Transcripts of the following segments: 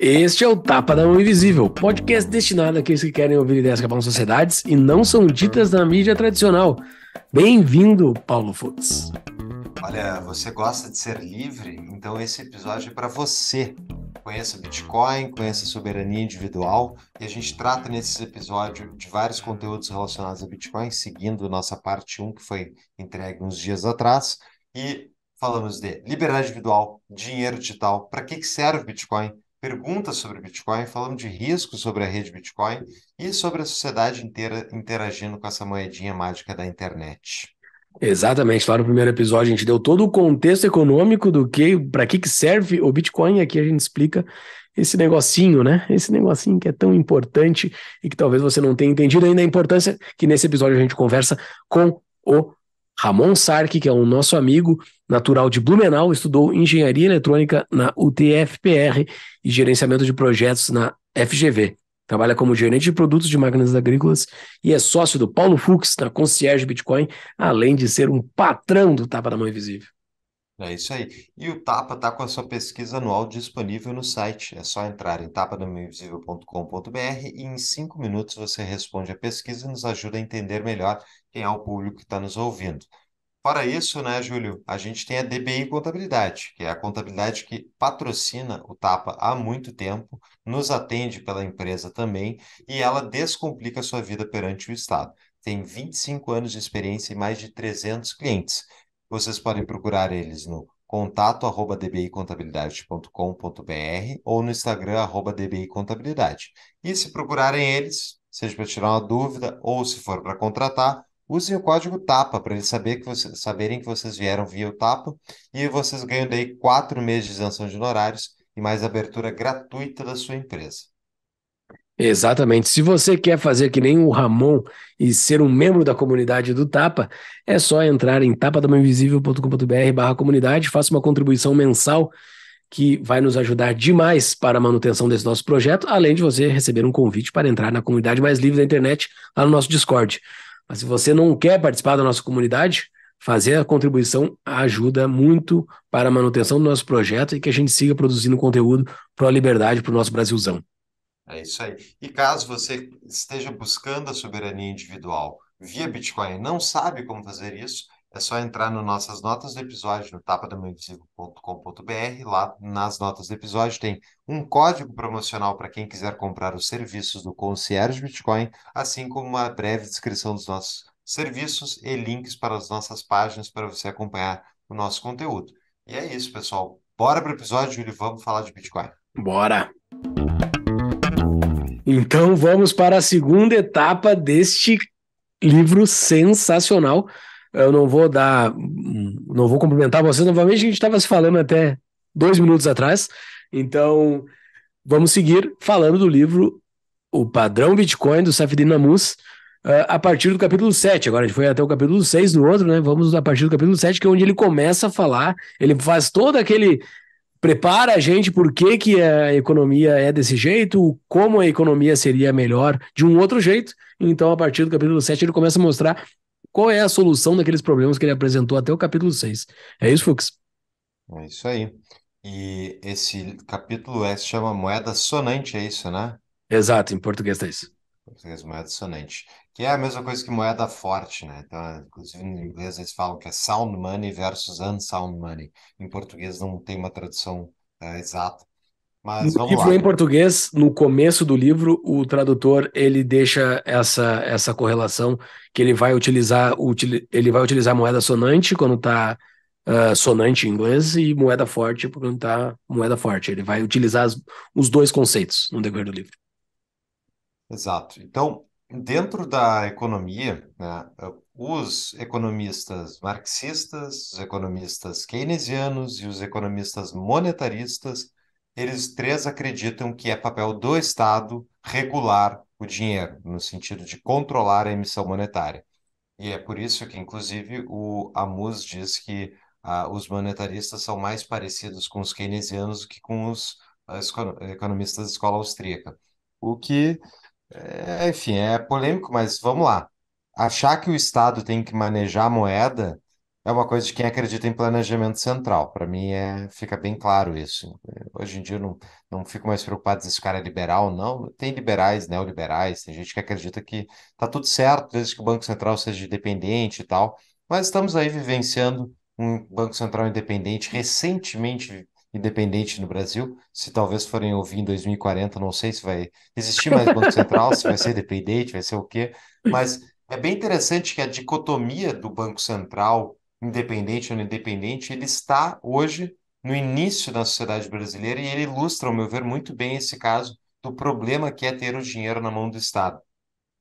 Este é o Tapa da Mão Invisível, podcast destinado àqueles que querem ouvir ideias que sociedades e não são ditas na mídia tradicional. Bem-vindo, Paulo Fux. Olha, você gosta de ser livre? Então esse episódio é para você. Conheça Bitcoin, conheça soberania individual e a gente trata nesse episódio de vários conteúdos relacionados a Bitcoin, seguindo nossa parte 1 que foi entregue uns dias atrás e falamos de liberdade individual, dinheiro digital, para que serve Bitcoin, perguntas sobre Bitcoin, falamos de riscos sobre a rede Bitcoin e sobre a sociedade inteira interagindo com essa moedinha mágica da internet. Exatamente, lá no primeiro episódio a gente deu todo o contexto econômico do que, para que que serve o Bitcoin, aqui a gente explica esse negocinho, né? Esse negocinho que é tão importante e que talvez você não tenha entendido ainda a importância, que nesse episódio a gente conversa com o Ramon Sark, que é um nosso amigo natural de Blumenau, estudou engenharia eletrônica na UTFPR e gerenciamento de projetos na FGV. Trabalha como gerente de produtos de máquinas agrícolas e é sócio do Paulo Fux na Concierge Bitcoin, além de ser um patrão do Tapa da Mão Invisível. É isso aí. E o Tapa está com a sua pesquisa anual disponível no site. É só entrar em tapadamaoinvisível.com.br e em cinco minutos você responde a pesquisa e nos ajuda a entender melhor quem é o público que está nos ouvindo. Fora isso, né, Júlio, a gente tem a DBI Contabilidade, que é a contabilidade que patrocina o Tapa há muito tempo, nos atende pela empresa também, e ela descomplica a sua vida perante o Estado. Tem 25 anos de experiência e mais de 300 clientes. Vocês podem procurar eles no contato arroba dbicontabilidade.com.br ou no Instagram arroba dbicontabilidade. E se procurarem eles, seja para tirar uma dúvida ou se for para contratar, Use o código TAPA para eles saber que você, saberem que vocês vieram via o TAPA e vocês ganham daí quatro meses de isenção de honorários e mais abertura gratuita da sua empresa. Exatamente. Se você quer fazer que nem o Ramon e ser um membro da comunidade do Tapa, é só entrar em tapadamainvisível.com.br barra comunidade, faça uma contribuição mensal que vai nos ajudar demais para a manutenção desse nosso projeto, além de você receber um convite para entrar na comunidade mais livre da internet lá no nosso Discord. Mas se você não quer participar da nossa comunidade, fazer a contribuição ajuda muito para a manutenção do nosso projeto e que a gente siga produzindo conteúdo para a liberdade, para o nosso Brasilzão. É isso aí. E caso você esteja buscando a soberania individual via Bitcoin e não sabe como fazer isso, é só entrar nas nossas notas do episódio no tapadomainvisível.com.br. Lá nas notas do episódio tem um código promocional para quem quiser comprar os serviços do Concierge Bitcoin, assim como uma breve descrição dos nossos serviços e links para as nossas páginas para você acompanhar o nosso conteúdo. E é isso, pessoal. Bora para o episódio, Júlio. Vamos falar de Bitcoin. Bora! Então vamos para a segunda etapa deste livro sensacional eu não vou dar, não vou cumprimentar vocês novamente, a gente estava se falando até dois minutos atrás. Então, vamos seguir falando do livro O Padrão Bitcoin, do Safedin Namus, eh, a partir do capítulo 7. Agora a gente foi até o capítulo 6 do outro, né? Vamos a partir do capítulo 7, que é onde ele começa a falar, ele faz todo aquele prepara a gente por que, que a economia é desse jeito, como a economia seria melhor de um outro jeito. Então, a partir do capítulo 7, ele começa a mostrar qual é a solução daqueles problemas que ele apresentou até o capítulo 6. É isso, Fux? É isso aí. E esse capítulo se chama Moeda Sonante, é isso, né? Exato, em português é isso. português, moeda sonante. Que é a mesma coisa que moeda forte, né? Então, inclusive, em inglês eles falam que é sound money versus unsound money. Em português não tem uma tradução uh, exata, mas no livro lá. em português, no começo do livro, o tradutor ele deixa essa, essa correlação que ele vai utilizar ele vai utilizar moeda sonante quando está uh, ah, sonante em inglês e moeda forte quando está moeda forte. Ele vai utilizar as, os dois conceitos no decorrer do livro. Exato. Então, dentro da economia, né, os economistas marxistas, os economistas keynesianos e os economistas monetaristas eles três acreditam que é papel do Estado regular o dinheiro, no sentido de controlar a emissão monetária. E é por isso que, inclusive, o Amus diz que ah, os monetaristas são mais parecidos com os keynesianos do que com os ah, economistas da escola austríaca. O que, é, enfim, é polêmico, mas vamos lá. Achar que o Estado tem que manejar a moeda é uma coisa de quem acredita em planejamento central. Para mim é, fica bem claro isso. Hoje em dia eu não, não fico mais preocupado se esse cara é liberal ou não. Tem liberais, neoliberais, tem gente que acredita que está tudo certo desde que o Banco Central seja independente e tal. Mas estamos aí vivenciando um Banco Central independente, recentemente independente no Brasil. Se talvez forem ouvir em 2040, não sei se vai existir mais Banco Central, se vai ser independente, vai ser o quê. Mas é bem interessante que a dicotomia do Banco Central independente ou independente, ele está hoje no início da sociedade brasileira e ele ilustra, ao meu ver, muito bem esse caso do problema que é ter o dinheiro na mão do Estado.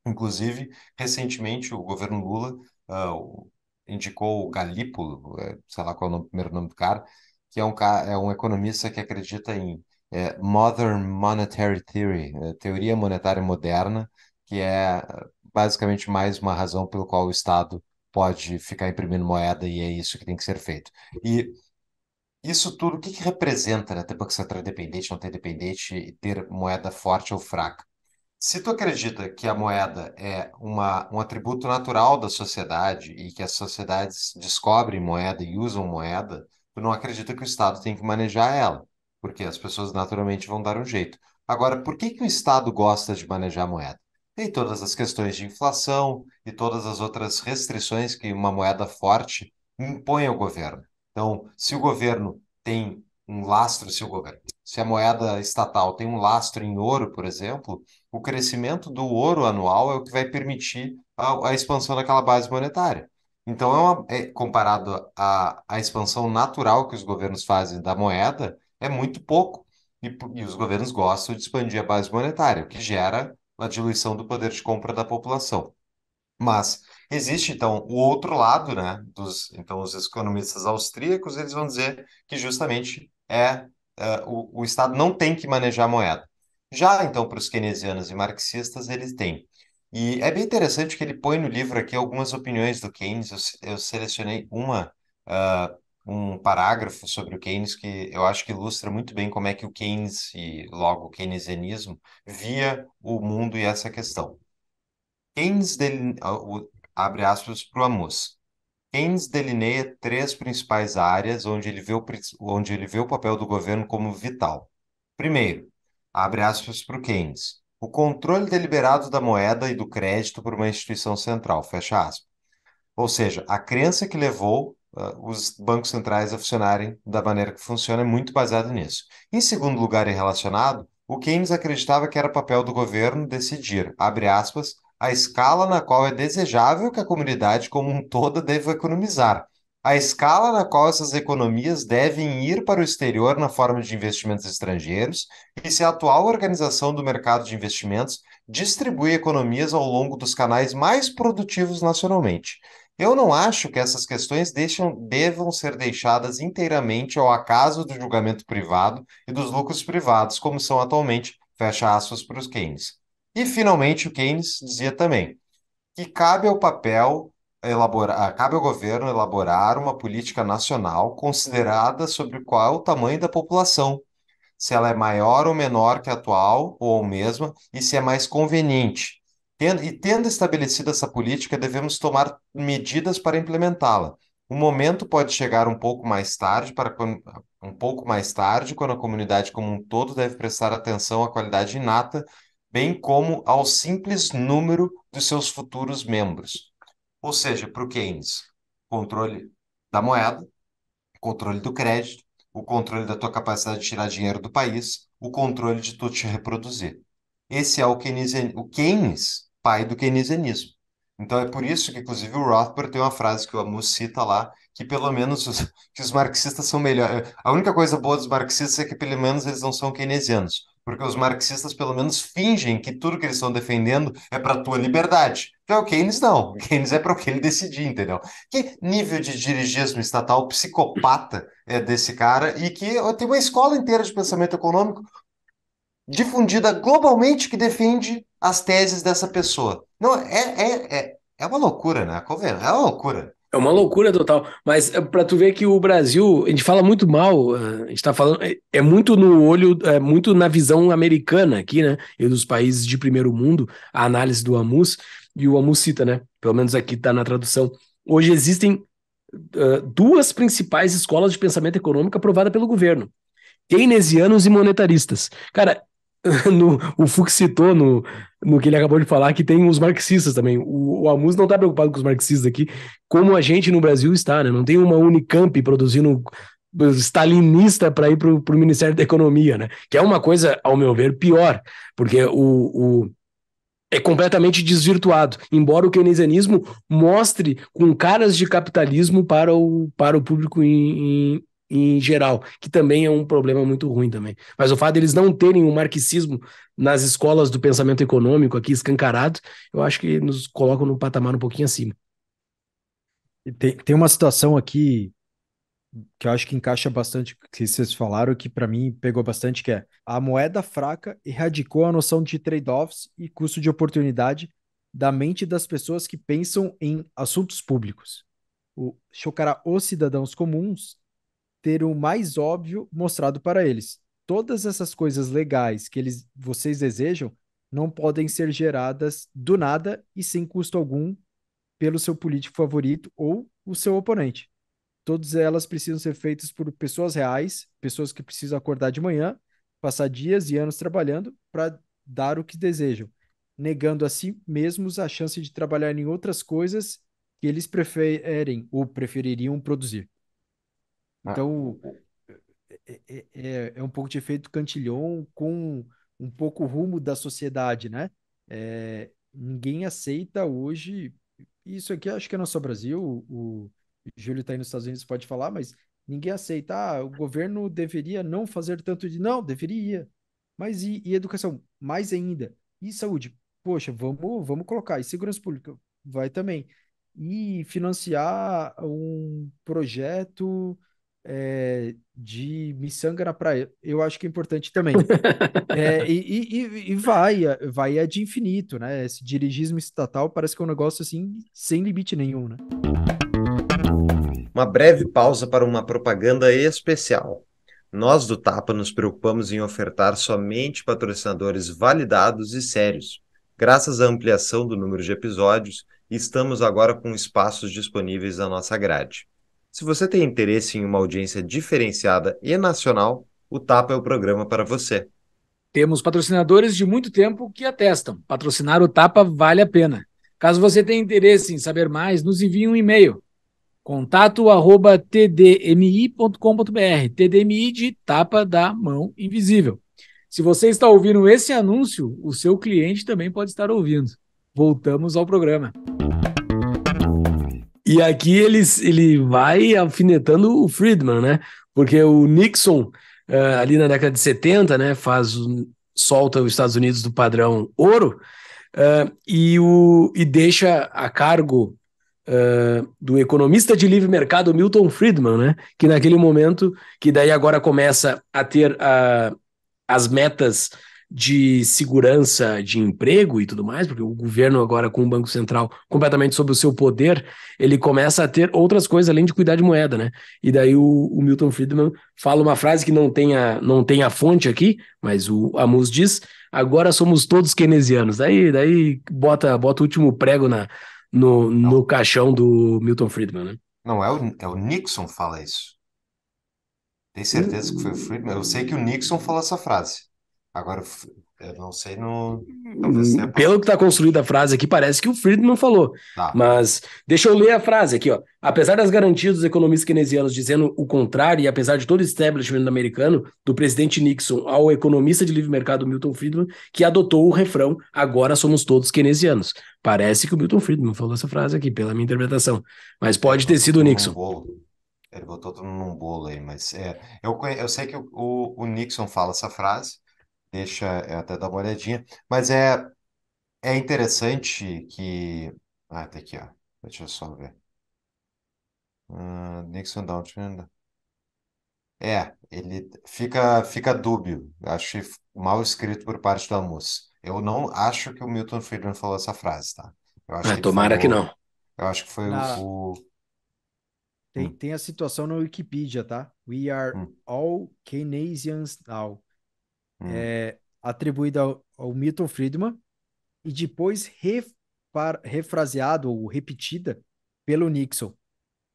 Inclusive, recentemente, o governo Lula uh, indicou o Galípolo, é, sei lá qual é o nome, primeiro nome do cara, que é um, é um economista que acredita em é, Modern Monetary Theory, é, teoria monetária moderna, que é basicamente mais uma razão pelo qual o Estado pode ficar imprimindo moeda e é isso que tem que ser feito. E isso tudo, o que, que representa, né? Ter está dependente, não ter dependente e ter moeda forte ou fraca? Se tu acredita que a moeda é uma, um atributo natural da sociedade e que as sociedades descobrem moeda e usam moeda, tu não acredita que o Estado tem que manejar ela, porque as pessoas naturalmente vão dar um jeito. Agora, por que, que o Estado gosta de manejar moeda? e todas as questões de inflação e todas as outras restrições que uma moeda forte impõe ao governo. Então, se o governo tem um lastro, se o governo, se a moeda estatal tem um lastro em ouro, por exemplo, o crescimento do ouro anual é o que vai permitir a, a expansão daquela base monetária. Então, é, uma, é comparado à, expansão natural que os governos fazem da moeda, é muito pouco. E, e os governos gostam de expandir a base monetária, o que gera a diluição do poder de compra da população. Mas existe então o outro lado, né? Dos, então os economistas austríacos eles vão dizer que justamente é uh, o, o Estado não tem que manejar a moeda. Já então para os keynesianos e marxistas eles têm. E é bem interessante que ele põe no livro aqui algumas opiniões do Keynes. Eu, eu selecionei uma uh, um parágrafo sobre o Keynes que eu acho que ilustra muito bem como é que o Keynes e logo o keynesianismo via o mundo e essa questão. Keynes abre aspas para o Amos. Keynes delineia três principais áreas onde ele, vê o, onde ele vê o papel do governo como vital. Primeiro, abre aspas para o Keynes, o controle deliberado da moeda e do crédito por uma instituição central, fecha aspas. Ou seja, a crença que levou uh, os bancos centrais a funcionarem da maneira que funciona, é muito baseado nisso. Em segundo lugar e relacionado, o Keynes acreditava que era papel do governo decidir, abre aspas, a escala na qual é desejável que a comunidade como um todo deva economizar, a escala na qual essas economias devem ir para o exterior na forma de investimentos estrangeiros e se a atual organização do mercado de investimentos distribui economias ao longo dos canais mais produtivos nacionalmente. Eu não acho que essas questões deixam, devam ser deixadas inteiramente ao acaso do julgamento privado e dos lucros privados, como são atualmente, fecha aspas para os Keynes. E, finalmente, o Keynes dizia também que cabe ao papel elaborar, ah, cabe ao governo elaborar uma política nacional considerada sobre qual é o tamanho da população, se ela é maior ou menor que a atual ou a mesma, e se é mais conveniente, Tendo, e tendo estabelecida essa política, devemos tomar medidas para implementá-la. O momento pode chegar um pouco mais tarde para um pouco mais tarde, quando a comunidade como um todo deve prestar atenção à qualidade inata, bem como ao simples número dos seus futuros membros. Ou seja, para o Keynes, controle da moeda, controle do crédito, o controle da tua capacidade de tirar dinheiro do país, o controle de tu te reproduzir. Esse é o Keynesian, o Keynes pai do keynesianismo. Então é por isso que, inclusive, o Rothbard tem uma frase que o Amos cita lá, que pelo menos os, que os marxistas são melhores. A única coisa boa dos marxistas é que pelo menos eles não são keynesianos, porque os marxistas pelo menos fingem que tudo que eles estão defendendo é para a tua liberdade. Já o Keynes não. O Keynes é para o que ele decidir, entendeu? Que nível de dirigismo estatal psicopata é desse cara e que tem uma escola inteira de pensamento econômico difundida globalmente que defende as teses dessa pessoa. Não, é, é, é, é uma loucura, né? É? é uma loucura. É uma loucura total. Mas é, para tu ver que o Brasil, a gente fala muito mal, ah, a gente tá falando, é, é muito no olho, é muito na visão americana aqui, né? E dos países de primeiro mundo, a análise do AMUS, e o AMUS cita, né? Pelo menos aqui tá na tradução. Hoje existem uh, duas principais escolas de pensamento econômico aprovada pelo governo: keynesianos e monetaristas. Cara, no, o Fux citou no, no que ele acabou de falar que tem os marxistas também. O, o Amus não está preocupado com os marxistas aqui, como a gente no Brasil está, né? Não tem uma Unicamp produzindo eh, stalinista para ir para o Ministério da Economia, né? Que é uma coisa, ao meu ver, pior, porque o, o é completamente desvirtuado, embora o keynesianismo mostre com caras de capitalismo para o, para o público em, em geral, que também é um problema muito ruim também. Mas o fato deles de não terem o um marxismo nas escolas do pensamento econômico aqui escancarado, eu acho que nos colocam num patamar um pouquinho acima. Tem, tem uma situação aqui que eu acho que encaixa bastante o que vocês falaram, que para mim pegou bastante, que é a moeda fraca erradicou a noção de trade-offs e custo de oportunidade da mente das pessoas que pensam em assuntos públicos. O chocará os cidadãos comuns ter o mais óbvio mostrado para eles. Todas essas coisas legais que eles, vocês desejam não podem ser geradas do nada e sem custo algum pelo seu político favorito ou o seu oponente. Todas elas precisam ser feitas por pessoas reais, pessoas que precisam acordar de manhã, passar dias e anos trabalhando para dar o que desejam, negando a si mesmos a chance de trabalhar em outras coisas que eles preferem ou prefeririam produzir. Ah. Então, é é, é, é, é um pouco de efeito cantilhão com um pouco o rumo da sociedade, né? É, ninguém aceita hoje. Isso aqui acho que é não só Brasil, o, o Júlio está aí nos Estados Unidos, pode falar, mas ninguém aceita. Ah, o governo deveria não fazer tanto de. Não, deveria. Mas e, e educação? Mais ainda. E saúde? Poxa, vamos, vamos colocar. E segurança pública? Vai também. E financiar um projeto é, de miçanga na praia. Eu acho que é importante também. é, e, e, e, vai, vai é de infinito, né? Esse dirigismo estatal parece que é um negócio assim, sem limite nenhum, né? Uma breve pausa para uma propaganda especial. Nós do Tapa nos preocupamos em ofertar somente patrocinadores validados e sérios. Graças à ampliação do número de episódios, estamos agora com espaços disponíveis na nossa grade. Se você tem interesse em uma audiência diferenciada e nacional, o Tapa é o programa para você. Temos patrocinadores de muito tempo que atestam. Patrocinar o Tapa vale a pena. Caso você tenha interesse em saber mais, nos envie um e-mail. Contato arroba tdmi.com.br. TDMI de tapa da mão invisível. Se você está ouvindo esse anúncio, o seu cliente também pode estar ouvindo. Voltamos ao programa. E aqui ele ele vai alfinetando o Friedman, né? Porque o Nixon, uh, ali na década de 70, né, faz, solta os Estados Unidos do padrão ouro uh, e, o, e deixa a cargo Uh, do economista de livre mercado Milton Friedman, né? Que naquele momento, que daí agora começa a ter uh, as metas de segurança de emprego e tudo mais, porque o governo agora com o Banco Central completamente sob o seu poder, ele começa a ter outras coisas além de cuidar de moeda, né? E daí o, o Milton Friedman fala uma frase que não tem a, não tem a fonte aqui, mas o Amos diz, agora somos todos keynesianos. Daí, daí bota, bota o último prego na, no, no caixão do Milton Friedman, né? Não, é o, é o Nixon fala isso. Tem certeza que foi o Friedman? Eu sei que o Nixon falou essa frase. Agora, eu não sei no. Hum, pelo que está construída a frase aqui, parece que o Friedman falou. Tá. Mas deixa eu ler a frase aqui, ó. Apesar das garantias dos economistas keynesianos dizendo o contrário, e apesar de todo o establishment americano, do presidente Nixon ao economista de livre mercado Milton Friedman, que adotou o refrão: agora somos todos keynesianos. Parece que o Milton Friedman falou essa frase aqui, pela minha interpretação. Mas pode ter sido o Nixon. Ele botou tudo num bolo aí, mas é, eu, eu sei que o, o, o Nixon fala essa frase, Deixa até dar uma olhadinha. Mas é, é interessante que. Ah, tá aqui, ó. Deixa eu só ver. Ah, Nixon Downtrend. É, ele fica, fica dúbio. Achei mal escrito por parte da moça. Eu não acho que o Milton Friedman falou essa frase, tá? Eu acho Ah, que tomara que não. Eu acho que foi o. o- Tem, hum, tem a situação na Wikipedia, tá? We are hum. all Keynesians now hum. é, ao, ao, Milton Friedman e depois refar, refraseado ou repetida pelo Nixon.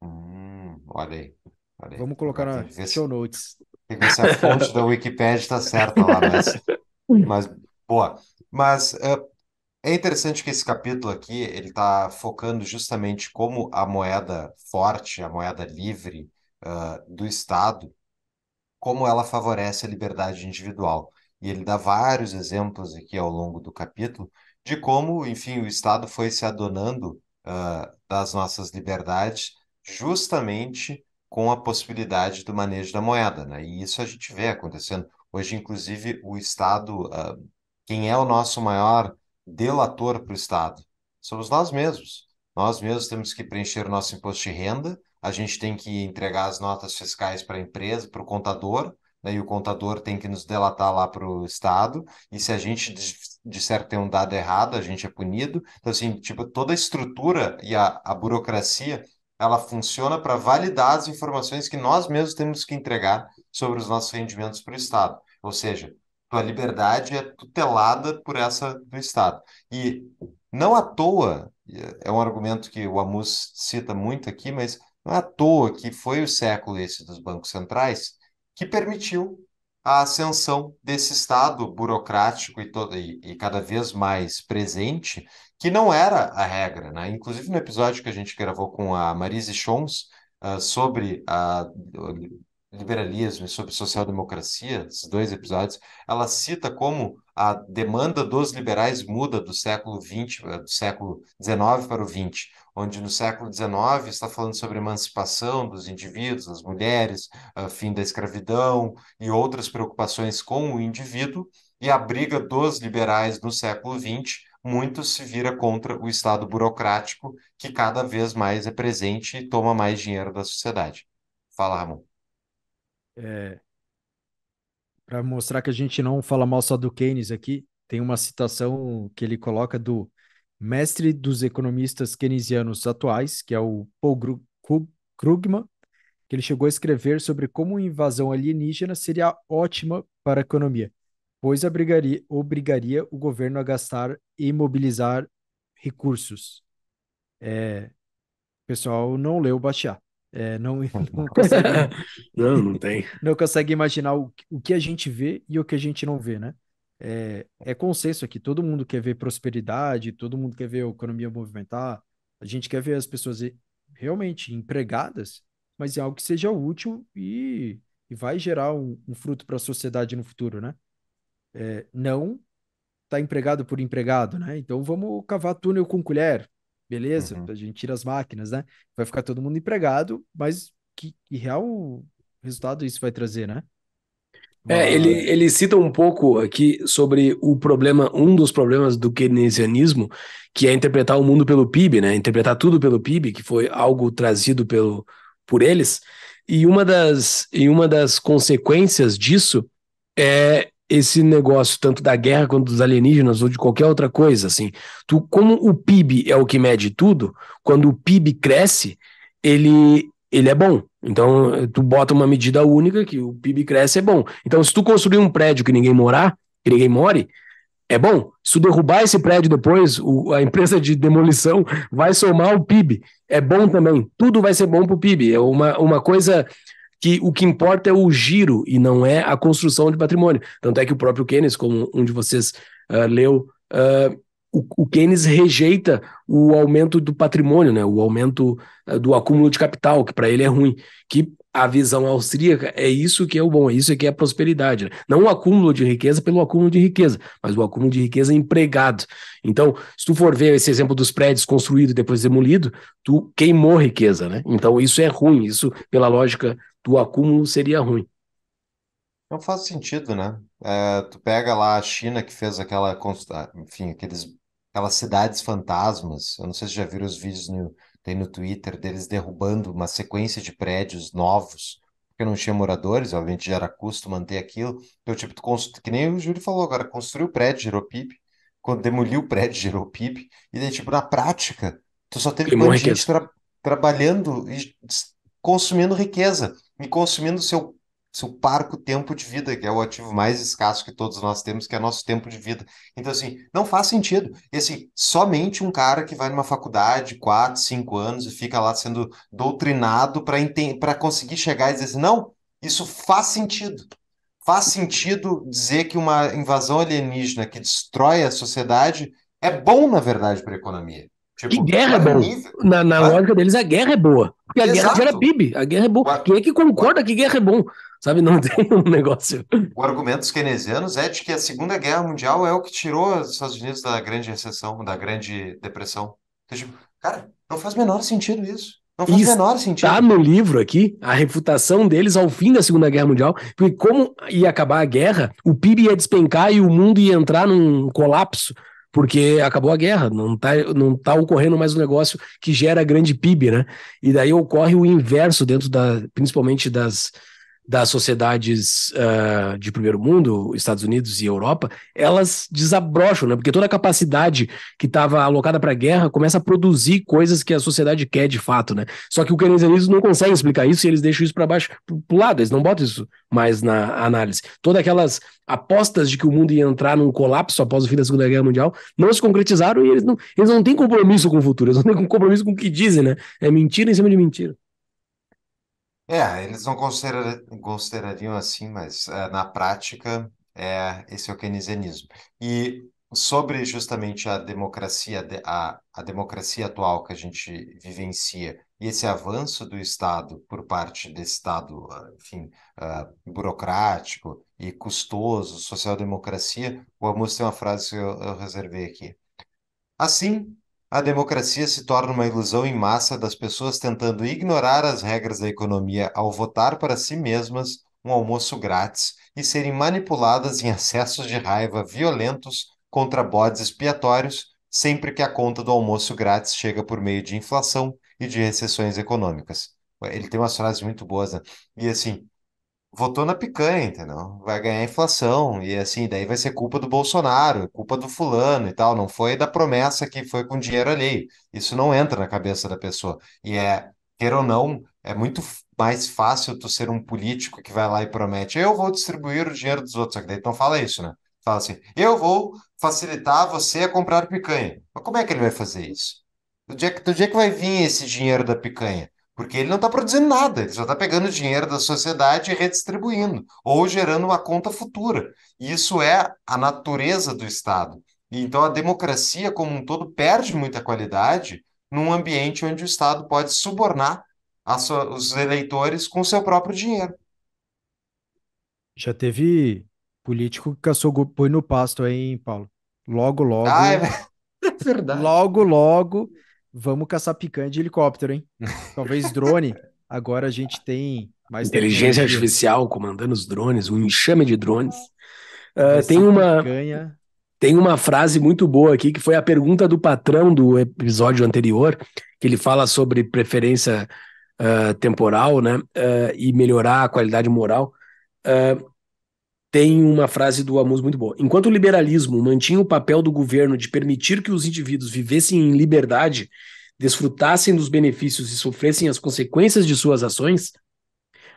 Hum, olha aí. Olha aí. Vamos colocar na ver show notes. Tem que ver se a fonte da Wikipedia está certa lá, mas, mas boa. Mas uh, é interessante que esse capítulo aqui ele está focando justamente como a moeda forte, a moeda livre uh, do Estado, como ela favorece a liberdade individual. E ele dá vários exemplos aqui ao longo do capítulo de como, enfim, o Estado foi se adonando uh, das nossas liberdades justamente com a possibilidade do manejo da moeda, né? E isso a gente vê acontecendo hoje, inclusive o Estado, uh, quem é o nosso maior delator para o Estado? Somos nós mesmos. Nós mesmos temos que preencher o nosso imposto de renda a gente tem que entregar as notas fiscais para a empresa, para o contador, né, e o contador tem que nos delatar lá para o Estado, e se a gente disser que tem um dado errado, a gente é punido. Então, assim, tipo, toda a estrutura e a, a burocracia, ela funciona para validar as informações que nós mesmos temos que entregar sobre os nossos rendimentos para o Estado. Ou seja, tua liberdade é tutelada por essa do Estado. E não à toa, é um argumento que o Amus cita muito aqui, mas não é à toa que foi o século esse dos bancos centrais que permitiu a ascensão desse Estado burocrático e, todo, e, e, cada vez mais presente, que não era a regra. Né? Inclusive, no episódio que a gente gravou com a Marise Schons uh, ah, sobre a, o liberalismo e sobre social-democracia, esses dois episódios, ela cita como a demanda dos liberais muda do século 20, eh, do século 19 para o 20 onde no século XIX está falando sobre emancipação dos indivíduos, das mulheres, ah, fim da escravidão e outras preocupações com o indivíduo, e a briga dos liberais no século XX muito se vira contra o Estado burocrático que cada vez mais é presente e toma mais dinheiro da sociedade. Fala, Ramon. É, Para mostrar que a gente não fala mal só do Keynes aqui, tem uma citação que ele coloca do mestre dos economistas keynesianos atuais, que é o Paul Krugman, que ele chegou a escrever sobre como uma invasão alienígena seria ótima para a economia, pois obrigaria, obrigaria o governo a gastar e mobilizar recursos. É, o pessoal não leu o É, não, não, consegue, não, não, tem. não consegue imaginar o, o que a gente vê e o que a gente não vê, né? é, é consenso aqui, todo mundo quer ver prosperidade, todo mundo quer ver a economia movimentar, a gente quer ver as pessoas realmente empregadas, mas é algo que seja útil e, e vai gerar um, um fruto para a sociedade no futuro, né? É, não tá empregado por empregado, né? Então vamos cavar túnel com colher, beleza? Uhum. A gente tira as máquinas, né? Vai ficar todo mundo empregado, mas que, que real resultado isso vai trazer, né? É, ele, é. ele cita um pouco aqui sobre o problema, um dos problemas do keynesianismo, que é interpretar o mundo pelo PIB, né? Interpretar tudo pelo PIB, que foi algo trazido pelo, por eles. E uma das, e uma das consequências disso é esse negócio tanto da guerra quanto dos alienígenas ou de qualquer outra coisa, assim. Tu, como o PIB é o que mede tudo, quando o PIB cresce, ele ele é bom. Então, tu bota uma medida única que o PIB cresce, é bom. Então, se tu construir um prédio que ninguém morar, que ninguém more, é bom. Se tu derrubar esse prédio depois, o, a empresa de demolição vai somar o PIB. É bom também. Tudo vai ser bom para o PIB. É uma, uma coisa que o que importa é o giro e não é a construção de patrimônio. Tanto é que o próprio Keynes, como um de vocês uh, leu, uh, o, Keynes rejeita o aumento do patrimônio, né, o aumento eh, do acúmulo de capital, que para ele é ruim, que a visão austríaca é isso que é o bom, é isso que é a prosperidade. Né? Não o acúmulo de riqueza pelo acúmulo de riqueza, mas o acúmulo de riqueza empregado. Então, se tu for ver esse exemplo dos prédios construídos e depois demolido, tu queimou riqueza, né? Então, isso é ruim, isso, pela lógica do acúmulo, seria ruim. Não faz sentido, né? É, tu pega lá a China que fez aquela, enfim, aqueles aquelas cidades fantasmas. Eu não sei se já viram os vídeos no, tem no Twitter deles derrubando uma sequência de prédios novos, porque não tinha moradores, obviamente já era custo manter aquilo. Então, tipo, constru... que nem o Júlio falou agora, construiu o prédio, gerou PIB, quando demoliu o prédio, gerou PIB, e daí, tipo, na prática, tu só teve um gente tra... trabalhando e consumindo riqueza e consumindo seu se eu paro com o tempo de vida, que é o ativo mais escasso que todos nós temos, que é nosso tempo de vida. Então, assim, não faz sentido. E, assim, somente um cara que vai numa faculdade quatro, cinco anos e fica lá sendo doutrinado para conseguir chegar e dizer assim, não, isso faz sentido. Faz sentido dizer que uma invasão alienígena que destrói a sociedade é bom, na verdade, para a economia. Tipo, que guerra é bom. Na, na mas... lógica deles, a guerra é boa. Porque a Exato. guerra gera PIB. A guerra é boa. Quem é que concorda que guerra é bom? Sabe, não tem um negócio. O argumento dos keynesianos é de que a Segunda Guerra Mundial é o que tirou os Estados Unidos da grande recessão, da grande depressão. Então, tipo, cara, não faz menor sentido isso. Não faz Está menor tá sentido. Está no livro aqui a refutação deles ao fim da Segunda Guerra Mundial, porque como ia acabar a guerra, o PIB ia despencar e o mundo ia entrar num colapso, porque acabou a guerra, não está não tá ocorrendo mais um negócio que gera grande PIB, né? E daí ocorre o inverso dentro da, principalmente das das sociedades uh, de primeiro mundo, Estados Unidos e Europa, elas desabrocham, né? Porque toda a capacidade que estava alocada para a guerra começa a produzir coisas que a sociedade quer de fato, né? Só que o keynesianismo não consegue explicar isso e eles deixam isso para baixo, para o lado, eles não botam isso mais na análise. Todas aquelas apostas de que o mundo ia entrar num colapso após o fim da Segunda Guerra Mundial não se concretizaram e eles não, eles não têm compromisso com o futuro, eles não têm compromisso com o que dizem, né? É mentira em cima de mentira. É, eles não considerariam assim, mas ah, na prática é esse é o keynesianismo. E sobre justamente a democracia, a, a democracia atual que a gente vivencia e esse avanço do Estado por parte desse Estado, ah, enfim, ah, burocrático e custoso, social-democracia, o Amos tem uma frase que eu, eu reservei aqui. Assim, a democracia se torna uma ilusão em massa das pessoas tentando ignorar as regras da economia ao votar para si mesmas um almoço grátis e serem manipuladas em acessos de raiva violentos contra bodes expiatórios sempre que a conta do almoço grátis chega por meio de inflação e de recessões econômicas. Ele tem umas frases muito boas, né? E assim, votou na picanha, entendeu? Vai ganhar inflação e assim, daí vai ser culpa do Bolsonaro, culpa do fulano e tal, não foi da promessa que foi com dinheiro alheio. Isso não entra na cabeça da pessoa. E é, queira ou não, é muito mais fácil tu ser um político que vai lá e promete, eu vou distribuir o dinheiro dos outros, só que daí tu não fala isso, né? Fala assim, eu vou facilitar você a comprar picanha. Mas como é que ele vai fazer isso? Do dia que, do dia que vai vir esse dinheiro da picanha? porque ele não está produzindo nada, ele só está pegando dinheiro da sociedade e redistribuindo, ou gerando uma conta futura. Isso é a natureza do Estado. Então, a democracia como um todo perde muita qualidade num ambiente onde o Estado pode subornar sua, os eleitores com seu próprio dinheiro. Já teve político que caçou boi no pasto aí, hein, Paulo? Logo, logo. Ah, é, é verdade. Logo, logo vamos caçar picanha de helicóptero, hein? Talvez drone. Agora a gente tem mais inteligência artificial comandando os drones, um enxame de drones. Uh, tem uma picanha. tem uma frase muito boa aqui que foi a pergunta do patrão do episódio anterior, que ele fala sobre preferência uh, temporal, né, uh, e melhorar a qualidade moral. Uh, tem uma frase do Amus muito boa. Enquanto o liberalismo mantinha o papel do governo de permitir que os indivíduos vivessem em liberdade, desfrutassem dos benefícios e sofressem as consequências de suas ações,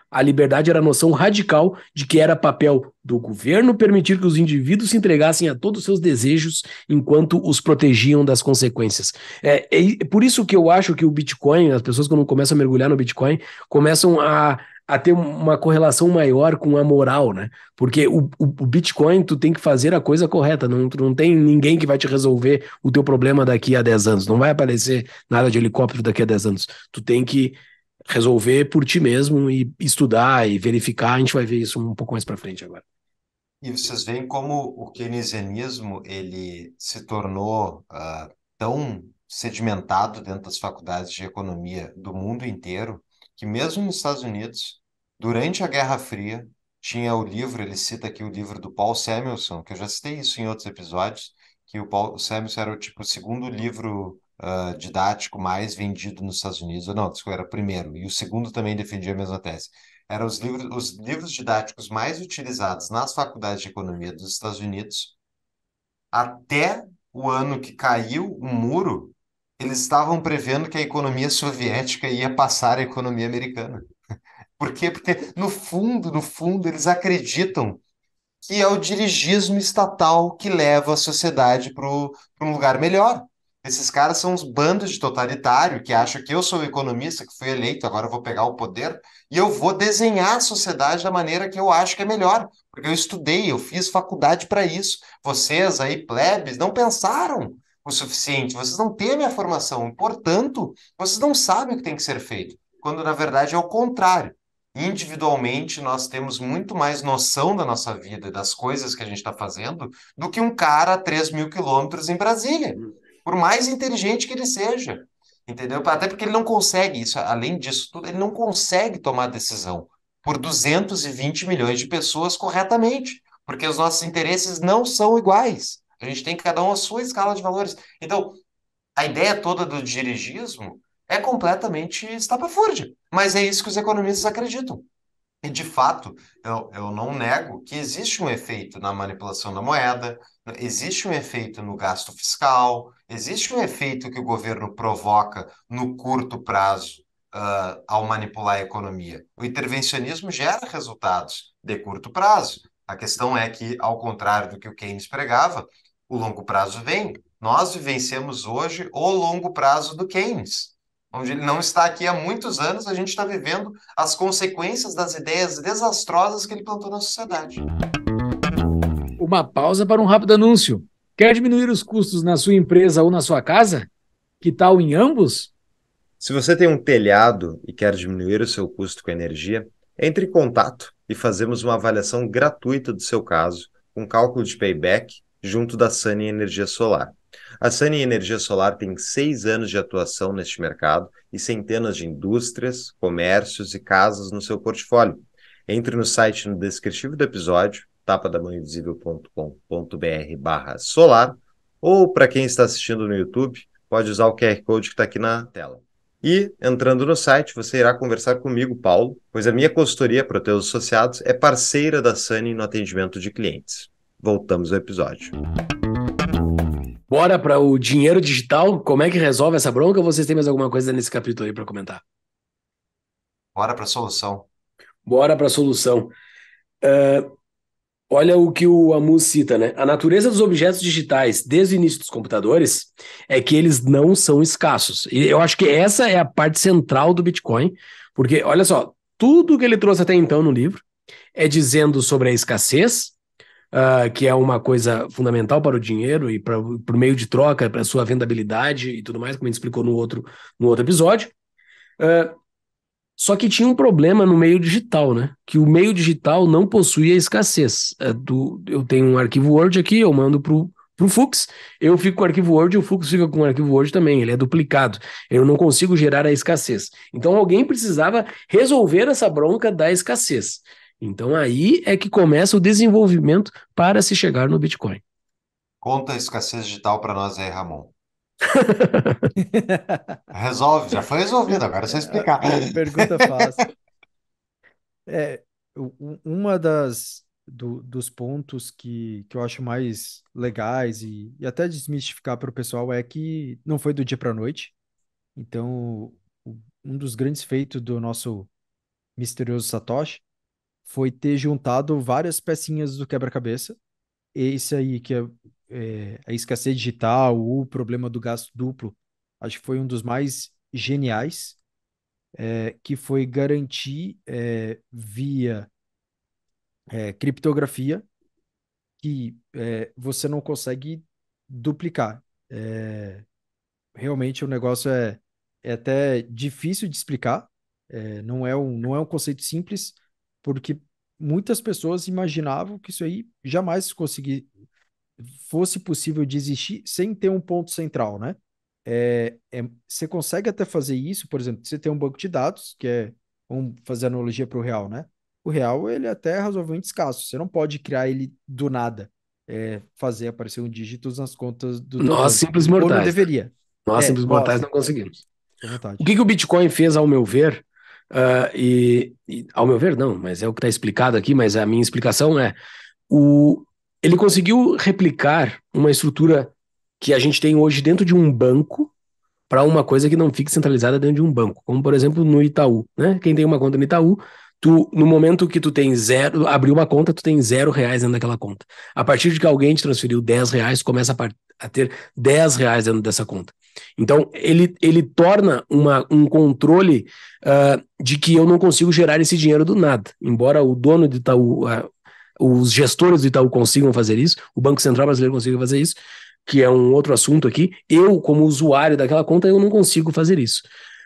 a liberdade era a noção radical de que era papel do governo permitir que os indivíduos se entregassem a todos os seus desejos enquanto os protegiam das consequências. É, é, por isso que eu acho que o Bitcoin, as pessoas quando começam a mergulhar no Bitcoin, começam a a ter uma correlação maior com a moral, né? Porque o, o, o, Bitcoin, tu tem que fazer a coisa correta, não, não tem ninguém que vai te resolver o teu problema daqui a 10 anos, não vai aparecer nada de helicóptero daqui a 10 anos. Tu tem que resolver por ti mesmo e estudar e verificar, a gente vai ver isso um pouco mais para frente agora. E vocês veem como o keynesianismo ele se tornou uh, tão sedimentado dentro das faculdades de economia do mundo inteiro que mesmo nos Estados Unidos, durante a Guerra Fria, tinha o livro, ele cita aqui o livro do Paul Samuelson, que eu já citei isso em outros episódios, que o Paul Samuelson era o tipo, segundo livro uh, didático mais vendido nos Estados Unidos, não, desculpa, era o primeiro, e o segundo também defendia a mesma tese. Eram os livros, os livros didáticos mais utilizados nas faculdades de economia dos Estados Unidos até o ano que caiu o muro eles estavam prevendo que a economia soviética ia passar a economia americana. Por quê? Porque, no fundo, no fundo, eles acreditam que é o dirigismo estatal que leva a sociedade para um lugar melhor. Esses caras são uns bandos de totalitário que acham que eu sou o economista, que fui eleito, agora vou pegar o poder e eu vou desenhar a sociedade da maneira que eu acho que é melhor, porque eu estudei, eu fiz faculdade para isso. Vocês aí, plebes, não pensaram o suficiente, vocês não têm a minha formação, portanto, vocês não sabem o que tem que ser feito, quando na verdade é o contrário. Individualmente, nós temos muito mais noção da nossa vida e das coisas que a gente está fazendo do que um cara a 3 mil quilômetros em Brasília, por mais inteligente que ele seja. Entendeu? Até porque ele não consegue isso, além disso tudo, ele não consegue tomar decisão por 220 milhões de pessoas corretamente, porque os nossos interesses não são iguais. A gente tem cada um a sua escala de valores. Então, a ideia toda do dirigismo é completamente estapafúrdia. Mas é isso que os economistas acreditam. E, de fato, eu, eu não nego que existe um efeito na manipulação da moeda, existe um efeito no gasto fiscal, existe um efeito que o governo provoca no curto prazo uh, ao manipular a economia. O intervencionismo gera resultados de curto prazo. A questão é que, ao contrário do que o Keynes pregava, o longo prazo vem. Nós vivenciamos hoje o longo prazo do Keynes, onde ele não está aqui há muitos anos, a gente está vivendo as consequências das ideias desastrosas que ele plantou na sociedade. Uma pausa para um rápido anúncio. Quer diminuir os custos na sua empresa ou na sua casa? Que tal em ambos? Se você tem um telhado e quer diminuir o seu custo com energia, entre em contato e fazemos uma avaliação gratuita do seu caso, com cálculo de payback junto da Sunny Energia Solar. A Sunny Energia Solar tem seis anos de atuação neste mercado e centenas de indústrias, comércios e casas no seu portfólio. Entre no site no descritivo do episódio, tapadamanhovisível.com.br barra solar, ou para quem está assistindo no YouTube, pode usar o QR Code que está aqui na tela. E, entrando no site, você irá conversar comigo, Paulo, pois a minha consultoria para os associados é parceira da Sunny no atendimento de clientes voltamos ao episódio. Bora para o dinheiro digital? Como é que resolve essa bronca? Ou vocês têm mais alguma coisa nesse capítulo aí para comentar? Bora para a solução. Bora para a solução. Uh, olha o que o Amu cita, né? A natureza dos objetos digitais desde o início dos computadores é que eles não são escassos. E eu acho que essa é a parte central do Bitcoin, porque olha só, tudo que ele trouxe até então no livro é dizendo sobre a escassez, uh, que é uma coisa fundamental para o dinheiro e para o meio de troca, para a sua vendabilidade e tudo mais, como a gente explicou no outro, no outro episódio. Uh, só que tinha um problema no meio digital, né? Que o meio digital não possuía escassez. É do, eu tenho um arquivo Word aqui, eu mando pro, pro Fux, eu fico com o arquivo Word e o Fux fica com o arquivo Word também, ele é duplicado. Eu não consigo gerar a escassez. Então alguém precisava resolver essa bronca da escassez. Então aí é que começa o desenvolvimento para se chegar no Bitcoin. Conta a escassez digital para nós aí, Ramon. Resolve, já foi resolvido, agora é só explicar. Pergunta fácil. É, uma das do, dos pontos que, que eu acho mais legais e, e até desmistificar para o pessoal é que não foi do dia para a noite. Então, um dos grandes feitos do nosso misterioso Satoshi foi ter juntado várias pecinhas do quebra-cabeça. Esse aí, que é, é, a escassez digital, o problema do gasto duplo, acho que foi um dos mais geniais, é, que foi garantir é, via é, criptografia que é, você não consegue duplicar. É, realmente o negócio é, até difícil de explicar, não, é um, não é um conceito simples, porque muitas pessoas imaginavam que isso aí jamais conseguir, fosse possível de existir sem ter um ponto central, né? É, é, você consegue até fazer isso, por exemplo, você tem um banco de dados, que é, vamos fazer analogia para o real, né? O real, ele é até razoavelmente escasso, você não pode criar ele do nada, é, fazer aparecer um dígito nas contas do... Nós, é, simples mortais. Ou não deveria. Nós, simples mortais, não conseguimos. É o que, que o Bitcoin fez, ao meu ver, Uh, e, e, ao meu ver, não, mas é o que está explicado aqui, mas a minha explicação é: o, ele conseguiu replicar uma estrutura que a gente tem hoje dentro de um banco para uma coisa que não fique centralizada dentro de um banco, como por exemplo no Itaú. Né? Quem tem uma conta no Itaú tu, no momento que tu tem zero, abriu uma conta, tu tem zero reais dentro daquela conta. A partir de que alguém te transferiu 10 reais, começa a, a ter 10 reais dentro dessa conta. Então, ele, ele torna uma, um controle uh, de que eu não consigo gerar esse dinheiro do nada. Embora o dono de Itaú, uh, os gestores do Itaú consigam fazer isso, o Banco Central Brasileiro consiga fazer isso, que é um outro assunto aqui, eu, como usuário daquela conta, eu não consigo fazer isso.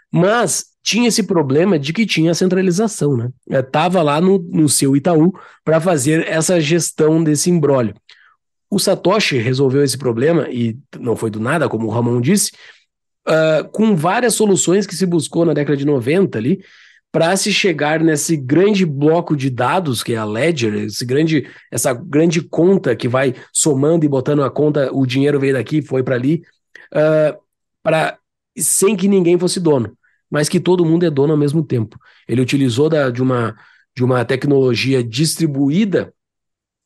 Mas tinha esse problema de que tinha centralização, né? Estava é, lá no, no seu Itaú para fazer essa gestão desse imbróglio. O Satoshi resolveu esse problema, e não foi do nada, como o Ramon disse, uh, com várias soluções que se buscou na década de 90 ali, para se chegar nesse grande bloco de dados que é a Ledger, esse grande, essa grande conta que vai somando e botando a conta, o dinheiro veio daqui, foi para ali, uh, ah, para sem que ninguém fosse dono mas que todo mundo é dono ao mesmo tempo. Ele utilizou da, de, uma, de uma tecnologia distribuída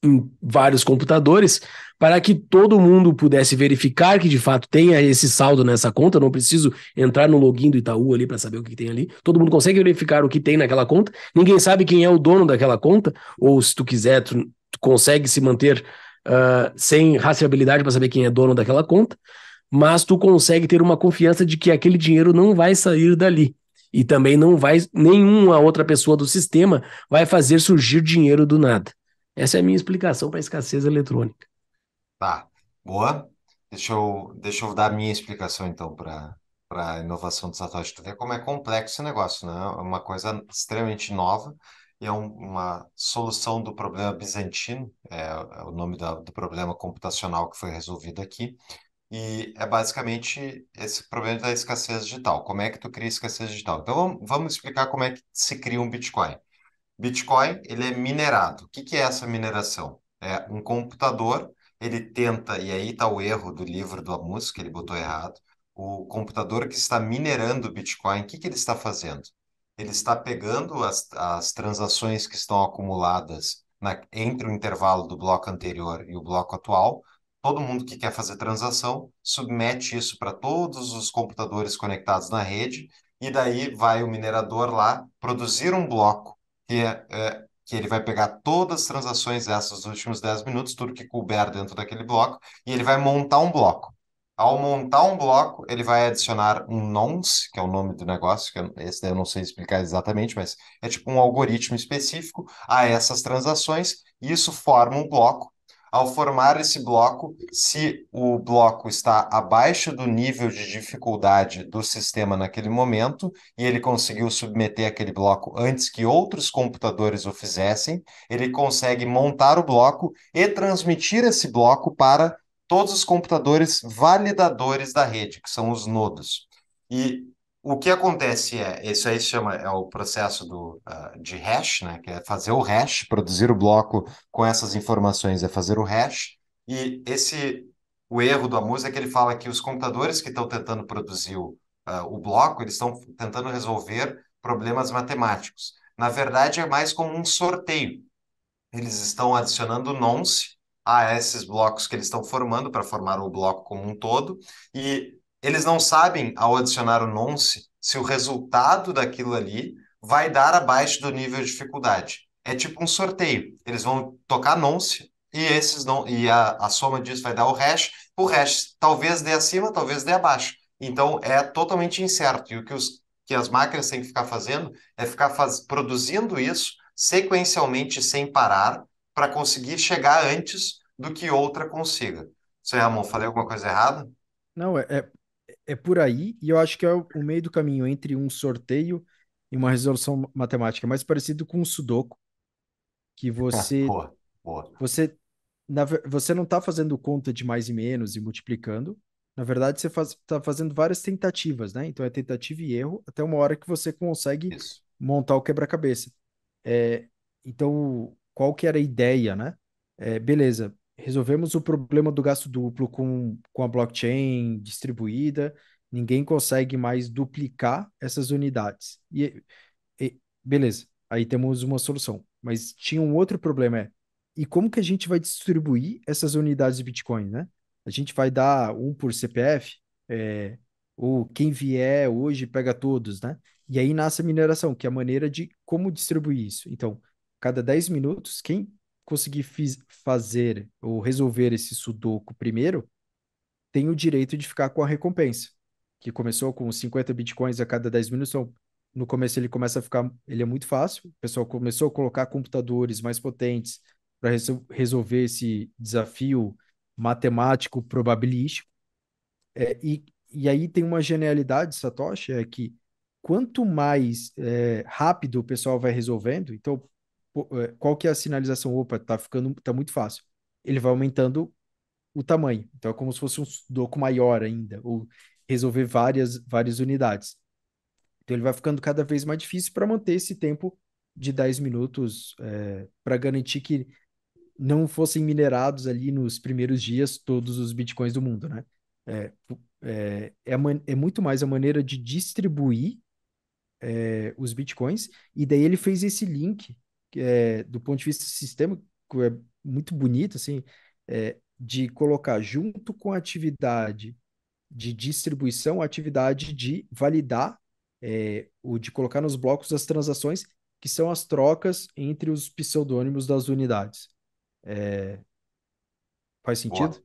em vários computadores para que todo mundo pudesse verificar que de fato tenha esse saldo nessa conta. Não preciso entrar no login do Itaú ali para saber o que tem ali. Todo mundo consegue verificar o que tem naquela conta. Ninguém sabe quem é o dono daquela conta, ou se tu quiser, tu consegue se manter uh, sem rastreabilidade para saber quem é dono daquela conta mas tu consegue ter uma confiança de que aquele dinheiro não vai sair dali. E também não vai, nenhuma outra pessoa do sistema vai fazer surgir dinheiro do nada. Essa é a minha explicação para a escassez eletrônica. Tá, boa. Deixa eu, deixa eu dar a minha explicação então para a inovação do Satoshi. Tu vê como é complexo o negócio, né? É uma coisa extremamente nova e é um, uma solução do problema bizantino, é, é o nome da, do problema computacional que foi resolvido aqui. E é basicamente esse problema da escassez digital. Como é que tu cria escassez digital? Então vamos explicar como é que se cria um Bitcoin. Bitcoin, ele é minerado. O que, que é essa mineração? É um computador, ele tenta, e aí está o erro do livro do Amus, que ele botou errado, o computador que está minerando o Bitcoin, o que, que ele está fazendo? Ele está pegando as, as transações que estão acumuladas na, entre o intervalo do bloco anterior e o bloco atual, todo mundo que quer fazer transação submete isso para todos os computadores conectados na rede, e daí vai o minerador lá produzir um bloco que, é, é, que ele vai pegar todas as transações essas dos últimos 10 minutos, tudo que couber dentro daquele bloco, e ele vai montar um bloco. Ao montar um bloco, ele vai adicionar um nonce, que é o nome do negócio, que esse daí eu não sei explicar exatamente, mas é tipo um algoritmo específico a essas transações, e isso forma um bloco ao formar esse bloco, se o bloco está abaixo do nível de dificuldade do sistema naquele momento, e ele conseguiu submeter aquele bloco antes que outros computadores o fizessem, ele consegue montar o bloco e transmitir esse bloco para todos os computadores validadores da rede, que são os nodos. E o que acontece é, isso aí se chama é o processo do, uh, de hash, né? Que é fazer o hash, produzir o bloco com essas informações, é fazer o hash. E esse o erro do Amuse é que ele fala que os computadores que estão tentando produzir o, uh, o bloco, eles estão tentando resolver problemas matemáticos. Na verdade, é mais como um sorteio. Eles estão adicionando nonce a esses blocos que eles estão formando para formar o bloco como um todo e eles não sabem, ao adicionar o nonce, se o resultado daquilo ali vai dar abaixo do nível de dificuldade. É tipo um sorteio. Eles vão tocar nonce e esses não e a, a soma disso vai dar o hash. O hash talvez dê acima, talvez dê abaixo. Então é totalmente incerto. E o que, os, que as máquinas têm que ficar fazendo é ficar faz, produzindo isso sequencialmente sem parar para conseguir chegar antes do que outra consiga. Você, Ramon, falei alguma coisa errada? Não, é, é é por aí, e eu acho que é o meio do caminho entre um sorteio e uma resolução matemática, mais parecido com um sudoku, que é, você... Ah, boa, boa. Você, na, você não está fazendo conta de mais e menos e multiplicando, na verdade, você está faz, tá fazendo várias tentativas, né? Então é tentativa e erro até uma hora que você consegue Isso. montar o quebra-cabeça. É, então, qual que era a ideia, né? É, beleza, resolvemos o problema do gasto duplo com, com a blockchain distribuída, ninguém consegue mais duplicar essas unidades. E, e, beleza, aí temos uma solução. Mas tinha um outro problema, é, e como que a gente vai distribuir essas unidades de Bitcoin, né? A gente vai dar um por CPF, é, ou quem vier hoje pega todos, né? E aí nasce a mineração, que é a maneira de como distribuir isso. Então, cada 10 minutos, quem conseguir fazer ou resolver esse sudoku primeiro, tem o direito de ficar com a recompensa, que começou com 50 bitcoins a cada 10 minutos. Então, no começo ele começa a ficar, ele é muito fácil. O pessoal começou a colocar computadores mais potentes para resol resolver esse desafio matemático probabilístico. É, e, e aí tem uma genialidade, Satoshi, é que quanto mais é, rápido o pessoal vai resolvendo, então é, qual que é a sinalização? Opa, tá ficando, tá muito fácil. Ele vai aumentando o tamanho. Então é como se fosse um doco maior ainda, ou resolver várias, várias unidades. Então ele vai ficando cada vez mais difícil para manter esse tempo de 10 minutos, é, para garantir que não fossem minerados ali nos primeiros dias todos os bitcoins do mundo, né? É, é, é, man, é muito mais a maneira de distribuir é, os bitcoins, e daí ele fez esse link é, do ponto de vista sistêmico, é muito bonito, assim, é, de colocar junto com a atividade de distribuição, a atividade de validar, é, o de colocar nos blocos as transações, que são as trocas entre os pseudônimos das unidades. É... Faz sentido? Boa.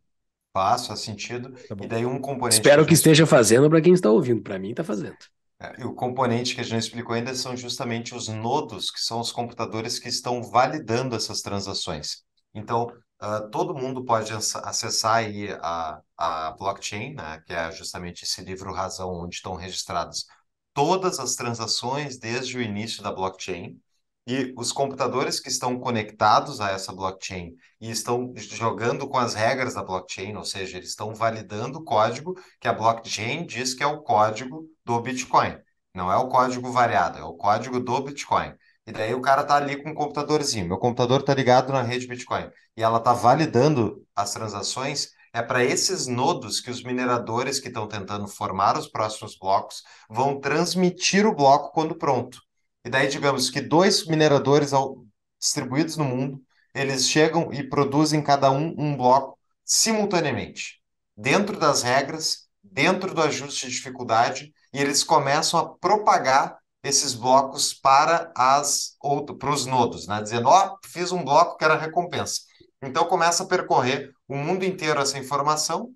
Faz, faz sentido. Tá e daí um componente. Espero que esteja fazendo para quem está ouvindo. Para mim, está fazendo. É, e o componente que a gente não explicou ainda são justamente os nodos, que são os computadores que estão validando essas transações. Então, uh, todo mundo pode acessar aí a, a blockchain, né, que é justamente esse livro razão onde estão registradas todas as transações desde o início da blockchain. E os computadores que estão conectados a essa blockchain e estão jogando com as regras da blockchain, ou seja, eles estão validando o código que a blockchain diz que é o código do Bitcoin. Não é o código variado, é o código do Bitcoin. E daí o cara tá ali com um computadorzinho. Meu computador tá ligado na rede Bitcoin e ela tá validando as transações. É para esses nodos que os mineradores que estão tentando formar os próximos blocos vão transmitir o bloco quando pronto. E daí, digamos que dois mineradores ao... distribuídos no mundo, eles chegam e produzem cada um um bloco simultaneamente, dentro das regras, dentro do ajuste de dificuldade e eles começam a propagar esses blocos para as outro, para os nodos, né? dizendo, ó, oh, fiz um bloco que era recompensa. Então começa a percorrer o mundo inteiro essa informação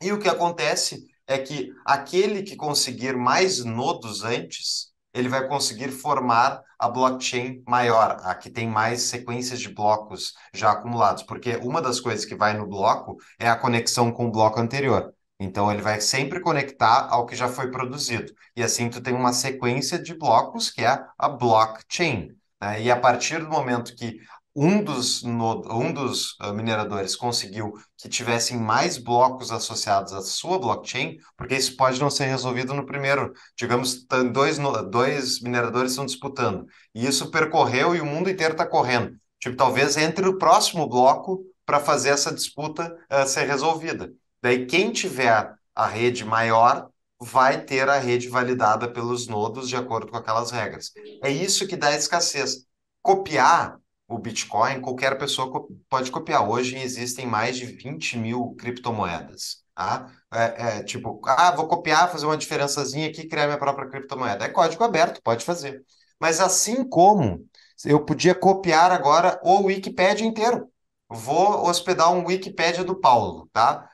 e o que acontece é que aquele que conseguir mais nodos antes, ele vai conseguir formar a blockchain maior, a que tem mais sequências de blocos já acumulados, porque uma das coisas que vai no bloco é a conexão com o bloco anterior. Então ele vai sempre conectar ao que já foi produzido. E assim tu tem uma sequência de blocos que é a blockchain. Né? E a partir do momento que um dos, um dos ah, mineradores conseguiu que tivessem mais blocos associados à sua blockchain, porque isso pode não ser resolvido no primeiro. Digamos, dois, dois mineradores estão disputando. E isso percorreu e o mundo inteiro está correndo. Tipo, talvez entre o próximo bloco para fazer essa disputa uh, ser resolvida. Daí, quem tiver a rede maior vai ter a rede validada pelos nodos de acordo com aquelas regras. É isso que dá escassez. Copiar o Bitcoin, qualquer pessoa pode copiar. Hoje existem mais de 20 mil criptomoedas. Tá? É, é, tipo, ah, vou copiar, fazer uma diferençazinha aqui, criar minha própria criptomoeda. É código aberto, pode fazer. Mas assim como eu podia copiar agora o Wikipedia inteiro. Vou hospedar um Wikipedia do Paulo, tá?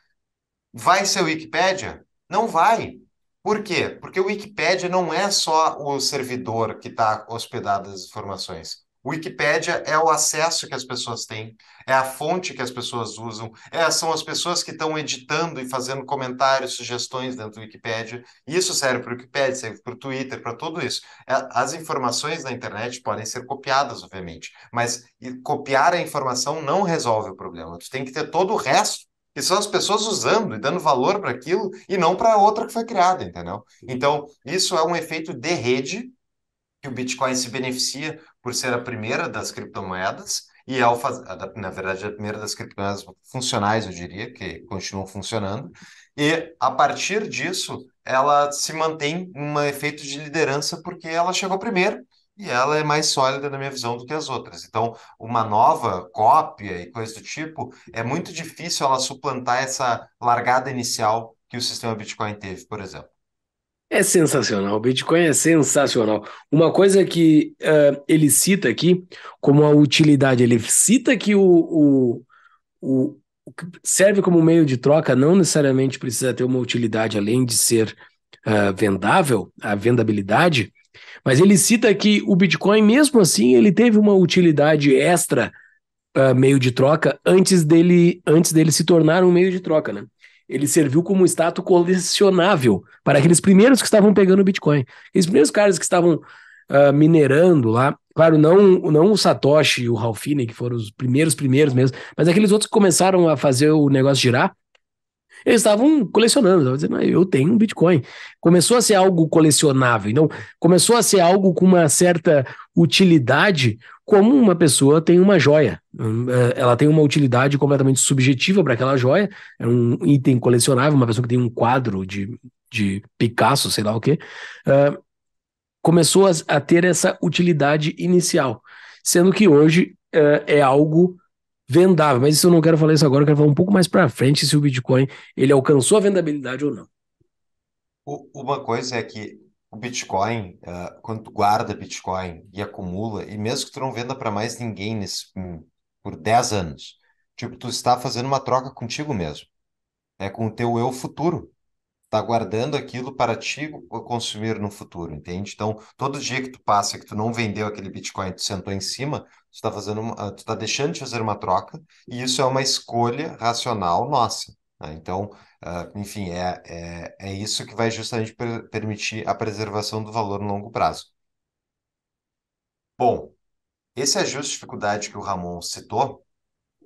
Vai ser o Wikipédia? Não vai. Por quê? Porque o Wikipédia não é só o servidor que está hospedado as informações. O Wikipédia é o acesso que as pessoas têm, é a fonte que as pessoas usam, é, são as pessoas que estão editando e fazendo comentários, sugestões dentro do Wikipédia. Isso serve para o Wikipédia, serve para o Twitter, para tudo isso. É, as informações na internet podem ser copiadas, obviamente, mas copiar a informação não resolve o problema. Tu tem que ter todo o resto que são as pessoas usando e dando valor para aquilo e não para outra que foi criada, entendeu? Então, isso é um efeito de rede que o Bitcoin se beneficia por ser a primeira das criptomoedas e ao fazer, na verdade, a primeira das criptomoedas funcionais, eu diria, que continuam funcionando. E a partir disso, ela se mantém um efeito de liderança porque ela chegou primeiro e ela é mais sólida na minha visão do que as outras. Então, uma nova cópia e coisa do tipo, é muito difícil ela suplantar essa largada inicial que o sistema Bitcoin teve, por exemplo. É sensacional, o Bitcoin é sensacional. Uma coisa que uh, ele cita aqui, como a utilidade, ele cita que o, o, o, o que serve como meio de troca não necessariamente precisa ter uma utilidade além de ser uh, vendável, a vendabilidade, mas ele cita que o Bitcoin, mesmo assim, ele teve uma utilidade extra uh, meio de troca antes dele, antes dele se tornar um meio de troca, né? Ele serviu como status colecionável para aqueles primeiros que estavam pegando o Bitcoin. Aqueles primeiros caras que estavam uh, minerando lá, claro, não, não o Satoshi e o Ralphine, que foram os primeiros primeiros mesmo, mas aqueles outros que começaram a fazer o negócio girar, eles estavam colecionando, estavam dizendo, ah, eu tenho um Bitcoin. Começou a ser algo colecionável, então começou a ser algo com uma certa utilidade, como uma pessoa tem uma joia. Hum, é, ela tem uma utilidade completamente subjetiva para aquela joia, é um item colecionável, uma pessoa que tem um quadro de, de Picasso, sei lá o quê, uh, começou a, a ter essa utilidade inicial, sendo que hoje uh, é algo vendável, mas isso eu não quero falar isso agora, eu quero falar um pouco mais para frente se o Bitcoin ele alcançou a vendabilidade ou não. Uma coisa é que o Bitcoin, uh, quando tu guarda Bitcoin e acumula, e mesmo que tu não venda para mais ninguém nesse, um, por 10 anos, tipo, tu está fazendo uma troca contigo mesmo. É com o teu eu futuro está guardando aquilo para ti consumir no futuro, entende? Então, todo dia que tu passa que tu não vendeu aquele Bitcoin, tu sentou em cima, tu está fazendo, uma, ah, tu tá deixando de fazer uma troca e isso é uma escolha racional nossa. Né? Então, uh, enfim, é, é, é isso que vai justamente per permitir a preservação do valor no longo prazo. Bom, esse ajuste de dificuldade que o Ramon citou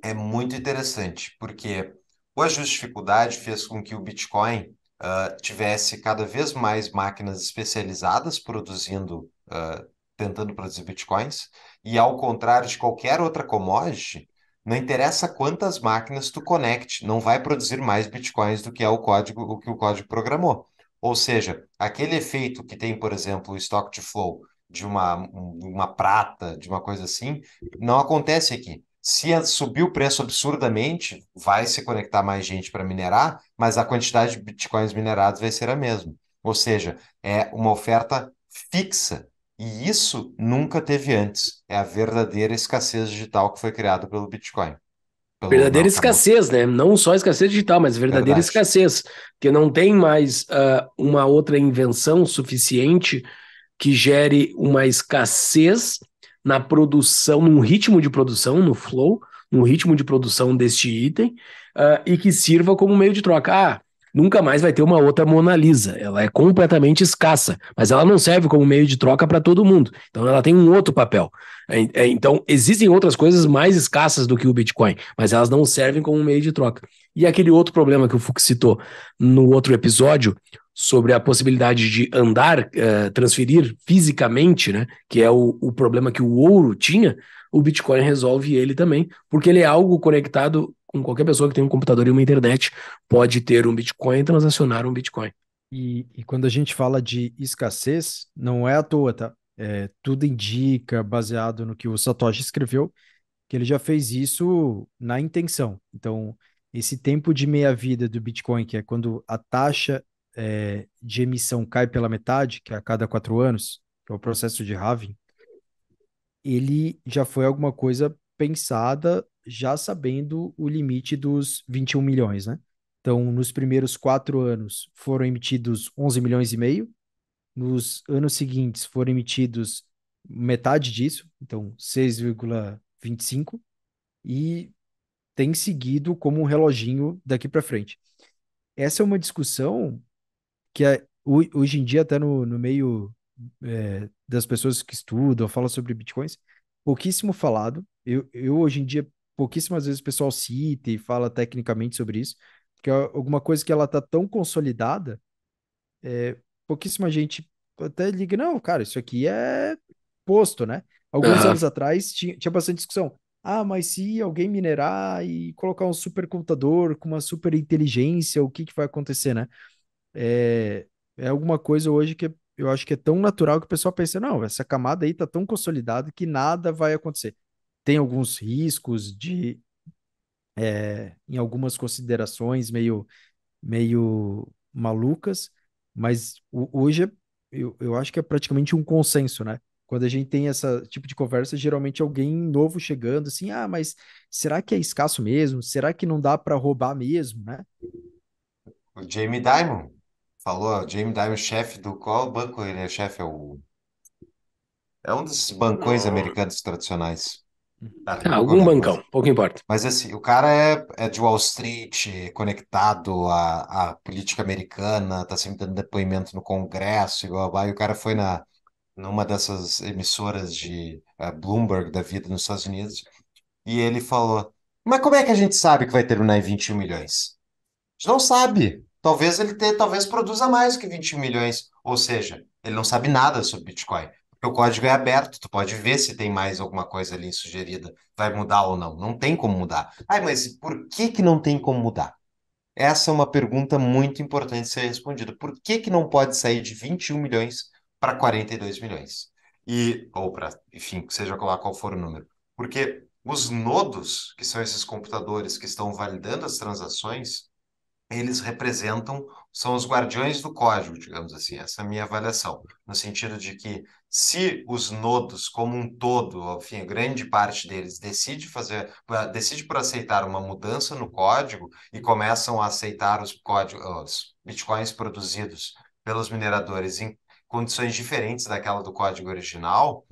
é muito interessante, porque o ajuste de dificuldade fez com que o Bitcoin uh, tivesse cada vez mais máquinas especializadas produzindo, uh, tentando produzir bitcoins, e ao contrário de qualquer outra commodity, não interessa quantas máquinas tu conecte, não vai produzir mais bitcoins do que é o código, o que o código programou. Ou seja, aquele efeito que tem, por exemplo, o stock to flow de uma, uma prata, de uma coisa assim, não acontece aqui. Se subir o preço absurdamente, vai se conectar mais gente para minerar, mas a quantidade de bitcoins minerados vai ser a mesma. Ou seja, é uma oferta fixa. E isso nunca teve antes. É a verdadeira escassez digital que foi criada pelo Bitcoin. Pelo verdadeira escassez, né? Não só escassez digital, mas verdadeira Verdade. escassez. Porque não tem mais uh, uma outra invenção suficiente que gere uma escassez na produção, num ritmo de produção, no flow, no ritmo de produção deste item, uh, e que sirva como meio de troca. Ah, nunca mais vai ter uma outra Mona Lisa. Ela é completamente escassa, mas ela não serve como meio de troca para todo mundo. Então ela tem um outro papel. É, é, então existem outras coisas mais escassas do que o Bitcoin, mas elas não servem como meio de troca. E aquele outro problema que o Fux citou no outro episódio, sobre a possibilidade de andar, uh, transferir fisicamente, né, que é o, o problema que o ouro tinha, o Bitcoin resolve ele também, porque ele é algo conectado com qualquer pessoa que tem um computador e uma internet, pode ter um Bitcoin e transacionar um Bitcoin. E, e quando a gente fala de escassez, não é à toa, tá? É, tudo indica, baseado no que o Satoshi escreveu, que ele já fez isso na intenção. Então, esse tempo de meia-vida do Bitcoin, que é quando a taxa é, de emissão cai pela metade, que é a cada quatro anos, que é o processo de halving, ele já foi alguma coisa pensada, já sabendo o limite dos 21 milhões, né? Então, nos primeiros quatro anos foram emitidos 11 milhões e meio, nos anos seguintes foram emitidos metade disso, então 6,25, e tem seguido como um reloginho daqui para frente. Essa é uma discussão que é, hoje em dia, até no, no meio é, das pessoas que estudam, falam sobre bitcoins, pouquíssimo falado. Eu, eu hoje em dia, pouquíssimas vezes o pessoal cita e fala tecnicamente sobre isso, porque é alguma coisa que ela tá tão consolidada, é, pouquíssima gente até liga, não, cara, isso aqui é posto, né? Alguns uhum. anos atrás tinha, tinha bastante discussão. Ah, mas se alguém minerar e colocar um supercomputador com uma super inteligência, o que, que vai acontecer, né? é, é alguma coisa hoje que eu acho que é tão natural que o pessoal pensa, não, essa camada aí tá tão consolidada que nada vai acontecer. Tem alguns riscos de, é, em algumas considerações meio, meio malucas, mas hoje é, eu, eu acho que é praticamente um consenso, né? Quando a gente tem esse tipo de conversa, geralmente alguém novo chegando assim, ah, mas será que é escasso mesmo? Será que não dá para roubar mesmo, né? O Jamie Dimon falou, Jamie Dimon, é chefe do. Qual banco ele é chefe? É, o... é um desses bancões Não. americanos tradicionais. Tá, ah, algum bancão, coisa. pouco importa. Mas assim, o cara é, é de Wall Street, conectado à, à, política americana, tá sempre dando depoimento no Congresso e blá, blá, e o cara foi na, numa dessas emissoras de uh, Bloomberg da vida nos Estados Unidos e ele falou: Mas como é que a gente sabe que vai terminar em 21 milhões? A gente não sabe. Talvez ele te, talvez produza mais que 20 milhões, ou seja, ele não sabe nada sobre Bitcoin. Porque o código é aberto, tu pode ver se tem mais alguma coisa ali sugerida, vai mudar ou não. Não tem como mudar. Ai, mas por que que não tem como mudar? Essa é uma pergunta muito importante ser respondida. Por que que não pode sair de 21 milhões para 42 milhões? E ou para, enfim, seja lá qual for o número. Porque os nodos, que são esses computadores que estão validando as transações, eles representam, são os guardiões do código, digamos assim, essa é a minha avaliação, no sentido de que se os nodos como um todo, enfim, grande parte deles decide fazer, ah, decide por aceitar uma mudança no código e começam a aceitar os, códigos, os bitcoins produzidos pelos mineradores em condições diferentes daquela do código original,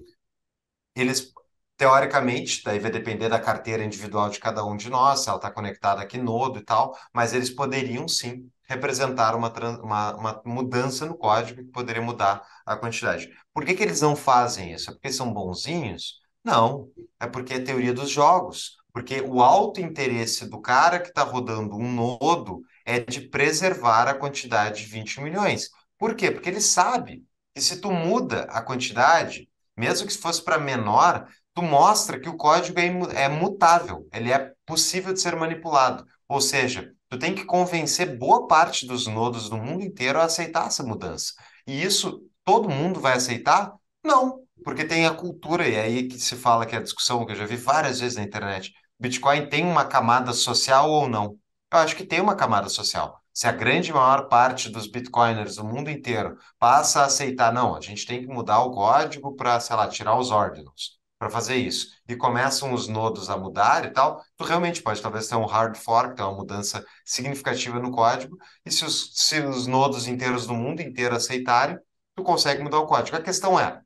eles teoricamente, daí vai depender da carteira individual de cada um de nós, se ela está conectada aqui nodo e tal, mas eles poderiam sim representar uma, uma, uma, mudança no código que poderia mudar a quantidade. Por que, que eles não fazem isso? É porque são bonzinhos? Não, é porque é teoria dos jogos. Porque o alto interesse do cara que está rodando um nodo é de preservar a quantidade de 20 milhões. Por quê? Porque ele sabe que se tu muda a quantidade, mesmo que fosse para menor, tu mostra que o código é, é mutável, ele é possível de ser manipulado. Ou seja, tu tem que convencer boa parte dos nodos do mundo inteiro a aceitar essa mudança. E isso todo mundo vai aceitar? Não, porque tem a cultura, e aí que se fala que é a discussão que eu já vi várias vezes na internet. Bitcoin tem uma camada social ou não? Eu acho que tem uma camada social. Se a grande maior parte dos bitcoiners do mundo inteiro passa a aceitar, não, a gente tem que mudar o código para, sei lá, tirar os ordens para fazer isso e começam os nodos a mudar e tal, tu realmente pode talvez ter um hard fork, ter uma mudança significativa no código, e se os, se os nodos inteiros do mundo inteiro aceitarem, tu consegue mudar o código. A questão é,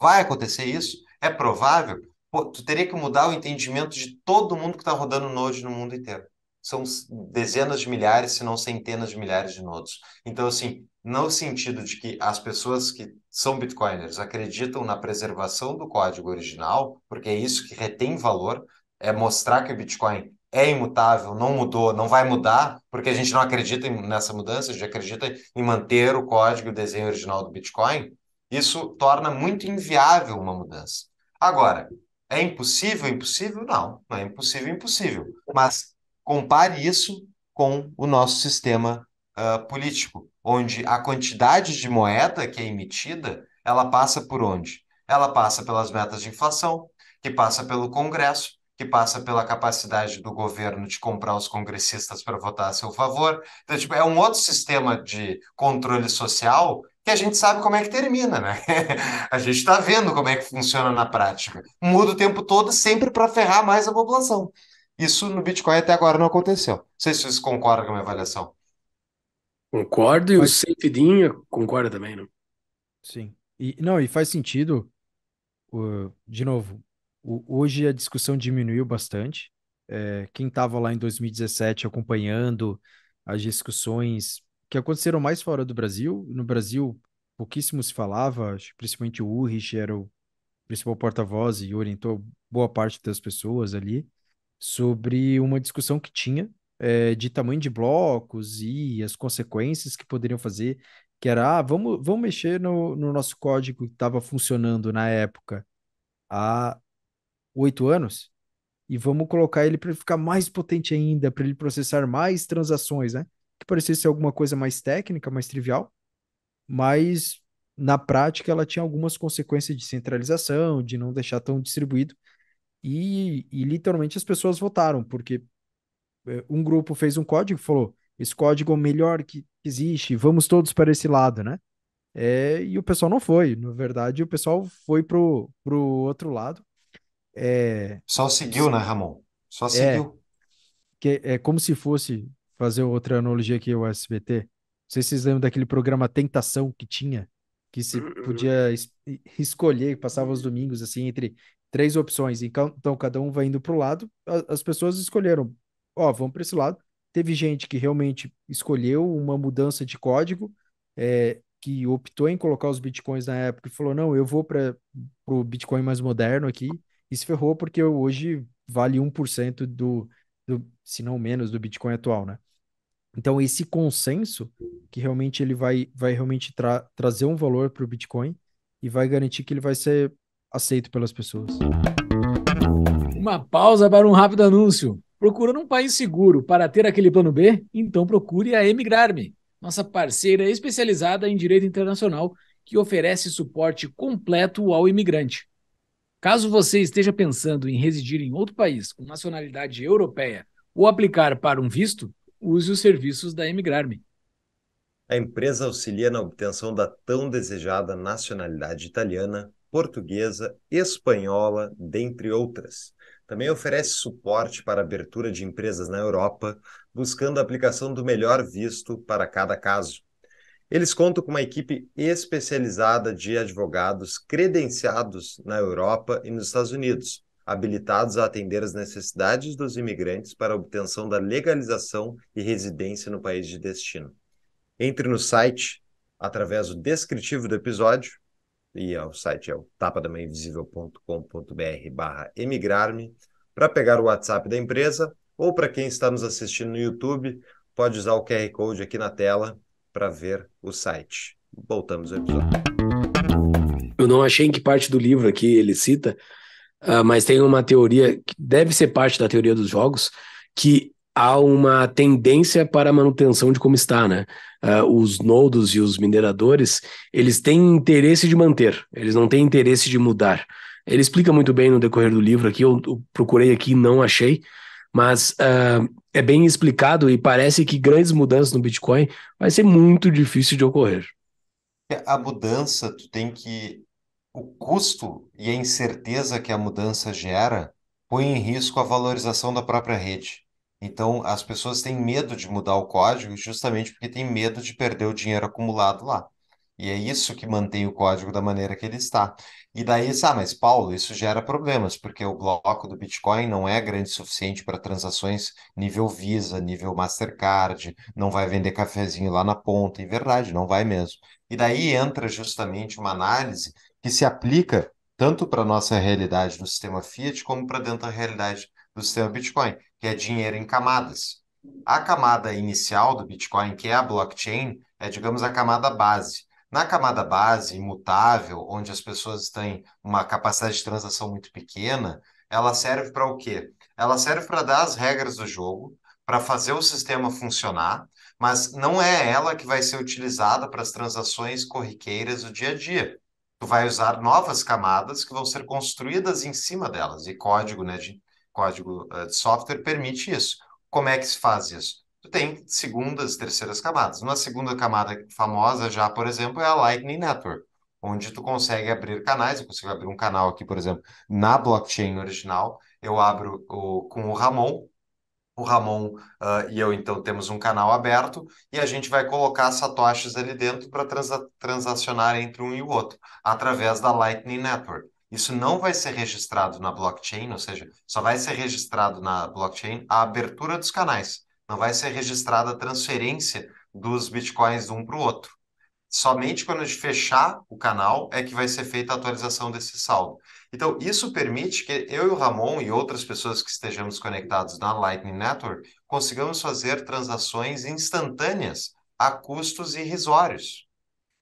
vai acontecer isso? É provável? Pô, tu teria que mudar o entendimento de todo mundo que está rodando Node no mundo inteiro. São dezenas de milhares, se não centenas de milhares de nodos. Então, assim, no sentido de que as pessoas que são bitcoiners, acreditam na preservação do código original, porque é isso que retém valor, é mostrar que o Bitcoin é imutável, não mudou, não vai mudar, porque a gente não acredita nessa mudança, a gente acredita em manter o código o desenho original do Bitcoin, isso torna muito inviável uma mudança. Agora, é impossível? Impossível? Não, não é impossível, impossível. Mas compare isso com o nosso sistema uh, político onde a quantidade de moeda que é emitida, ela passa por onde? Ela passa pelas metas de inflação, que passa pelo Congresso, que passa pela capacidade do governo de comprar os congressistas para votar a seu favor. Então, tipo, é um outro sistema de controle social que a gente sabe como é que termina, né? a gente está vendo como é que funciona na prática. Muda o tempo todo, sempre para ferrar mais a população. Isso no Bitcoin até agora não aconteceu. Não sei se vocês concordam com a minha avaliação. Concordo, e o Safedinha concorda também, não? Né? Sim. E, não, e faz sentido, uh, de novo, hoje a discussão diminuiu bastante. É, quem estava lá em 2017 acompanhando as discussões que aconteceram mais fora do Brasil, no Brasil pouquíssimo se falava, principalmente o Urich era o principal porta-voz e orientou boa parte das pessoas ali sobre uma discussão que tinha é, de tamanho de blocos e as consequências que poderiam fazer, que era, ah, vamos, vamos mexer no, no nosso código que estava funcionando na época há oito anos e vamos colocar ele para ele ficar mais potente ainda, para ele processar mais transações, né? Que parecia ser alguma coisa mais técnica, mais trivial, mas na prática ela tinha algumas consequências de centralização, de não deixar tão distribuído. E, e literalmente as pessoas votaram, porque é, um grupo fez um código e falou: esse código é o melhor que existe, vamos todos para esse lado, né? É, e o pessoal não foi, na verdade, o pessoal foi pro, pro outro lado. É, Só seguiu, né, Ramon? Só é. seguiu. É, que é como se fosse fazer outra analogia aqui o SBT. Não sei se vocês lembram daquele programa Tentação que tinha, que se podia es escolher, passava os domingos assim entre três opções. Então cada um vai indo para o lado. As pessoas escolheram ó, vamos para esse lado. Teve gente que realmente escolheu uma mudança de código, é, que optou em colocar os bitcoins na época e falou: não, eu vou para o Bitcoin mais moderno aqui, e se ferrou porque hoje vale 1% do, do, se não menos, do Bitcoin atual, né? Então, esse consenso que realmente ele vai, vai realmente tra trazer um valor para o Bitcoin e vai garantir que ele vai ser aceito pelas pessoas. Uma pausa para um rápido anúncio. Procurando um país seguro para ter aquele plano B? Então procure a Emigrarme, nossa parceira especializada em direito internacional que oferece suporte completo ao imigrante. Caso você esteja pensando em residir em outro país com nacionalidade europeia ou aplicar para um visto, use os serviços da Emigrarme. A empresa auxilia na obtenção da tão desejada nacionalidade italiana, portuguesa, espanhola, dentre outras. Também oferece suporte para abertura de empresas na Europa, buscando a aplicação do melhor visto para cada caso. Eles contam com uma equipe especializada de advogados credenciados na Europa e nos Estados Unidos, habilitados a atender as necessidades dos imigrantes para obtenção da legalização e residência no país de destino. Entre no site através do descritivo do episódio e é, o site é o tapadamainvisível.com.br barra emigrar-me, para pegar o WhatsApp da empresa, ou para quem está nos assistindo no YouTube, pode usar o QR Code aqui na tela para ver o site. Voltamos ao episódio. Eu não achei em que parte do livro aqui ele cita, ah, mas tem uma teoria que deve ser parte da teoria dos jogos, que há uma tendência para a manutenção de como está, né? Uh, os nodos e os mineradores, eles têm interesse de manter, eles não têm interesse de mudar. Ele explica muito bem no decorrer do livro aqui, eu, procurei aqui e não achei, mas uh, é bem explicado e parece que grandes mudanças no Bitcoin vai ser muito difícil de ocorrer. É, a mudança, tu tem que. O custo e a incerteza que a mudança gera põe em risco a valorização da própria rede. Então, as pessoas têm medo de mudar o código justamente porque têm medo de perder o dinheiro acumulado lá. E é isso que mantém o código da maneira que ele está. E daí, assim, ah, mas Paulo, isso gera problemas, porque o bloco do Bitcoin não é grande o suficiente para transações nível Visa, nível Mastercard, não vai vender cafezinho lá na ponta, e é verdade, não vai mesmo. E daí entra justamente uma análise que se aplica tanto para a nossa realidade no sistema Fiat como para dentro da realidade do sistema Bitcoin, que é dinheiro em camadas. A camada inicial do Bitcoin, que é a blockchain, é, digamos, a camada base. Na camada base, imutável, onde as pessoas têm uma capacidade de transação muito pequena, ela serve para o quê? Ela serve para dar as regras do jogo, para fazer o sistema funcionar, mas não é ela que vai ser utilizada para as transações corriqueiras do dia a dia. Tu vai usar novas camadas que vão ser construídas em cima delas, e código né, de código eh, de software permite isso. Como é que se faz isso? Tu tem segundas, terceiras camadas. Uma segunda camada famosa já, por exemplo, é a Lightning Network, onde tu consegue abrir canais. Eu consigo abrir um canal aqui, por exemplo, na blockchain original. Eu abro o, com o Ramon, o Ramon uh, e eu então temos um canal aberto e a gente vai colocar satoshis ali dentro para transa transacionar entre um e o outro através da Lightning Network. Isso não vai ser registrado na blockchain, ou seja, só vai ser registrado na blockchain a abertura dos canais. Não vai ser registrada a transferência dos bitcoins de um para o outro. Somente quando a gente fechar o canal é que vai ser feita a atualização desse saldo. Então, isso permite que eu e o Ramon e outras pessoas que estejamos conectados na Lightning Network consigamos fazer transações instantâneas a custos irrisórios.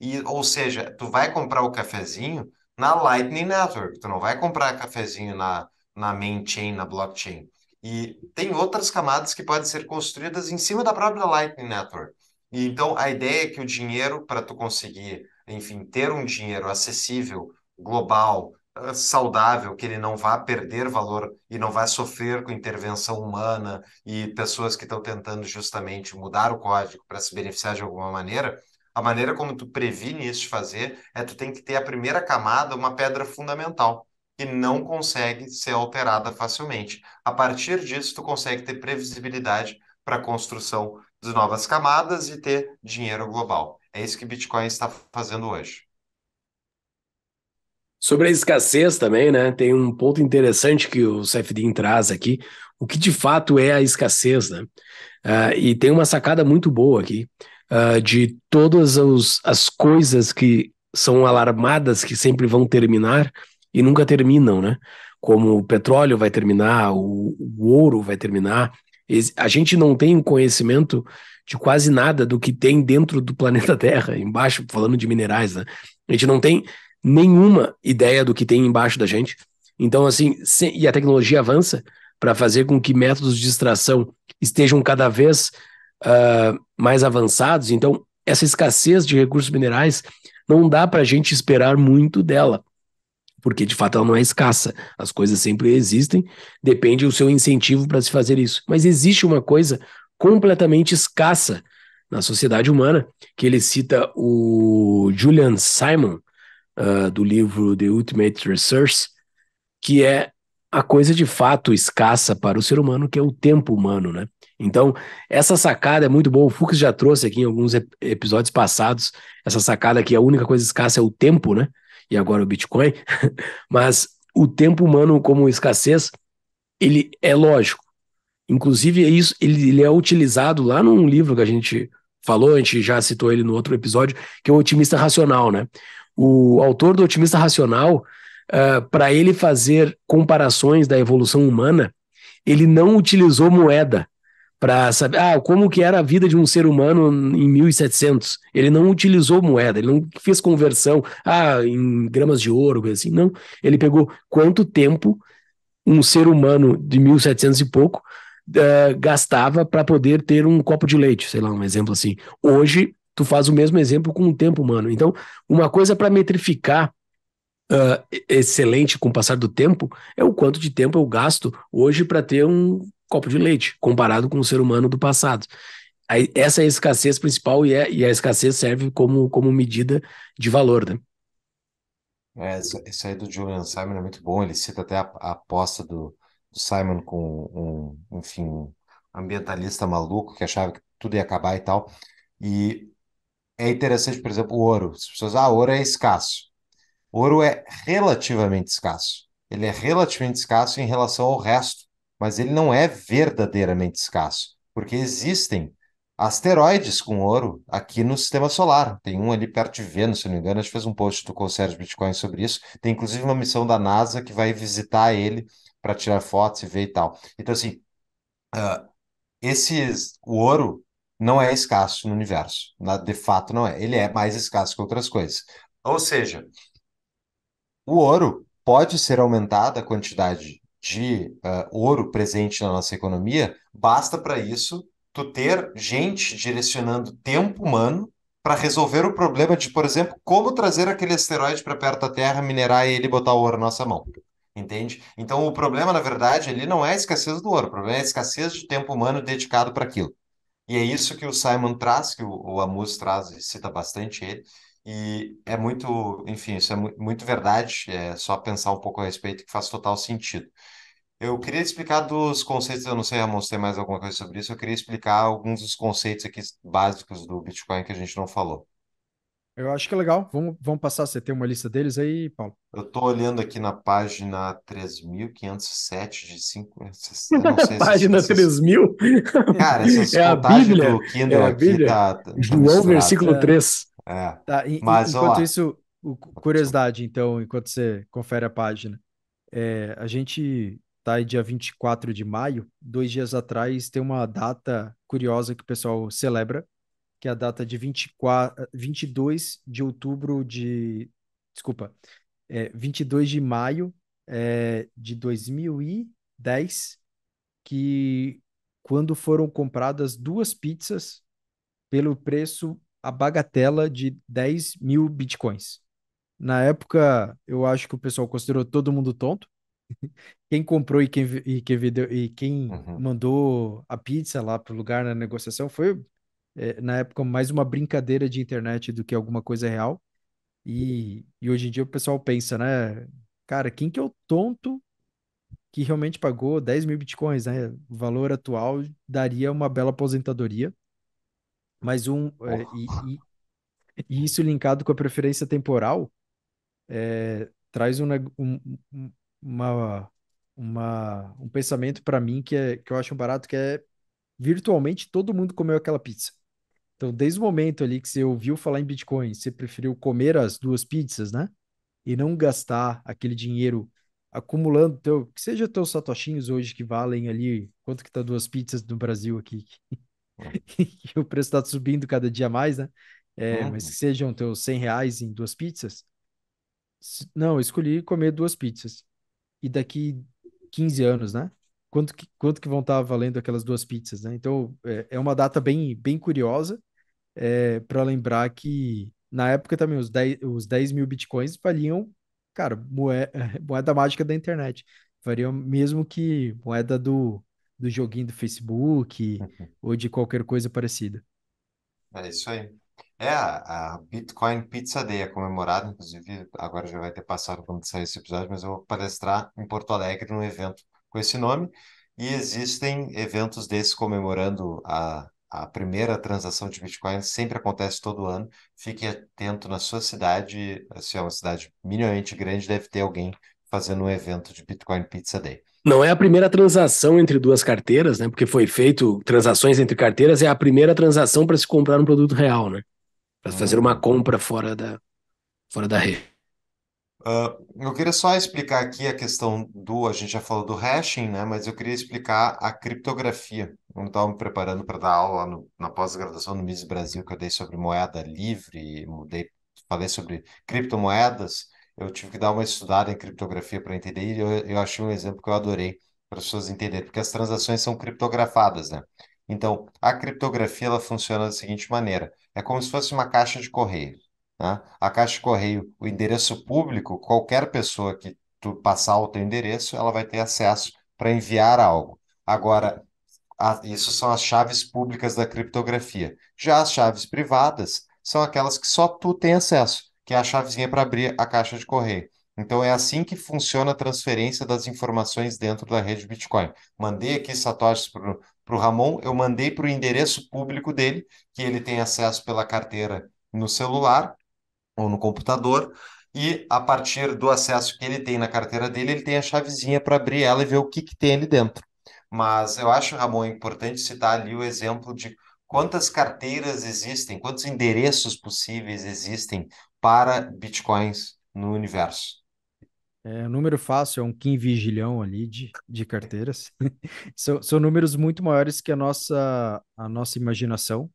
E, ou seja, tu vai comprar o cafezinho, na Lightning Network. Tu não vai comprar cafezinho na, na main chain, na blockchain. E tem outras camadas que podem ser construídas em cima da própria Lightning Network. E, então, a ideia é que o dinheiro, para tu conseguir, enfim, ter um dinheiro acessível, global, eh, saudável, que ele não vá perder valor e não vá sofrer com intervenção humana e pessoas que estão tentando justamente mudar o código para se beneficiar de alguma maneira, a maneira como tu previne isso de fazer é tu tem que ter a primeira camada, uma pedra fundamental, que não consegue ser alterada facilmente. A partir disso, tu consegue ter previsibilidade para a construção de novas camadas e ter dinheiro global. É isso que Bitcoin está fazendo hoje. Sobre a escassez também, né? Tem um ponto interessante que o Sefdin traz aqui, o que de fato é a escassez, né? Uh, e tem uma sacada muito boa aqui uh, de todas os, as coisas que são alarmadas, que sempre vão terminar e nunca terminam, né? Como o petróleo vai terminar, o, o ouro vai terminar. A gente não tem conhecimento de quase nada do que tem dentro do planeta Terra, embaixo, falando de minerais, né? A gente não tem nenhuma ideia do que tem embaixo da gente. Então, assim, e a tecnologia avança para fazer com que métodos de extração estejam cada vez uh, mais avançados. Então, essa escassez de recursos minerais não dá para a gente esperar muito dela, porque de fato ela não é escassa. As coisas sempre existem, depende do seu incentivo para se fazer isso. Mas existe uma coisa completamente escassa na sociedade humana, que ele cita o Julian Simon, uh, do livro The Ultimate Resource, que é a coisa de fato escassa para o ser humano, que é o tempo humano, né? Então, essa sacada é muito boa. O Fux já trouxe aqui em alguns episódios passados essa sacada que a única coisa escassa é o tempo, né? E agora o Bitcoin. Mas o tempo humano como escassez, ele é lógico. Inclusive, é isso, ele, ele é utilizado lá num livro que a gente falou, a gente já citou ele no outro episódio, que é o Otimista Racional, né? O autor do Otimista Racional, uh, eh, para ele fazer comparações da evolução humana, ele não utilizou moeda para saber ah, como que era a vida de um ser humano em 1700. Ele não utilizou moeda, ele não fez conversão ah, em gramas de ouro, assim, não. Ele pegou quanto tempo um ser humano de 1700 e pouco uh, gastava para poder ter um copo de leite, sei lá, um exemplo assim. Hoje, tu faz o mesmo exemplo com o tempo humano. Então, uma coisa para metrificar uh, excelente com o passar do tempo é o quanto de tempo eu gasto hoje para ter um copo de leite, comparado com o ser humano do passado. Aí, essa é a escassez principal e, é, e a escassez serve como, como medida de valor, né? É, isso aí do Julian Simon é muito bom. Ele cita até a, a aposta do, do, Simon com um, enfim, um ambientalista maluco que achava que tudo ia acabar e tal. E é interessante, por exemplo, o ouro. As pessoas, ah, ouro é escasso. ouro é relativamente escasso. Ele é relativamente escasso em relação ao resto mas ele não é verdadeiramente escasso, porque existem asteroides com ouro aqui no sistema solar. Tem um ali perto de Vênus, se não me engano, a gente fez um post do Concierge Bitcoin sobre isso. Tem inclusive uma missão da NASA que vai visitar ele para tirar fotos e ver e tal. Então, assim, uh, ah, esses, o ouro não é escasso no universo. De fato, não é. Ele é mais escasso que outras coisas. Ou seja, o ouro pode ser aumentada a quantidade de uh, ouro presente na nossa economia, basta para isso tu ter gente direcionando tempo humano para resolver o problema de, por exemplo, como trazer aquele asteroide para perto da Terra, minerar ele e botar o ouro na nossa mão. Entende? Então, o problema, na verdade, ele não é a escassez do ouro, o problema é a escassez de tempo humano dedicado para aquilo. E é isso que o Simon traz, que o, o Amos traz, cita bastante ele, e é muito, enfim, isso é muito verdade, é só pensar um pouco a respeito que faz total sentido. Eu queria explicar dos conceitos, eu não sei, Ramon, se tem mais alguma coisa sobre isso, eu queria explicar alguns dos conceitos aqui básicos do Bitcoin que a gente não falou. Eu acho que é legal. Vamos, vamos passar. Você tem uma lista deles aí, Paulo? Eu estou olhando aqui na página 3.507 de 5. Não sei se página se, 3000? Cara, essas é contagens a Bíblia, do Kindle é Bíblia. aqui tá-, tá. João, versículo 3. É. é. Tá, Mas, enquanto isso, curiosidade, então, enquanto você confere a página. É, a gente tá? É dia 24 de maio. Dois dias atrás tem uma data curiosa que o pessoal celebra, que é a data de 24, 22 de outubro de. Desculpa. É, 22 de maio é, de 2010, que quando foram compradas duas pizzas pelo preço a bagatela de 10 mil bitcoins. Na época, eu acho que o pessoal considerou todo mundo tonto, quem comprou e quem, e quem, vendeu, e quem uhum. mandou a pizza lá pro lugar na negociação foi, é, na época, mais uma brincadeira de internet do que alguma coisa real. E, e hoje em dia o pessoal pensa, né? Cara, quem que é o tonto que realmente pagou 10 mil bitcoins, né? O valor atual daria uma bela aposentadoria. Mas um. Oh. É, e, e, e, isso linkado com a preferência temporal é, traz um, um, uma, uma, um pensamento para mim que, é, que eu acho barato, que é virtualmente todo mundo comeu aquela pizza. Então, desde o momento ali que você ouviu falar em Bitcoin, você preferiu comer as duas pizzas, né? E não gastar aquele dinheiro acumulando teu, que seja teus satoshinhos hoje que valem ali, quanto que tá duas pizzas no Brasil aqui? que o preço tá subindo cada dia mais, né? É, mas que sejam teus 100 reais em duas pizzas. Não, eu escolhi comer duas pizzas e daqui 15 anos, né? Quanto que, quanto que vão estar tá valendo aquelas duas pizzas, né? Então, é, é uma data bem, bem curiosa é, para lembrar que, na época também, os 10, os 10 mil bitcoins valiam, cara, moeda, moeda mágica da internet. Valiam mesmo que moeda do, do joguinho do Facebook uhum. ou de qualquer coisa parecida. É isso aí. É, a, Bitcoin Pizza Day é comemorada, inclusive agora já vai ter passado quando sair esse episódio, mas eu vou palestrar em Porto Alegre num evento com esse nome. E existem eventos desses comemorando a, a primeira transação de Bitcoin, sempre acontece todo ano. Fique atento na sua cidade, se é uma cidade minimamente grande, deve ter alguém fazendo um evento de Bitcoin Pizza Day. Não é a primeira transação entre duas carteiras, né? Porque foi feito transações entre carteiras, é a primeira transação para se comprar um produto real, né? para fazer uma compra fora da, fora da rede. Uh, eu queria só explicar aqui a questão do, a gente já falou do hashing, né? Mas eu queria explicar a criptografia. Eu estava me preparando para dar aula no, na pós-graduação no MIS Brasil que eu dei sobre moeda livre, mudei, falei sobre criptomoedas. Eu tive que dar uma estudada em criptografia para entender e eu, eu achei um exemplo que eu adorei para as pessoas entenderem, porque as transações são criptografadas, né? Então, a criptografia ela funciona da seguinte maneira: é como se fosse uma caixa de correio. Né? A caixa de correio, o endereço público, qualquer pessoa que tu passar o teu endereço, ela vai ter acesso para enviar algo. Agora, a, isso são as chaves públicas da criptografia. Já as chaves privadas são aquelas que só tu tem acesso, que é a chavezinha para abrir a caixa de correio. Então é assim que funciona a transferência das informações dentro da rede Bitcoin. Mandei aqui satoshis para o Ramon, eu mandei para o endereço público dele, que ele tem acesso pela carteira no celular ou no computador, e a partir do acesso que ele tem na carteira dele, ele tem a chavezinha para abrir ela e ver o que, que tem ali dentro. Mas eu acho, Ramon, importante citar ali o exemplo de quantas carteiras existem, quantos endereços possíveis existem para bitcoins no universo. É, número fácil é um quinvigilhão ali de, de carteiras. são, são números muito maiores que a nossa, a nossa imaginação.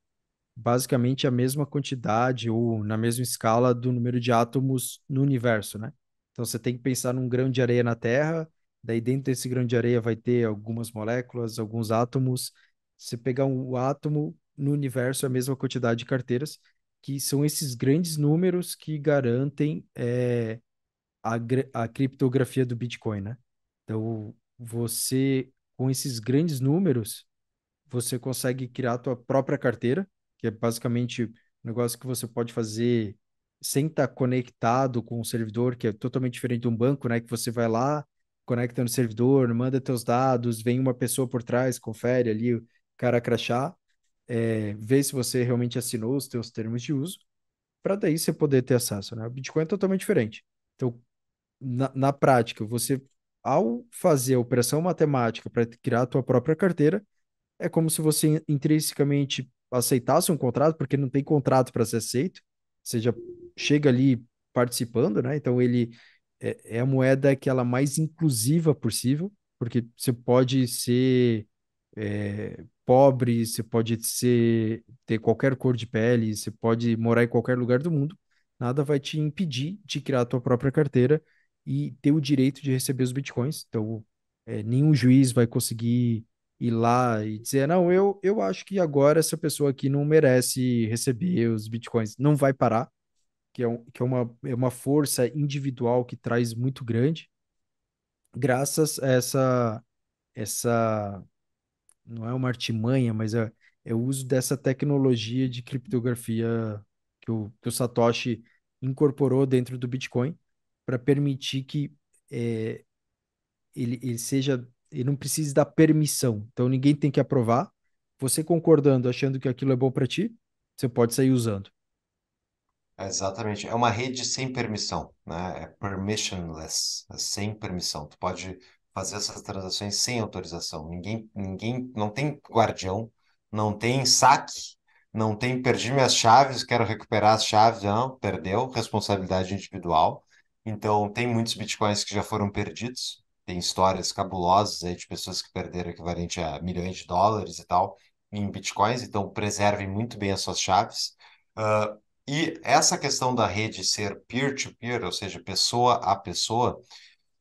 Basicamente a mesma quantidade ou na mesma escala do número de átomos no universo, né? Então você tem que pensar num grão de areia na Terra, daí dentro desse grão de areia vai ter algumas moléculas, alguns átomos. Se pegar um átomo no universo, é a mesma quantidade de carteiras, que são esses grandes números que garantem é, a, a criptografia do Bitcoin, né? Então, você, com esses grandes números, você consegue criar a tua própria carteira, que é basicamente um negócio que você pode fazer sem estar tá conectado com o servidor, que é totalmente diferente de um banco, né? Que você vai lá, conecta no servidor, manda teus dados, vem uma pessoa por trás, confere ali o cara crachá, é, vê se você realmente assinou os teus termos de uso, para daí você poder ter acesso, né? O Bitcoin é totalmente diferente. Então, na, na prática, você, ao fazer a operação matemática para criar a tua própria carteira, é como se você intrinsecamente aceitasse um contrato, porque não tem contrato para ser aceito, você já chega ali participando, né? Então ele é, é a moeda que ela é mais inclusiva possível, porque você pode ser é, pobre, você pode ser, ter qualquer cor de pele, você pode morar em qualquer lugar do mundo, nada vai te impedir de criar a tua própria carteira e ter o direito de receber os bitcoins. Então, é, nenhum juiz vai conseguir ir lá e dizer: não, eu, eu acho que agora essa pessoa aqui não merece receber os bitcoins. Não vai parar, que é, um, que é, uma, é uma força individual que traz muito grande, graças a essa. essa não é uma artimanha, mas é, é o uso dessa tecnologia de criptografia que o, que o Satoshi incorporou dentro do Bitcoin para permitir que é, ele, ele seja, ele não precise da permissão. Então ninguém tem que aprovar. Você concordando, achando que aquilo é bom para ti, você pode sair usando. Exatamente. É uma rede sem permissão, né? É permissionless, é sem permissão. Tu pode fazer essas transações sem autorização. Ninguém, ninguém, não tem guardião, não tem saque, não tem perdi minhas chaves, quero recuperar as chaves, não, perdeu, responsabilidade individual. Então, tem muitos bitcoins que já foram perdidos, tem histórias cabulosas aí de pessoas que perderam equivalente a milhões de dólares e tal em bitcoins, então preservem muito bem as suas chaves. Uh, e essa questão da rede ser peer-to-peer, ou seja, pessoa a pessoa,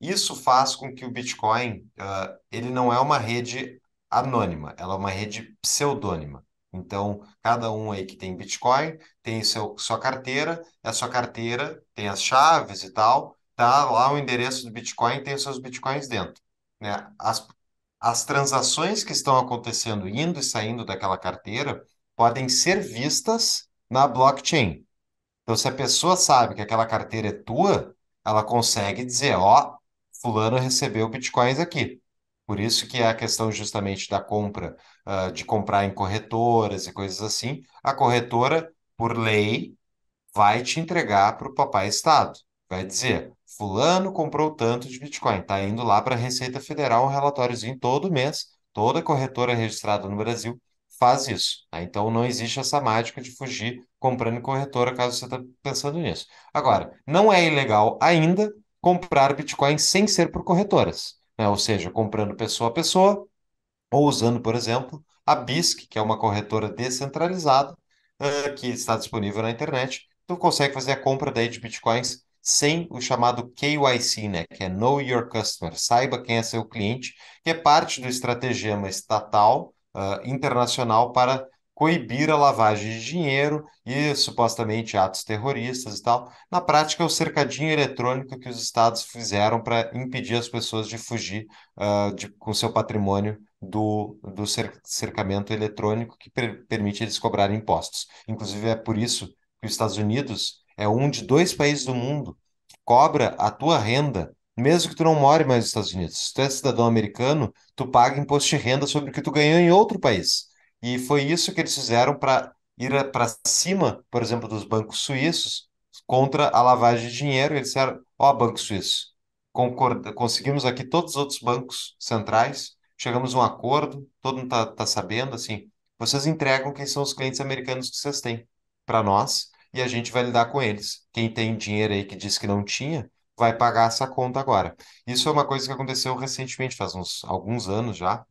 isso faz com que o Bitcoin, uh, ele não é uma rede anônima, ela é uma rede pseudônima. Então, cada um aí que tem Bitcoin tem seu, sua carteira, a sua carteira tem as chaves e tal, tá lá o endereço do Bitcoin tem os seus Bitcoins dentro. Né? As, as transações que estão acontecendo, indo e saindo daquela carteira, podem ser vistas na blockchain. Então, se a pessoa sabe que aquela carteira é tua, ela consegue dizer, ó, fulano recebeu bitcoins aqui. Por isso que é a questão justamente da compra ah, de comprar em corretoras e coisas assim, a corretora, por lei, vai te entregar para o papai Estado. Vai dizer, fulano comprou tanto de Bitcoin, está indo lá para a Receita Federal um relatóriozinho todo mês, toda corretora registrada no Brasil faz isso. Tá? Então não existe essa mágica de fugir comprando em corretora, caso você esteja tá pensando nisso. Agora, não é ilegal ainda comprar Bitcoin sem ser por corretoras, né? ou seja, comprando pessoa a pessoa, ou usando, por exemplo, a BISC, que é uma corretora descentralizada uh, que está disponível na internet. Tu consegue fazer a compra daí de bitcoins sem o chamado KYC, né? que é Know Your Customer, saiba quem é seu cliente, que é parte do estratagema estatal uh, internacional para coibir a lavagem de dinheiro e supostamente atos terroristas e tal. Na prática, é o cercadinho eletrônico que os estados fizeram para impedir as pessoas de fugir uh, de, com seu patrimônio do, do cercamento eletrônico que per, permite eles cobrarem impostos. Inclusive, é por isso que os Estados Unidos é um de dois países do mundo que cobra a tua renda, mesmo que tu não more mais nos Estados Unidos. Se tu é cidadão americano, tu paga imposto de renda sobre o que tu ganhou em outro país. E foi isso que eles fizeram para ir para cima, por exemplo, dos bancos suíços contra a lavagem de dinheiro. Eles disseram: ó, oh, banco suíço, concorda, conseguimos aqui todos os outros bancos centrais chegamos a um acordo, todo mundo está tá sabendo, assim, vocês entregam quem são os clientes americanos que vocês têm para nós e a gente vai lidar com eles. Quem tem dinheiro aí que disse que não tinha, vai pagar essa conta agora. Isso é uma coisa que aconteceu recentemente, faz uns alguns anos já,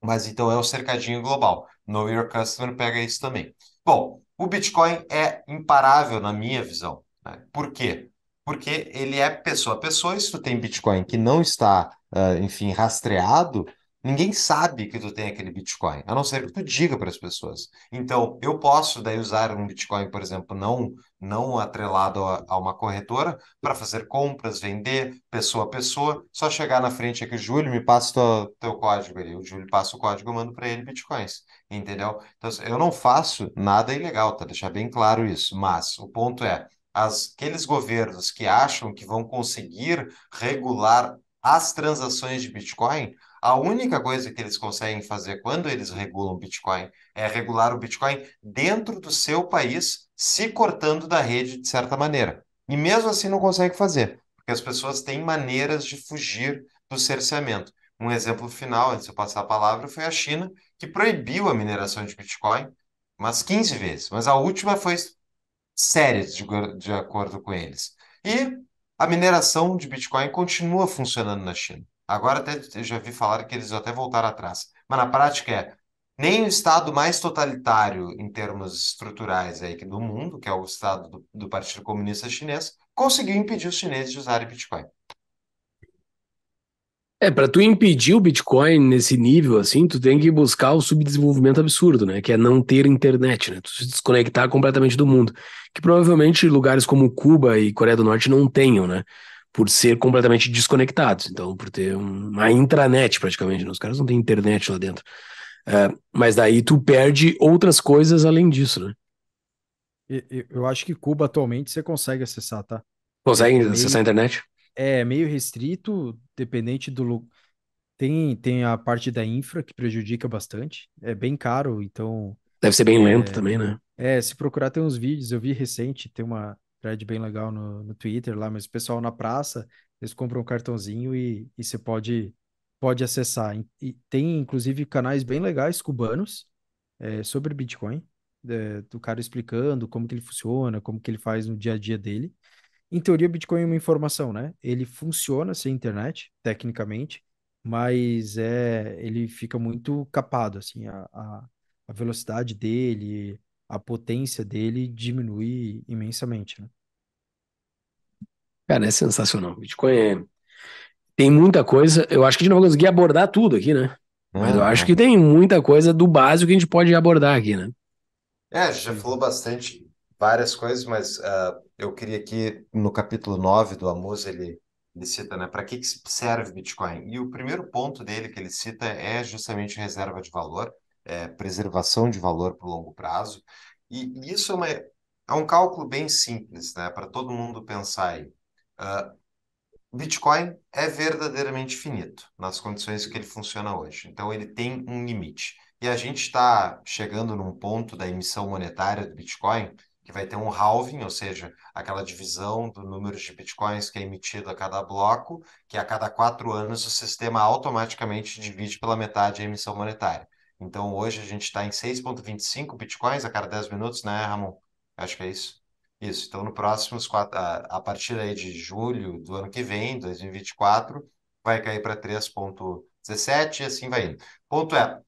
mas então é o cercadinho global. Know Your Customer pega isso também. Bom, o Bitcoin é imparável na minha visão. Né? Por quê? Porque ele é pessoa a pessoa. Se tu tem Bitcoin que não está, uh, enfim, rastreado, Ninguém sabe que tu tem aquele Bitcoin, a não ser que tu diga para as pessoas. Então, eu posso daí usar um Bitcoin, por exemplo, não não atrelado a, a uma corretora para fazer compras, vender pessoa a pessoa, só chegar na frente aqui, Júlio, me passa teu, teu código ali. O Júlio passa o código, eu mando para ele Bitcoins, entendeu? Então, assim, eu não faço nada ilegal, tá? Deixar bem claro isso, mas o ponto é, as, aqueles governos que acham que vão conseguir regular as transações de Bitcoin, a única coisa que eles conseguem fazer quando eles regulam o Bitcoin é regular o Bitcoin dentro do seu país, se cortando da rede de certa maneira. E mesmo assim não consegue fazer, porque as pessoas têm maneiras de fugir do cerceamento. Um exemplo final, antes de eu passar a palavra, foi a China, que proibiu a mineração de Bitcoin umas 15 vezes, mas a última foi séria, de, de acordo com eles. E a mineração de Bitcoin continua funcionando na China. Agora até eu já vi falar que eles até voltaram atrás. Mas na prática é nem o estado mais totalitário em termos estruturais aí do mundo, que é o estado do, do Partido Comunista Chinês, conseguiu impedir os chineses de usarem Bitcoin. É, para tu impedir o Bitcoin nesse nível, assim, tu tem que buscar o subdesenvolvimento absurdo, né? Que é não ter internet, né? Tu se desconectar completamente do mundo. Que provavelmente lugares como Cuba e Coreia do Norte não tenham, né? por ser completamente desconectados, então por ter uma intranet praticamente, né? os caras não têm internet lá dentro. É, mas daí tu perde outras coisas além disso, né? Eu acho que Cuba atualmente você consegue acessar, tá? Consegue é meio, acessar a internet? É meio restrito, dependente do tem tem a parte da infra que prejudica bastante, é bem caro, então deve ser bem é, lento também, né? É, se procurar tem uns vídeos, eu vi recente, tem uma thread bem legal no, no Twitter lá, mas o pessoal na praça, eles compram um cartãozinho e, e você pode, pode acessar. E tem, inclusive, canais bem legais cubanos é, sobre Bitcoin, é, do cara explicando como que ele funciona, como que ele faz no dia a dia dele. Em teoria, Bitcoin é uma informação, né? Ele funciona sem internet, tecnicamente, mas é, ele fica muito capado, assim, a, a, a velocidade dele, a potência dele diminui imensamente. Né? Cara, é sensacional. Bitcoin é... tem muita coisa. Eu acho que a gente não vai conseguir abordar tudo aqui, né? Mas eu é, acho é. que tem muita coisa do básico que a gente pode abordar aqui, né? É, a gente já falou bastante várias coisas, mas uh, eu queria aqui no capítulo 9 do Amos ele, ele cita, né, para que, que serve Bitcoin? E o primeiro ponto dele que ele cita é justamente reserva de valor é, preservação de valor para o longo prazo. E, isso é, uma, é, um cálculo bem simples, né? Para todo mundo pensar aí. Uh, Bitcoin é verdadeiramente finito nas condições que ele funciona hoje. Então ele tem um limite. E a gente está chegando num ponto da emissão monetária do Bitcoin que vai ter um halving, ou seja, aquela divisão do número de bitcoins que é emitido a cada bloco, que a cada quatro anos o sistema automaticamente divide pela metade a emissão monetária. Então hoje a gente está em 6,25 bitcoins a cada 10 minutos, né, Ramon? Acho que é isso. Isso. Então, no próximo a, partir aí de julho do ano que vem, 2024, vai cair para 3,17 e assim vai indo. Ponto é: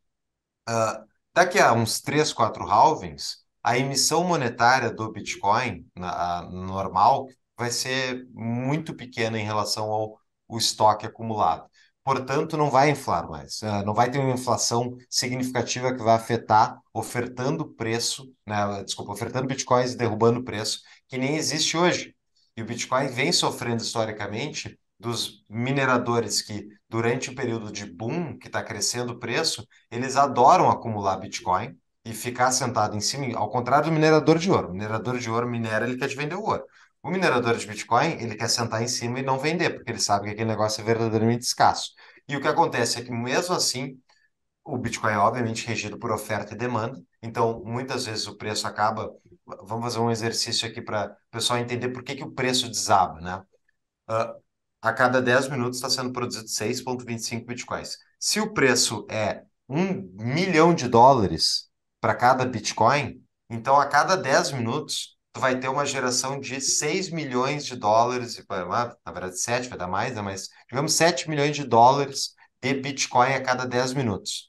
uh, daqui a uns 3, 4 halvings, a emissão monetária do Bitcoin na, normal vai ser muito pequena em relação ao o estoque acumulado portanto, não vai inflar mais, eh, não vai ter uma inflação significativa que vai afetar ofertando preço, né, desculpa, ofertando bitcoins e derrubando preço, que nem existe hoje. E o Bitcoin vem sofrendo historicamente dos mineradores que, durante o período de boom, que está crescendo o preço, eles adoram acumular Bitcoin e ficar sentado em cima, ao contrário do minerador de ouro. O minerador de ouro minera, ele quer te vender o ouro. O minerador de Bitcoin, ele quer sentar em cima e não vender, porque ele sabe que aquele negócio é verdadeiramente escasso. E o que acontece é que, mesmo assim, o Bitcoin é obviamente regido por oferta e demanda, então muitas vezes o preço acaba. Vamos fazer um exercício aqui para o pessoal entender por que, que o preço desaba, né? Uh, a cada 10 minutos está sendo produzido 6,25 bitcoins. Se o preço é 1 milhão de dólares para cada bitcoin, então a cada 10 minutos Tu vai ter uma geração de 6 milhões de dólares, ah, na verdade 7, vai dar mais, né? mas digamos 7 milhões de dólares de Bitcoin a cada 10 minutos.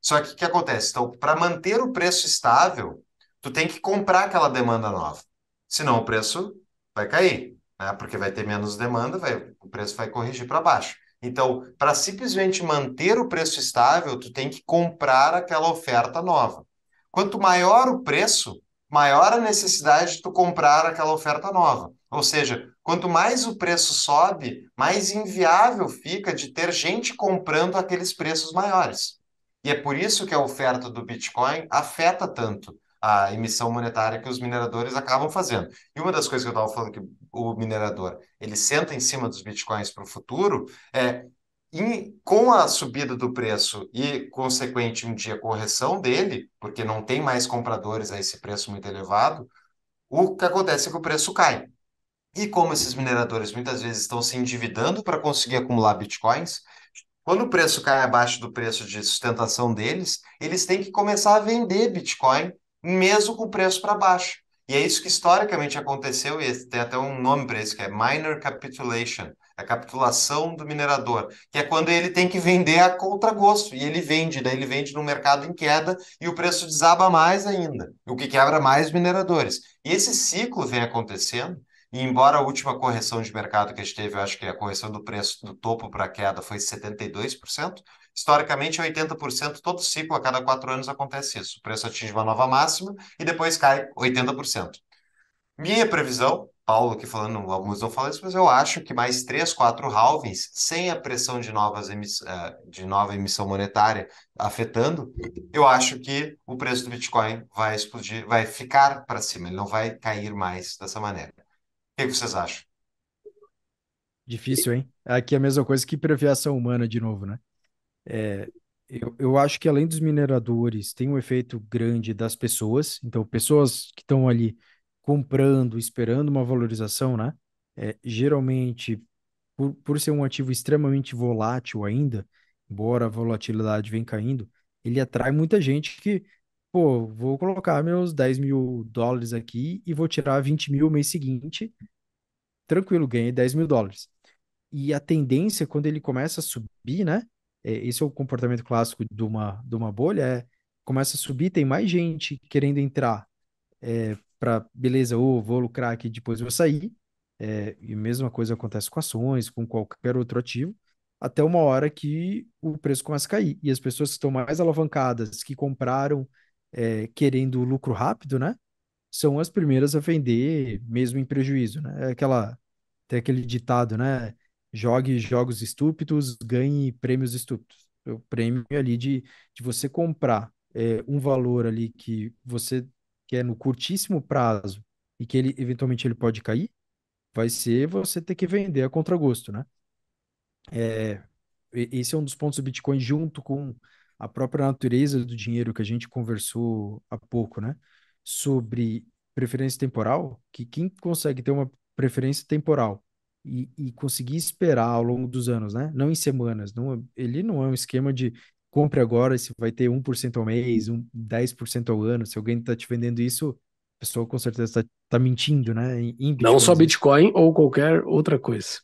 Só que o que acontece? Então, para manter o preço estável, tu tem que comprar aquela demanda nova. Senão o preço vai cair, né? porque vai ter menos demanda, vai, o preço vai corrigir para baixo. Então, para simplesmente manter o preço estável, tu tem que comprar aquela oferta nova. Quanto maior o preço, maior a necessidade de tu comprar aquela oferta nova. Ou seja, quanto mais o preço sobe, mais inviável fica de ter gente comprando aqueles preços maiores. E é por isso que a oferta do Bitcoin afeta tanto a emissão monetária que os mineradores acabam fazendo. E uma das coisas que eu estava falando que o minerador ele senta em cima dos bitcoins para o futuro é em, com a subida do preço e consequente um dia correção dele, porque não tem mais compradores a esse preço muito elevado, o que acontece é que o preço cai. E como esses mineradores muitas vezes estão se endividando para conseguir acumular bitcoins, quando o preço cai abaixo do preço de sustentação deles, eles têm que começar a vender bitcoin mesmo com o preço para baixo. E é isso que historicamente aconteceu, e tem até um nome para isso, que é minor capitulation a capitulação do minerador, que é quando ele tem que vender a contragosto, e ele vende, daí ele vende no mercado em queda e o preço desaba mais ainda, o que quebra mais mineradores. E esse ciclo vem acontecendo, e embora a última correção de mercado que a gente teve, eu acho que a correção do preço do topo para a queda foi 72%, historicamente 80%, é todo ciclo, a cada quatro anos acontece isso. O preço atinge uma nova máxima e depois cai 80%. Minha previsão Paulo aqui falando, alguns não falam isso, mas eu acho que mais três, quatro halvings, sem a pressão de, novas emiss... Eh, de nova emissão monetária afetando, eu acho que o preço do Bitcoin vai explodir, vai ficar para cima, ele não vai cair mais dessa maneira. O que vocês acham? Difícil, hein? Aqui é a mesma coisa que previação humana de novo, né? É, eu, eu acho que além dos mineradores, tem um efeito grande das pessoas, então pessoas que estão ali comprando, esperando uma valorização, né? É, geralmente, por, por ser um ativo extremamente volátil ainda, embora a volatilidade venha caindo, ele atrai muita gente que, pô, vou colocar meus 10 mil dólares aqui e vou tirar 20 mil mês seguinte, tranquilo, ganhei 10 mil dólares. E a tendência, quando ele começa a subir, né? É, esse é o comportamento clássico de uma, de uma bolha, é começa a subir, tem mais gente querendo entrar, é, para, beleza, ou vou lucrar aqui, depois vou sair. É, e a mesma coisa acontece com ações, com qualquer outro ativo, até uma hora que o preço começa a cair. E as pessoas que estão mais alavancadas, que compraram é, querendo lucro rápido, né? São as primeiras a vender, mesmo em prejuízo, né? É aquela, tem aquele ditado, né? Jogue jogos estúpidos, ganhe prêmios estúpidos. É o prêmio ali de, de você comprar é, um valor ali que você que é no curtíssimo prazo e que ele eventualmente ele pode cair, vai ser você ter que vender a contragosto, né? É, esse é um dos pontos do Bitcoin junto com a própria natureza do dinheiro que a gente conversou há pouco, né? Sobre preferência temporal, que quem consegue ter uma preferência temporal e, e conseguir esperar ao longo dos anos, né? Não em semanas, não, é, ele não é um esquema de compre agora, se vai ter 1% ao mês, um, 10% ao ano, se alguém está te vendendo isso, a pessoa com certeza está tá mentindo, né? Não só Bitcoin ou qualquer outra coisa.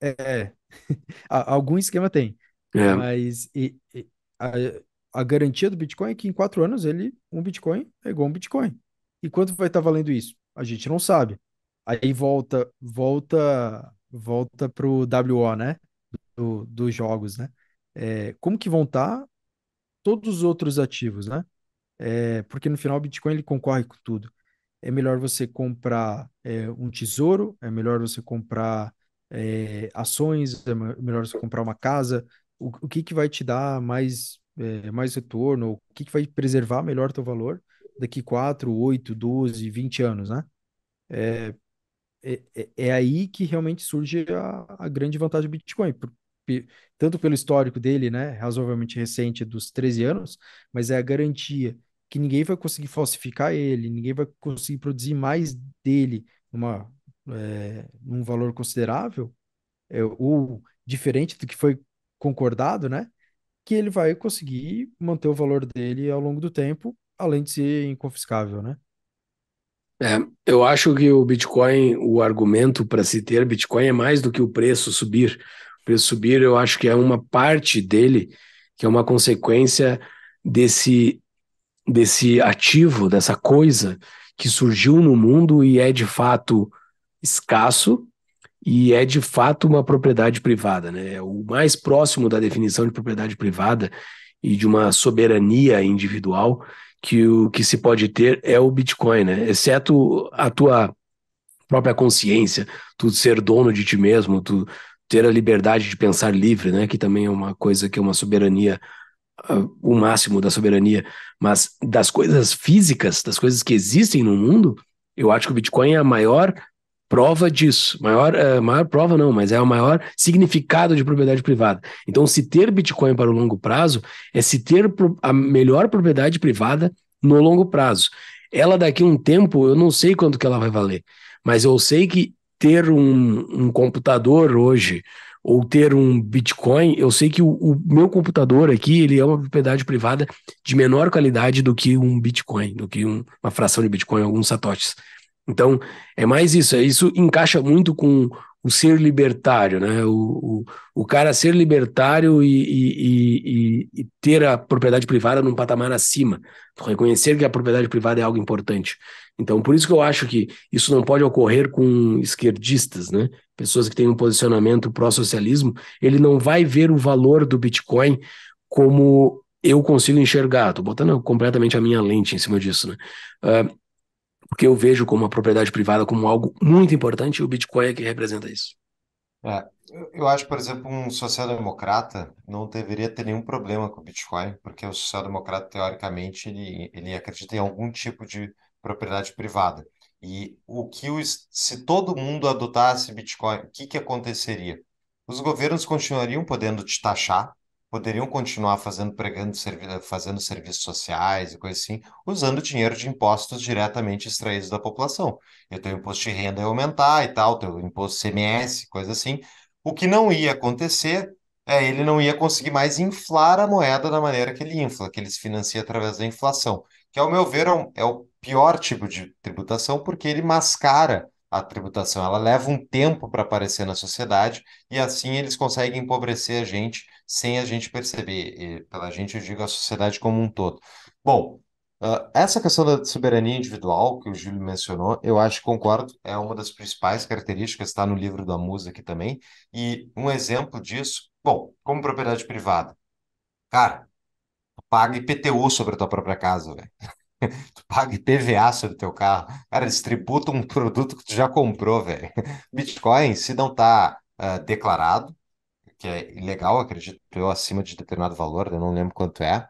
É, é. algum esquema tem. É. Mas e, e, a, a, garantia do Bitcoin é que em quatro anos ele, um Bitcoin é igual um Bitcoin. E quanto vai estar tá valendo isso? A gente não sabe. Aí volta, volta, volta pro WO, né? Do, dos jogos, né? é, como que vão estar tá todos os outros ativos, né? É, porque no final o Bitcoin ele concorre com tudo. É melhor você comprar é, um tesouro, é melhor você comprar é, ações, é melhor você comprar uma casa. O, o que, que vai te dar mais, é, mais retorno? O que, que vai preservar melhor teu valor daqui 4, 8, 12, 20 anos, né? É, é, é, é aí que realmente surge a, a grande vantagem do Bitcoin, por, tanto pelo histórico dele, né, razoavelmente recente, dos 13 anos, mas é a garantia que ninguém vai conseguir falsificar ele, ninguém vai conseguir produzir mais dele numa, é, num valor considerável, é, ou diferente do que foi concordado, né? Que ele vai conseguir manter o valor dele ao longo do tempo, além de ser inconfiscável, né? É, eu acho que o Bitcoin, o argumento para se ter Bitcoin é mais do que o preço subir subir eu acho que é uma parte dele, que é uma consequência desse, desse ativo, dessa coisa que surgiu no mundo e é de fato escasso e é de fato uma propriedade privada. Né? É o mais próximo da definição de propriedade privada e de uma soberania individual que o que se pode ter é o Bitcoin, né? exceto a tua própria consciência, tu ser dono de ti mesmo, tu ter a liberdade de pensar livre, né? Que também é uma coisa que é uma soberania ah, o máximo da soberania, mas das coisas físicas, das coisas que existem no mundo, eu acho que o Bitcoin é a maior prova disso, maior, eh, maior prova não, mas é o maior significado de propriedade privada. Então, se ter Bitcoin para o longo prazo é se ter a melhor propriedade privada no longo prazo. Ela daqui a um tempo, eu não sei quanto que ela vai valer, mas eu sei que ter um, um computador hoje ou ter um Bitcoin, eu sei que o, o, meu computador aqui ele é uma propriedade privada de menor qualidade do que um Bitcoin, do que um, uma fração de Bitcoin, alguns satoshis. Então, é mais isso. É isso encaixa muito com o ser libertário, né? O, o, o cara ser libertário e, e, e, e, ter a propriedade privada num patamar acima, reconhecer que a propriedade privada é algo importante. Então, por isso que eu acho que isso não pode ocorrer com esquerdistas, né? Pessoas que têm um posicionamento pró-socialismo, ele não vai ver o valor do Bitcoin como eu consigo enxergar, estou botando completamente a minha lente em cima disso, né? Uh, porque eu vejo como a propriedade privada como algo muito importante e o Bitcoin é que representa isso. É, eu acho, por exemplo, um social-democrata não deveria ter nenhum problema com o Bitcoin, porque o social-democrata, teoricamente, ele, ele acredita em algum tipo de propriedade privada. E o que os, se todo mundo adotasse Bitcoin, o que, que aconteceria? Os governos continuariam podendo te taxar, poderiam continuar fazendo pregando servi eh, fazendo serviços sociais e coisas assim, usando dinheiro de impostos diretamente extraídos da população. eu o imposto de renda ia aumentar e tal, teu imposto CMS, coisa assim. O que não ia acontecer é ele não ia conseguir mais inflar a moeda da maneira que ele infla, que ele se financia através da inflação, que ao meu ver é, um, é o pior tipo de tributação porque ele mascara a tributação, ela leva um tempo para aparecer na sociedade e assim eles conseguem empobrecer a gente sem a gente perceber. E pela gente, eu digo a sociedade como um todo. Bom, uh, essa questão da soberania individual que o Júlio mencionou, eu acho que concordo, é uma das principais características, está no livro da Musa aqui também. E um exemplo disso, bom, como propriedade privada. Cara, tu paga IPTU sobre a tua própria casa, velho tu paga IPVA sobre teu carro. Cara, eles tributam um produto que tu já comprou, velho. Bitcoin, se não tá uh, declarado, que é ilegal, acredito eu, acima de determinado valor, eu não lembro quanto é,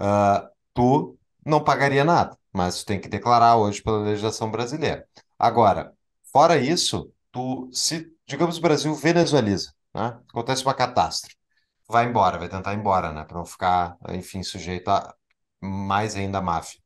uh, tu não pagaria nada, mas tu tem que declarar hoje pela legislação brasileira. Agora, fora isso, tu, se, digamos, o Brasil venezualiza né? acontece uma catástrofe, vai embora, vai tentar ir embora, né? para não ficar, enfim, sujeito a mais ainda a máfia.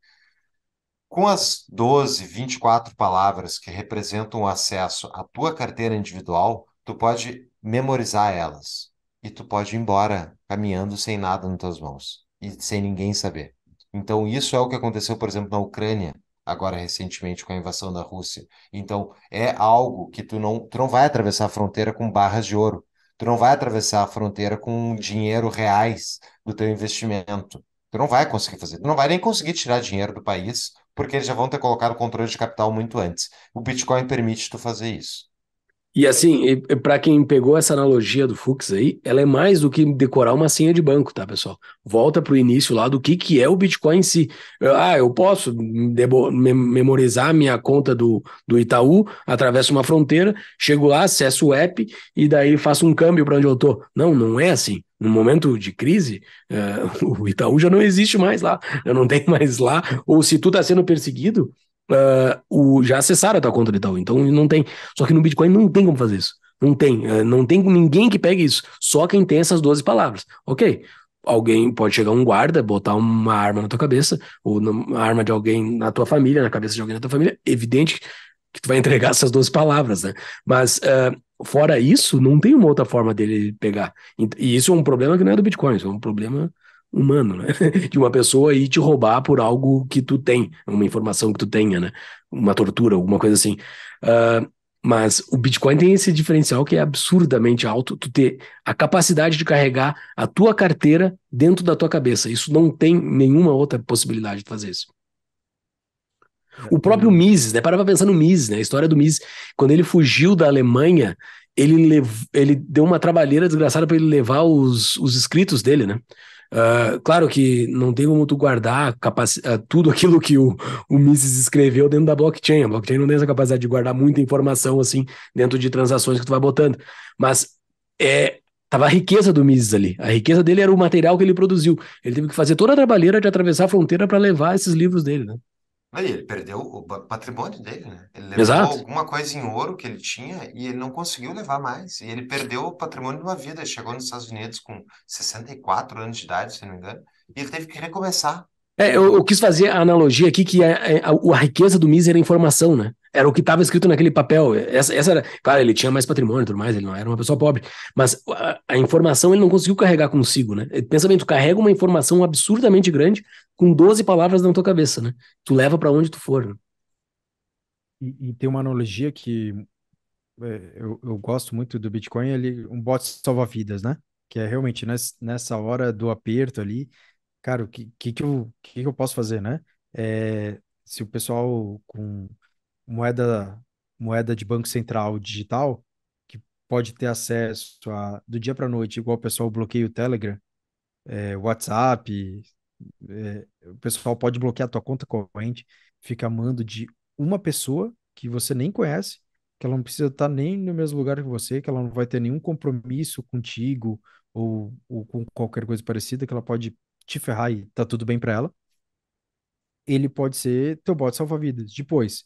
Com as 12, 24 palavras que representam o acesso à tua carteira individual, tu pode memorizar elas. E tu pode ir embora caminhando sem nada nas tuas mãos e sem ninguém saber. Então, isso é o que aconteceu, por exemplo, na Ucrânia, agora recentemente com a invasão da Rússia. Então, é algo que tu não, tu não vai atravessar a fronteira com barras de ouro. Tu não vai atravessar a fronteira com dinheiro reais do teu investimento. Tu não vai conseguir fazer. Tu não vai nem conseguir tirar dinheiro do país, porque eles já vão ter colocado o controle de capital muito antes. O Bitcoin permite tu fazer isso. E assim, para quem pegou essa analogia do Fux aí, ela é mais do que decorar uma senha de banco, tá, pessoal? Volta para o início lá do que, que é o Bitcoin em si. Ah, eu posso memorizar minha conta do, do Itaú, atravesso uma fronteira, chego lá, acesso o app e daí faço um câmbio para onde eu estou. Não, não é assim. No momento de crise, uh, o Itaú já não existe mais lá, eu não tenho mais lá. Ou se tu está sendo perseguido, uh, o, já acessaram a tua conta de tal. Então não tem. Só que no Bitcoin não tem como fazer isso. Não tem. Uh, não tem ninguém que pegue isso. Só quem tem essas 12 palavras. Ok. Alguém pode chegar um guarda, botar uma arma na tua cabeça, ou uma arma de alguém na tua família, na cabeça de alguém na tua família. Evidente que tu vai entregar essas 12 palavras, né? Mas uh, fora isso, não tem uma outra forma dele pegar. E isso é um problema que não é do Bitcoin, isso é um problema humano, né? De uma pessoa ir te roubar por algo que tu tem, uma informação que tu tenha, né? Uma tortura, alguma coisa assim. Uh, mas o Bitcoin tem esse diferencial que é absurdamente alto, tu ter a capacidade de carregar a tua carteira dentro da tua cabeça. Isso não tem nenhuma outra possibilidade de fazer isso. É, o próprio Mises, né? para pra pensar no Mises, né? A história do Mises, quando ele fugiu da Alemanha, ele, lev... ele deu uma trabalheira desgraçada para ele levar os... os escritos dele, né? Uh, claro que não tem como tu guardar ah, tudo aquilo que o, o Mises escreveu dentro da blockchain. A blockchain não tem essa capacidade de guardar muita informação assim dentro de transações que tu vai botando. Mas é, Tava a riqueza do Mises ali. A riqueza dele era o material que ele produziu. Ele teve que fazer toda a trabalheira de atravessar a fronteira para levar esses livros dele, né? Aí ele perdeu o patrimônio dele, né? Ele levou Exato. alguma coisa em ouro que ele tinha e ele não conseguiu levar mais. E ele perdeu o patrimônio de uma vida. Ele chegou nos Estados Unidos com 64 anos de idade, se não me engano, e ele teve que recomeçar. É, eu, eu, quis fazer a analogia aqui que é, é, a, a, a riqueza do Mises era é a informação, né? Era o que estava escrito naquele papel. Essa, essa era. Claro, ele tinha mais patrimônio e tudo mais, ele não era uma pessoa pobre. Mas a, a informação ele não conseguiu carregar consigo, né? Pensa bem, tu carrega uma informação absurdamente grande com 12 palavras na tua cabeça, né? Tu leva para onde tu for. Né? E, e, tem uma analogia que é, eu, eu, gosto muito do Bitcoin, ele um bot salva-vidas, né? Que é realmente nessa, nessa hora do aperto ali, cara, o que, que, que, eu, que, eu posso fazer, né? É, se o pessoal com moeda, moeda de banco central digital, que pode ter acesso a, do dia para noite, igual o pessoal bloqueia o Telegram, é, WhatsApp, é, o pessoal pode bloquear a tua conta corrente, fica mando de uma pessoa que você nem conhece, que ela não precisa estar tá nem no mesmo lugar que você, que ela não vai ter nenhum compromisso contigo ou, ou com qualquer coisa parecida, que ela pode te ferrar e tá tudo bem para ela, ele pode ser teu bot salva-vidas. Depois,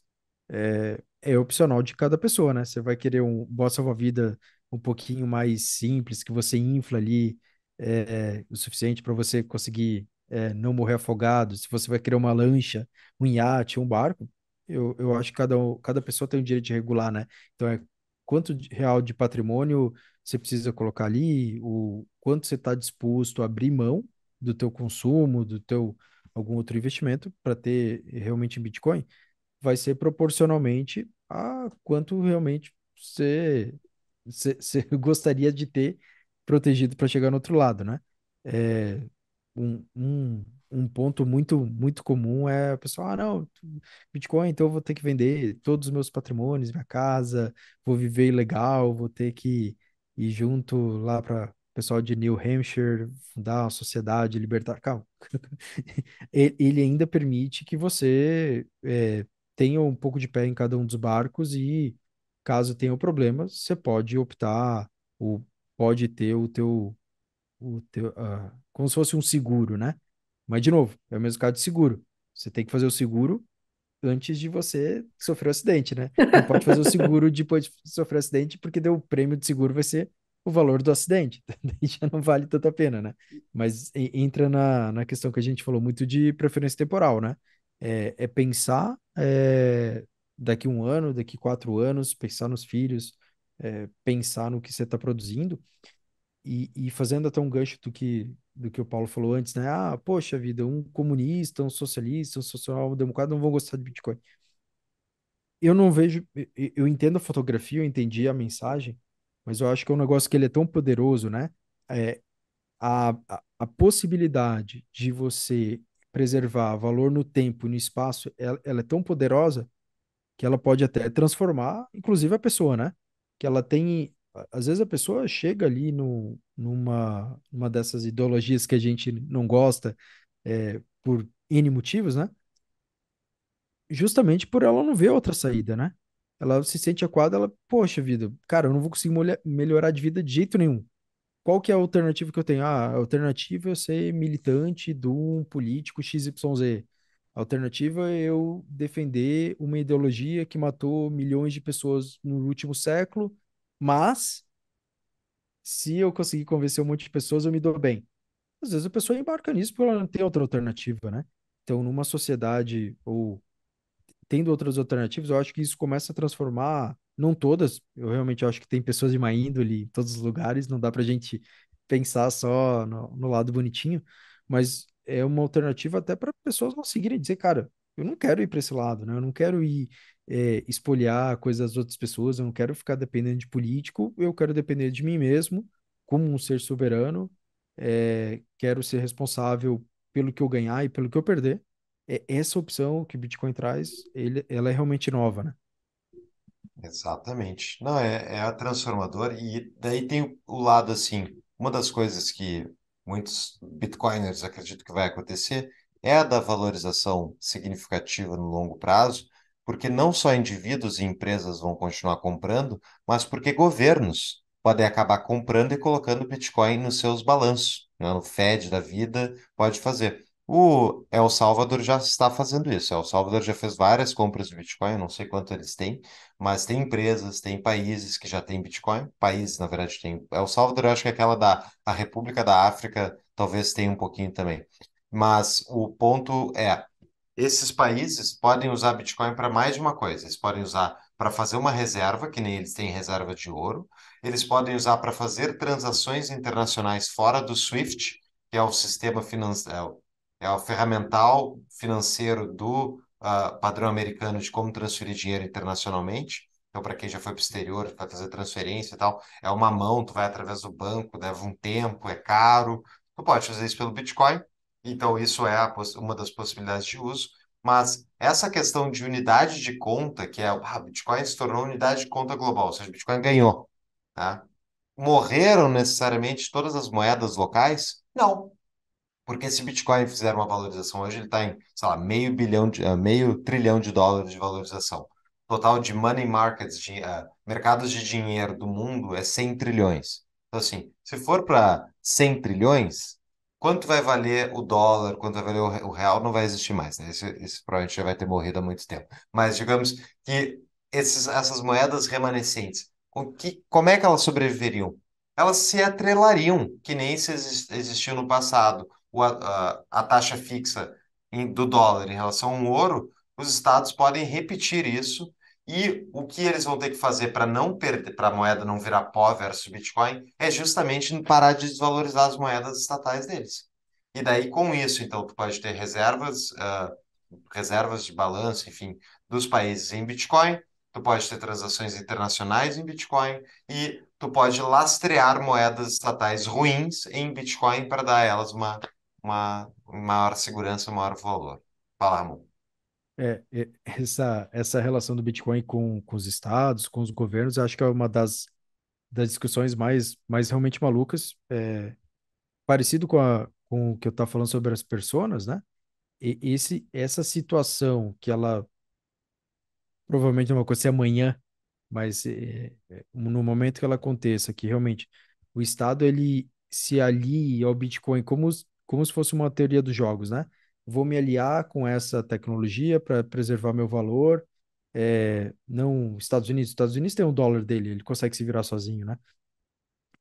é, é, opcional de cada pessoa, né? Você vai querer um bot salva-vida um pouquinho mais simples, que você infla ali é, o suficiente para você conseguir é, não morrer afogado. Se você vai querer uma lancha, um iate, um barco, eu, eu acho que cada, cada pessoa tem o direito de regular, né? Então, é quanto real de patrimônio você precisa colocar ali, o quanto você está disposto a abrir mão do teu consumo, do teu algum outro investimento para ter realmente Bitcoin, vai ser proporcionalmente a quanto realmente você, gostaria de ter protegido para chegar no outro lado, né? É, um, um, um ponto muito muito comum é o pessoal ah, não, Bitcoin, então eu vou ter que vender todos os meus patrimônios, minha casa, vou viver ilegal vou ter que ir junto lá para pessoal de New Hampshire fundar uma sociedade libertar Calma. Ele ainda permite que você é, tenha um pouco de pé em cada um dos barcos e, caso tenha um problema, você pode optar ou pode ter o teu. O teu uh, como se fosse um seguro, né? Mas, de novo, é o mesmo caso de seguro. Você tem que fazer o seguro antes de você sofrer o acidente, né? Não pode fazer o seguro depois de sofrer o acidente, porque o prêmio de seguro vai ser o valor do acidente. já não vale tanto a pena, né? Mas entra na, na questão que a gente falou muito de preferência temporal, né? É, é pensar é, daqui um ano, daqui quatro anos, pensar nos filhos, é, pensar no que você está produzindo e, e, fazendo até um gancho do que, do que o Paulo falou antes, né? Ah, poxa vida, um comunista, um socialista, um social-democrata não vão gostar de Bitcoin. Eu não vejo, eu entendo a fotografia, eu entendi a mensagem, mas eu acho que é um negócio que ele é tão poderoso, né? É, a, a, a possibilidade de você preservar valor no tempo e no espaço, ela, ela é tão poderosa que ela pode até transformar, inclusive, a pessoa, né? Que ela tem. Às vezes a pessoa chega ali no, numa uma dessas ideologias que a gente não gosta é, por N motivos, né? Justamente por ela não ver outra saída, né? Ela se sente aquada, ela, poxa vida, cara, eu não vou conseguir melhorar de vida de jeito nenhum. Qual que é a alternativa que eu tenho? Ah, a alternativa é eu ser militante de um político XYZ. A alternativa é eu defender uma ideologia que matou milhões de pessoas no último século, mas se eu conseguir convencer um monte de pessoas, eu me dou bem. Às vezes a pessoa embarca nisso porque ela não tem outra alternativa, né? Então, numa sociedade ou tendo outras alternativas, eu acho que isso começa a transformar, não todas, eu realmente acho que tem pessoas de má índole em todos os lugares, não dá para a gente pensar só no, no lado bonitinho, mas é uma alternativa até para pessoas não seguirem dizer, cara, eu não quero ir para esse lado, né? Eu não quero ir é, espolhar coisas das outras pessoas, eu não quero ficar dependendo de político, eu quero depender de mim mesmo, como um ser soberano, é, quero ser responsável pelo que eu ganhar e pelo que eu perder, é, essa opção que o Bitcoin traz, ele, ela é realmente nova, né? Exatamente. Não, é, é a transformador. E daí tem o lado assim, uma das coisas que muitos bitcoiners acreditam que vai acontecer é a da valorização significativa no longo prazo, porque não só indivíduos e empresas vão continuar comprando, mas porque governos podem acabar comprando e colocando Bitcoin nos seus balanços. Né? O Fed da vida pode fazer. O El Salvador já está fazendo isso. El Salvador já fez várias compras de Bitcoin, eu não sei quanto eles têm, mas tem empresas, tem países que já têm Bitcoin. Países, na verdade, tem. El Salvador, eu acho que é aquela da a República da África, talvez tenha um pouquinho também. Mas o ponto é, esses países podem usar Bitcoin para mais de uma coisa. Eles podem usar para fazer uma reserva, que nem eles têm reserva de ouro. Eles podem usar para fazer transações internacionais fora do SWIFT, que é o sistema financeiro, é é o ferramental financeiro do uh, padrão americano de como transferir dinheiro internacionalmente. Então, para quem já foi para o exterior, vai fazer transferência e tal, é uma mão, tu vai através do banco, leva um tempo, é caro. Tu pode fazer isso pelo Bitcoin. Então, isso é uma das possibilidades de uso. Mas essa questão de unidade de conta, que é o ah, Bitcoin se tornou unidade de conta global, ou seja, o Bitcoin ganhou. Tá? Morreram necessariamente todas as moedas locais? Não. Porque se Bitcoin fizer uma valorização hoje, ele está em, sei lá, meio bilhão de, uh, meio trilhão de dólares de valorização. O total de money markets, de uh, mercados de dinheiro do mundo é 100 trilhões. Então, assim, se for para 100 trilhões, quanto vai valer o dólar, quanto vai valer o real, não vai existir mais, né? Esse, esse provavelmente já vai ter morrido há muito tempo. Mas digamos que esses, essas moedas remanescentes, que, como é que elas sobreviveriam? Elas se atrelariam, que nem se existiu no passado o, a, a taxa fixa em, do dólar em relação ao ouro, os estados podem repetir isso e o que eles vão ter que fazer para não perder, para a moeda não virar pó versus Bitcoin, é justamente parar de desvalorizar as moedas estatais deles. E daí, com isso, então, tu pode ter reservas, uh, reservas de balanço, enfim, dos países em Bitcoin, tu pode ter transações internacionais em Bitcoin e tu pode lastrear moedas estatais ruins em Bitcoin para dar a elas uma uma maior segurança, um maior valor. Fala, Ramon. É, é, essa, essa relação do Bitcoin com, com os estados, com os governos, acho que é uma das, das discussões mais, mais realmente malucas. É, parecido com, a, com o que eu estava falando sobre as pessoas, né? E esse, essa situação que ela provavelmente não vai acontecer amanhã, mas é, é, no momento que ela aconteça, que realmente o Estado ele se alie ao Bitcoin como como se fosse uma teoria dos jogos, né? Vou me aliar com essa tecnologia para preservar meu valor. É, não Estados Unidos, Estados Unidos tem um dólar dele, ele consegue se virar sozinho, né?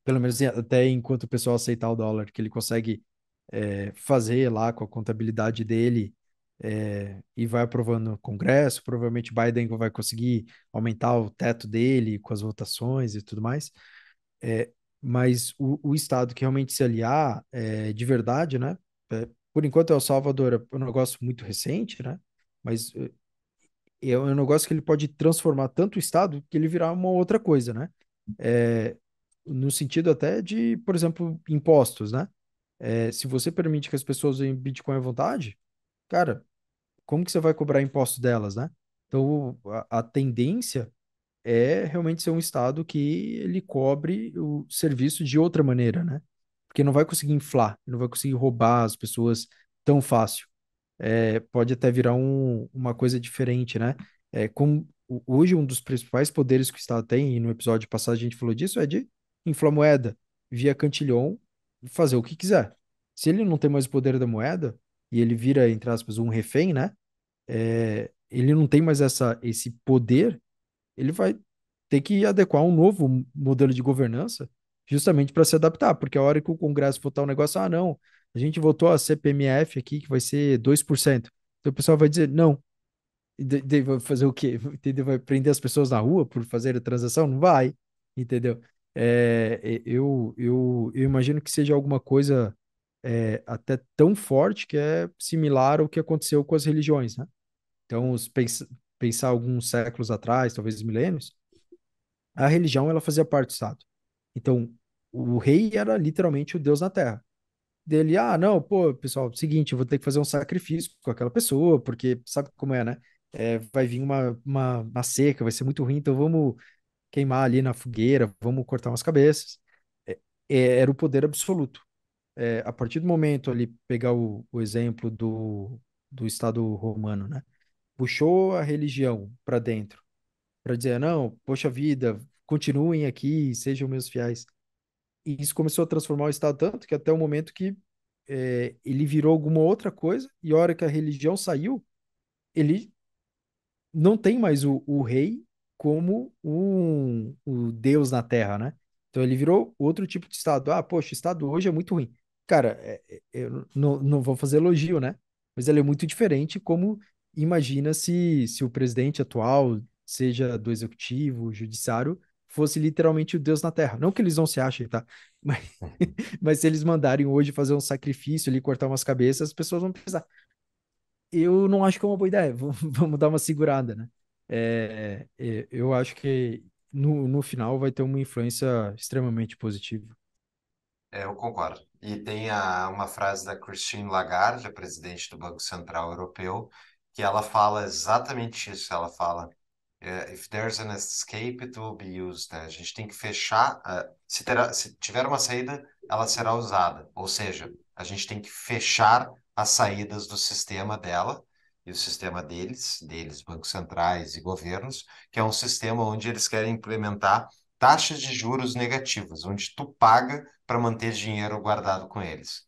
Pelo menos assim, até enquanto o pessoal aceitar o dólar, que ele consegue é, fazer lá com a contabilidade dele é, e vai aprovando no Congresso. Provavelmente Biden vai conseguir aumentar o teto dele com as votações e tudo mais. É, mas o, o Estado que realmente se aliar é, de verdade, né? É, por enquanto, é o Salvador é um negócio muito recente, né? Mas é, é um negócio que ele pode transformar tanto o Estado que ele virar uma outra coisa, né? É, no sentido até de, por exemplo, impostos, né? É, se você permite que as pessoas usem Bitcoin à vontade, cara, como que você vai cobrar impostos delas, né? Então, a, a tendência é realmente ser um Estado que ele cobre o serviço de outra maneira, né? Porque não vai conseguir inflar, não vai conseguir roubar as pessoas tão fácil. É, pode até virar um, uma coisa diferente, né? É, como, hoje, um dos principais poderes que o Estado tem, e no episódio passado a gente falou disso, é de inflar moeda via cantilhão fazer o que quiser. Se ele não tem mais o poder da moeda, e ele vira, entre aspas, um refém, né? É, ele não tem mais essa, esse poder, ele vai ter que adequar um novo modelo de governança justamente para se adaptar, porque a hora que o Congresso votar um negócio, ah, não, a gente votou a CPMF aqui, que vai ser 2%. Então o pessoal vai dizer, não, E vai fazer o quê? Entendeu? Vai prender as pessoas na rua por fazer a transação? Não vai, entendeu? É, eu, eu, eu imagino que seja alguma coisa é, até tão forte que é similar ao que aconteceu com as religiões, né? Então, os, pensar alguns séculos atrás, talvez milênios, a religião ela fazia parte do Estado. Então, o rei era literalmente o Deus na Terra. Dele, ah, não, pô, pessoal, seguinte, vou ter que fazer um sacrifício com aquela pessoa, porque sabe como é, né? É, vai vir uma, uma, uma seca, vai ser muito ruim, então vamos queimar ali na fogueira, vamos cortar umas cabeças. É, é era o poder absoluto. É, a partir do momento ali, pegar o, o exemplo do, do Estado romano, né? puxou a religião para dentro, para dizer, não, poxa vida, continuem aqui, sejam meus fiéis. E isso começou a transformar o Estado tanto que até o momento que é, ele virou alguma outra coisa, e a hora que a religião saiu, ele não tem mais o, o rei como um, o deus na terra, né? Então ele virou outro tipo de Estado. Ah, poxa, o Estado hoje é muito ruim. Cara, é, é, eu não, não vou fazer elogio, né? Mas ele é muito diferente como imagina se, se o presidente atual, seja do executivo, judiciário, fosse literalmente o Deus na Terra. Não que eles não se achem, tá? Mas, uhum. mas se eles mandarem hoje fazer um sacrifício ali, cortar umas cabeças, as pessoas vão precisar. Eu não acho que é uma boa ideia. Vamos dar uma segurada, né? É, é, eu acho que no, no final vai ter uma influência extremamente positiva. É, eu concordo. E tem a, uma frase da Christine Lagarde, a presidente do Banco Central Europeu, que ela fala exatamente isso. Ela fala: é, If there's an escape, it will be used. Né? A gente tem que fechar. Uh, se, terá, se tiver uma saída, ela será usada. Ou seja, a gente tem que fechar as saídas do sistema dela e o sistema deles, deles, bancos centrais e governos, que é um sistema onde eles querem implementar taxas de juros negativas, onde tu paga para manter dinheiro guardado com eles,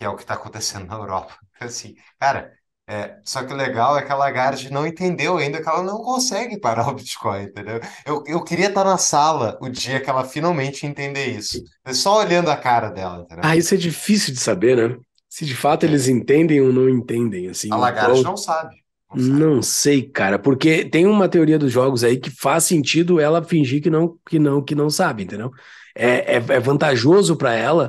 que é o que está acontecendo na Europa. Assim, cara, é, só que o legal é que a Lagarde não entendeu ainda que ela não consegue parar o Bitcoin, entendeu? Eu, eu queria estar na sala o dia que ela finalmente entender isso. É só olhando a cara dela, entendeu? Ah, isso é difícil de saber, né? Se de fato é. eles entendem ou não entendem, assim. A Lagarde não sabe. não sabe. Não sei, cara, porque tem uma teoria dos jogos aí que faz sentido ela fingir que não, que não, que não sabe, entendeu? É, é, é vantajoso para ela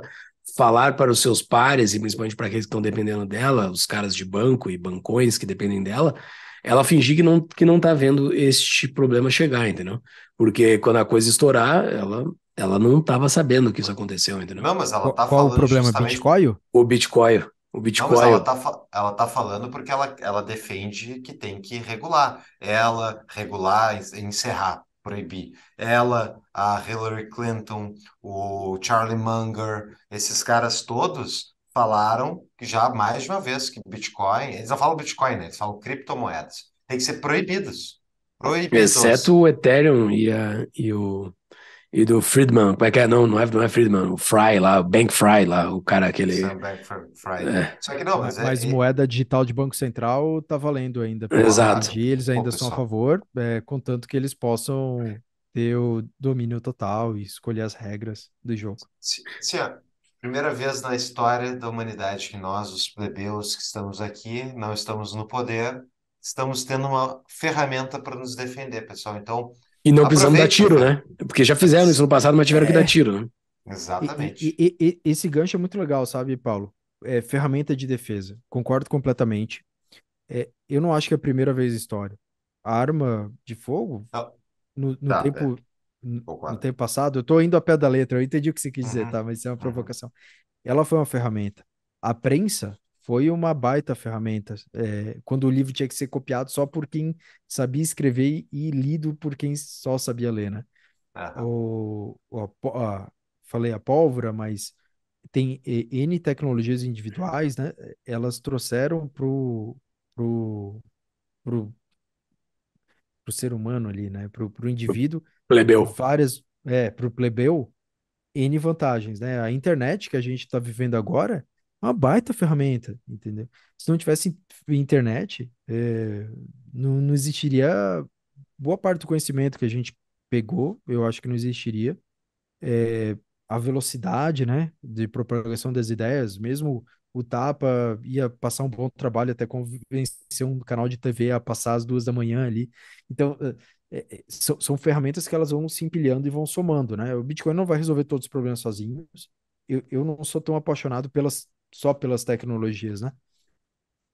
falar para os seus pares, e principalmente para aqueles que estão dependendo dela, os caras de banco e bancões que dependem dela, ela fingir que não, que não tá vendo este problema chegar, entendeu? Porque quando a coisa estourar, ela, ela não estava sabendo que isso aconteceu, entendeu? Não, mas ela está falando. Qual o problema? Justamente... Bitcoin? O Bitcoin. O Bitcoin. Não, ela, está tá falando porque ela, ela defende que tem que regular. Ela, regular, encerrar proibir. Ela, a Hillary Clinton, o Charlie Munger, esses caras todos falaram já mais de uma vez que Bitcoin, eles não falam Bitcoin, né? eles falam criptomoedas, tem que ser proibidos. Proibidos. Exceto o Ethereum e, a, e o e do Friedman, como é que é? Não, não é, não é Friedman, o Fry lá, o Bank Fry lá, o cara aquele. É, é. Só que não, mas, mas é, é, moeda digital de Banco Central tá valendo ainda. Exato. E eles ainda Bom, são a favor, é, contanto que eles possam é. ter o domínio total e escolher as regras do jogo. Sim, sim primeira vez na história da humanidade que nós, os plebeus que estamos aqui, não estamos no poder, estamos tendo uma ferramenta para nos defender, pessoal. Então, e não precisamos dar tiro, né? né? Porque já fizeram isso no passado, mas tiveram é... que dar tiro, né? Exatamente. E, e, e, esse gancho é muito legal, sabe, Paulo? É, ferramenta de defesa. Concordo completamente. É, eu não acho que é a primeira vez na história. A arma de fogo, não. Ah, no, no tá, tempo, é. no, no tempo passado, eu tô indo a pé da letra, eu entendi o que você quis dizer, uhum. tá? Mas isso é uma uhum. provocação. Uhum. Ela foi uma ferramenta. A prensa foi uma baita ferramenta. É, quando o livro tinha que ser copiado só por quem sabia escrever e lido por quem só sabia ler, né? O, o a, falei a pólvora, mas tem N tecnologias individuais, né? Elas trouxeram pro, pro, pro, pro ser humano ali, né? Pro, pro indivíduo. Plebeu. Várias, é, pro plebeu, N vantagens, né? A internet que a gente está vivendo agora, uma baita ferramenta, entendeu? Se não tivesse internet, é, não, não existiria boa parte do conhecimento que a gente pegou, eu acho que não existiria. É, a velocidade, né, de propagação das ideias, mesmo o Tapa ia passar um bom trabalho até convencer um canal de TV a passar às duas da manhã ali. Então, é, é, é são, são, ferramentas que elas vão se empilhando e vão somando, né? O Bitcoin não vai resolver todos os problemas sozinhos. Eu, eu não sou tão apaixonado pelas só pelas tecnologias, né?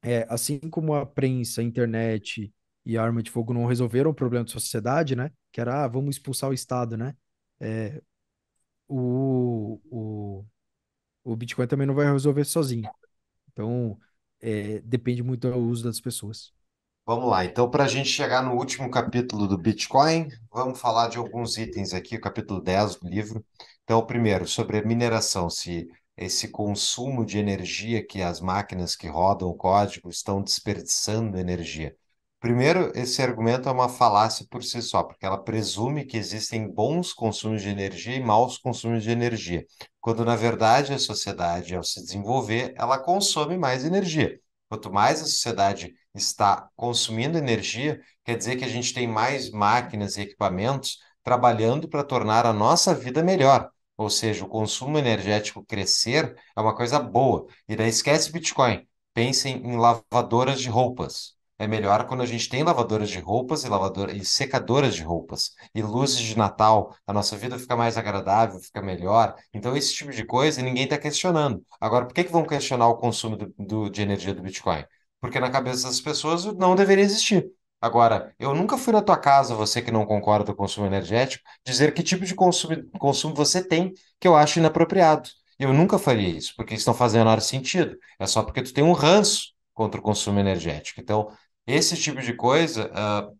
É, assim como a prensa, a internet e a arma de fogo não resolveram o problema da sociedade, né? Que era, ah, vamos expulsar o Estado, né? É, o, o, o Bitcoin também não vai resolver sozinho. Então, é, depende muito do uso das pessoas. Vamos lá, então, para a gente chegar no último capítulo do Bitcoin, vamos falar de alguns itens aqui, o capítulo 10 do livro. Então, primeiro, sobre a mineração, se esse consumo de energia que as máquinas que rodam o código estão desperdiçando energia. Primeiro, esse argumento é uma falácia por si só, porque ela presume que existem bons consumos de energia e maus consumos de energia, quando na verdade a sociedade, ao se desenvolver, ela consome mais energia. Quanto mais a sociedade está consumindo energia, quer dizer que a gente tem mais máquinas e equipamentos trabalhando para tornar a nossa vida melhor ou seja, o consumo energético crescer é uma coisa boa. E daí esquece Bitcoin, pensem em lavadoras de roupas. É melhor quando a gente tem lavadoras de roupas e, lavadora, e secadoras de roupas e luzes de Natal. A nossa vida fica mais agradável, fica melhor. Então, esse tipo de coisa ninguém está questionando. Agora, por que, que vão questionar o consumo do, do, de energia do Bitcoin? Porque na cabeça das pessoas não deveria existir. Agora, eu nunca fui na tua casa, você que não concorda com o consumo energético, dizer que tipo de consumo, consumo você tem que eu acho inapropriado. Eu nunca faria isso, porque isso não faz o menor sentido. É só porque tu tem um ranço contra o consumo energético. Então, esse tipo de coisa uh,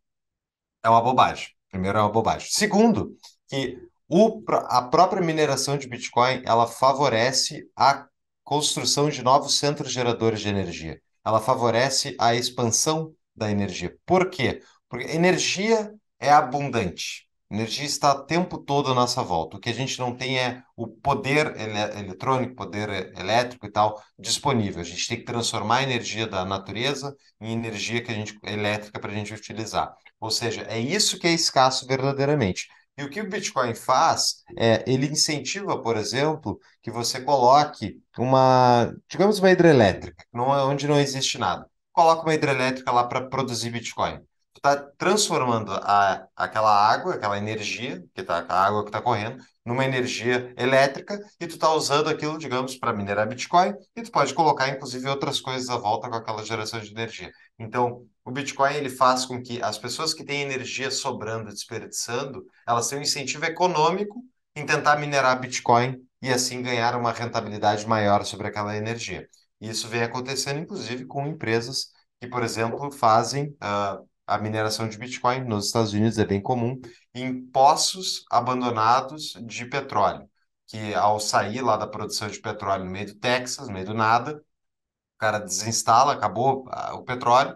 é uma bobagem. Primeiro, é uma bobagem. Segundo, que o, a própria mineração de Bitcoin ela favorece a construção de novos centros geradores de energia. Ela favorece a expansão da energia. Por quê? Porque energia é abundante. Energia está o tempo todo à nossa volta. O que a gente não tem é o poder ele eletrônico, poder elétrico e tal disponível. A gente tem que transformar a energia da natureza em energia que a gente, elétrica para a gente utilizar. Ou seja, é isso que é escasso verdadeiramente. E o que o Bitcoin faz é ele incentiva, por exemplo, que você coloque uma, digamos, uma hidrelétrica, Não é onde não existe nada coloca uma hidrelétrica lá para produzir Bitcoin. Tu está transformando a, aquela água, aquela energia, que tá, a água que está correndo, numa energia elétrica e tu está usando aquilo, digamos, para minerar Bitcoin e tu pode colocar, inclusive, outras coisas à volta com aquela geração de energia. Então, o Bitcoin ele faz com que as pessoas que têm energia sobrando, desperdiçando, elas têm um incentivo econômico em tentar minerar Bitcoin e assim ganhar uma rentabilidade maior sobre aquela energia. E isso vem acontecendo, inclusive, com empresas que, por exemplo, fazem uh, a mineração de Bitcoin nos Estados Unidos, é bem comum, em poços abandonados de petróleo, que ao sair lá da produção de petróleo no meio do Texas, no meio do nada, o cara desinstala, acabou ah, o petróleo,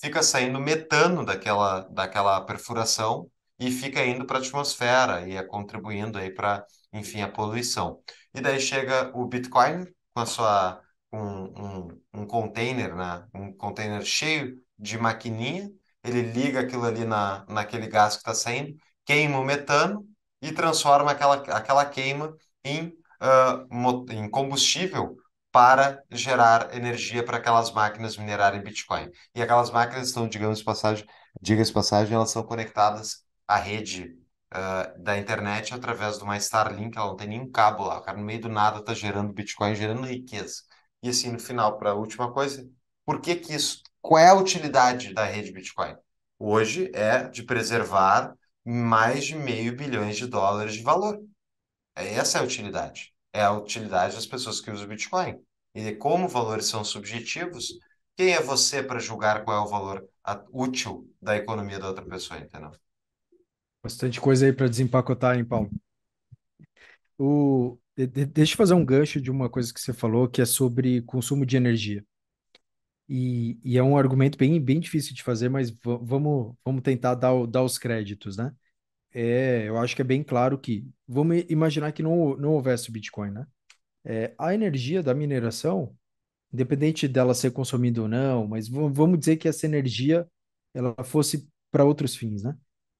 fica saindo metano daquela, daquela perfuração e fica indo para a atmosfera e é contribuindo aí para, enfim, a poluição. E daí chega o Bitcoin com a sua um, um, um container, né? um container cheio de maquininha, ele liga aquilo ali na, naquele gás que está saindo, queima o metano e transforma aquela, aquela queima em, uh, em combustível para gerar energia para aquelas máquinas minerarem Bitcoin. E aquelas máquinas estão, digamos passagem, diga-se passagem, elas são conectadas à rede uh, da internet através de uma Starlink, ela não tem nenhum cabo lá, o cara no meio do nada está gerando Bitcoin, gerando riqueza. E assim, no final, para a última coisa, por que que isso, qual é a utilidade da rede Bitcoin? Hoje é de preservar mais de meio bilhões de dólares de valor. É, essa é a utilidade. É a utilidade das pessoas que usam Bitcoin. E como valores são subjetivos, quem é você para julgar qual é o valor útil da economia da outra pessoa, entendeu? Bastante coisa aí para desempacotar, hein, Paulo? O, deixa eu fazer um gancho de uma coisa que você falou, que é sobre consumo de energia. E, e é um argumento bem, bem difícil de fazer, mas vamos, vamos tentar dar, dar os créditos, né? É, eu acho que é bem claro que. Vamos imaginar que não, não houvesse o Bitcoin, né? É, a energia da mineração, independente dela ser consumida ou não, mas vamos dizer que essa energia ela fosse para outros fins, né?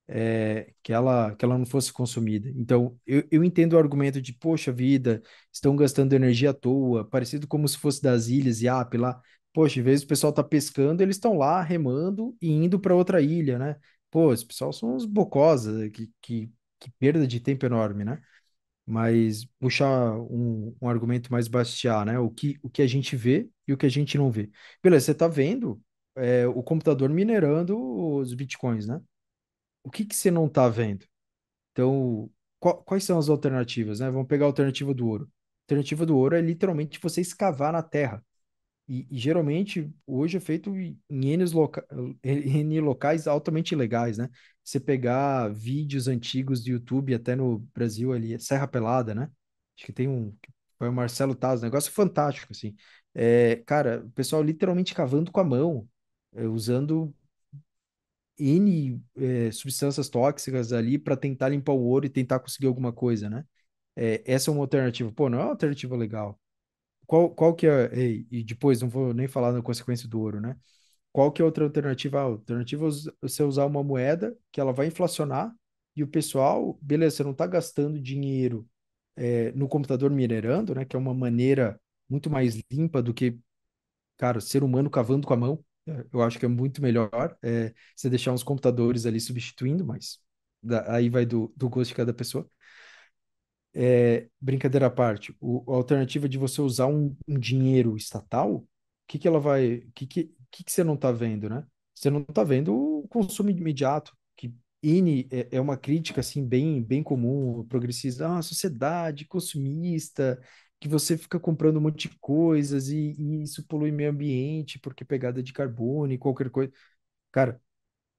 é, que, ela, que ela não fosse consumida. Então, eu, eu entendo o argumento de, poxa vida, estão gastando energia à toa, parecido como se fosse das ilhas e Iap lá. Poxa, às vezes o pessoal está pescando, eles estão lá remando e indo para outra ilha, né? Pô, esse pessoal são uns bocosas, eh, que, que, que perda de tempo enorme, né? Mas puxar um, um argumento mais bastiar, né? O que, o que a gente vê e o que a gente não vê. Beleza, você está vendo é, o computador minerando os bitcoins, né? o que, que você não está vendo? Então, qual, quais são as alternativas? Né? Vamos pegar a alternativa do ouro. A alternativa do ouro é literalmente você escavar na terra. E, e geralmente, hoje é feito em N, loca... locais altamente ilegais, né? Você pegar vídeos antigos do YouTube, até no Brasil ali, Serra Pelada, né? Acho que tem um. Foi o Marcelo Taz, negócio fantástico, assim. É, cara, o pessoal literalmente cavando com a mão, é, usando N é, substâncias tóxicas ali para tentar limpar o ouro e tentar conseguir alguma coisa, né? É, essa é uma alternativa. Pô, não é uma alternativa legal. Qual, qual que é. E, e depois, não vou nem falar na consequência do ouro, né? Qual que é outra alternativa? A ah, alternativa é você usar uma moeda que ela vai inflacionar e o pessoal, beleza, você não está gastando dinheiro é, no computador minerando, né? Que é uma maneira muito mais limpa do que, cara, ser humano cavando com a mão, eu acho que é muito melhor é, você deixar uns computadores ali substituindo, mas da, aí vai do, do gosto de cada pessoa. É, brincadeira à parte, o, a alternativa de você usar um, um dinheiro estatal, o que, que ela vai. O que, que, que, que você não está vendo, né? Você não está vendo o consumo imediato, que é, é uma crítica assim bem, bem comum, progressista, ah, sociedade consumista, que você fica comprando um monte de coisas e, e isso polui meio ambiente porque pegada de carbono e qualquer coisa. Cara,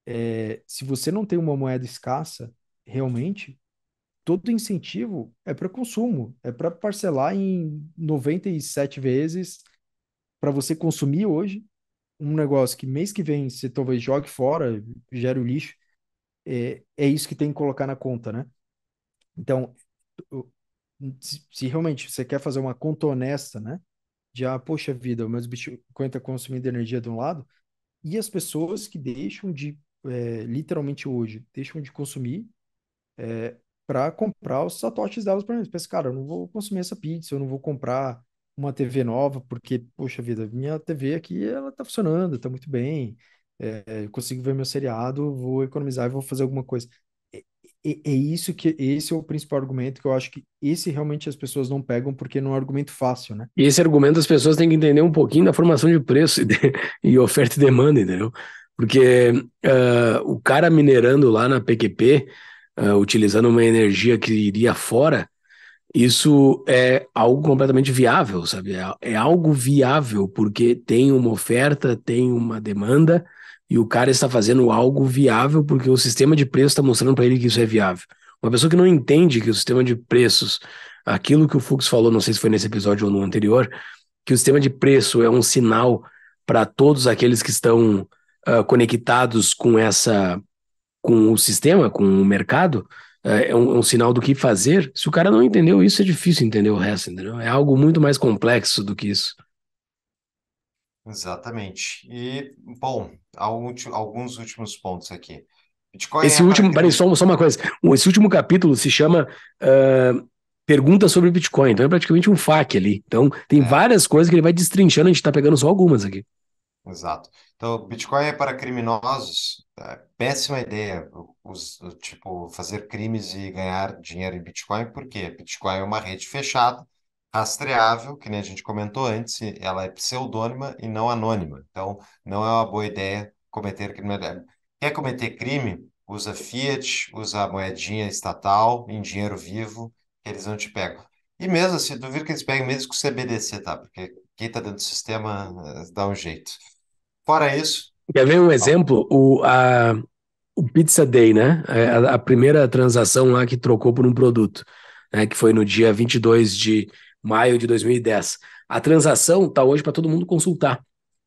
é, se você não tem uma moeda escassa, realmente, todo incentivo é para consumo, é para parcelar em 97 vezes para você consumir hoje um negócio que mês que vem você talvez jogue fora, gere o lixo, é, é isso que tem que colocar na conta, né? Então, se, realmente você quer fazer uma conta honesta, né? De, ah, poxa vida, o meu Bitcoin está consumindo energia de um lado, e as pessoas que deixam de, é, literalmente hoje, deixam de consumir é, eh, para comprar os satoshis delas para mim. Pensa, cara, eu não vou consumir essa pizza, eu não vou comprar uma TV nova, porque, poxa vida, minha TV aqui, ela tá funcionando, tá muito bem, é, eu consigo ver meu seriado, vou economizar e vou fazer alguma coisa é isso que esse é o principal argumento que eu acho que esse realmente as pessoas não pegam porque não é um argumento fácil, né? E esse argumento as pessoas têm que entender um pouquinho da formação de preço e, de, e oferta e demanda, entendeu? Porque uh, o cara minerando lá na PQP, uh, eh, utilizando uma energia que iria fora, isso é algo completamente viável, sabe? É, é algo viável porque tem uma oferta, tem uma demanda e o cara está fazendo algo viável porque o sistema de preço está mostrando para ele que isso é viável. Uma pessoa que não entende que o sistema de preços, aquilo que o Fux falou, não sei se foi nesse episódio ou no anterior, que o sistema de preço é um sinal para todos aqueles que estão uh, conectados com essa, com o sistema, com o mercado, uh, é, um, é um sinal do que fazer. Se o cara não entendeu isso, é difícil entender o resto, entendeu? É algo muito mais complexo do que isso. Exatamente. E, bom, alguns últimos pontos aqui. Bitcoin é esse é último, peraí, só, só, uma coisa. Esse último capítulo se chama uh, ah, Perguntas sobre Bitcoin. Então é praticamente um FAQ ali. Então tem é. várias coisas que ele vai destrinchando, a gente está pegando só algumas aqui. Exato. Então, Bitcoin é para criminosos. É, péssima ideia, os, tipo, fazer crimes e ganhar dinheiro em Bitcoin, porque Bitcoin é uma rede fechada rastreável, que nem a gente comentou antes, ela é pseudônima e não anônima. Então, não é uma boa ideia cometer crime. Quer cometer crime? Usa fiat, usa a moedinha estatal em dinheiro vivo, que eles não te pegam. E mesmo assim, duvido que eles peguem mesmo com o CBDC, tá? Porque quem tá dentro do sistema eh, dá um jeito. Fora isso. Quer ver um exemplo? O, a, o Pizza Day, né? É, a, a primeira transação lá que trocou por um produto, né? que foi no dia 22 de maio de 2010. A transação está hoje para todo mundo consultar.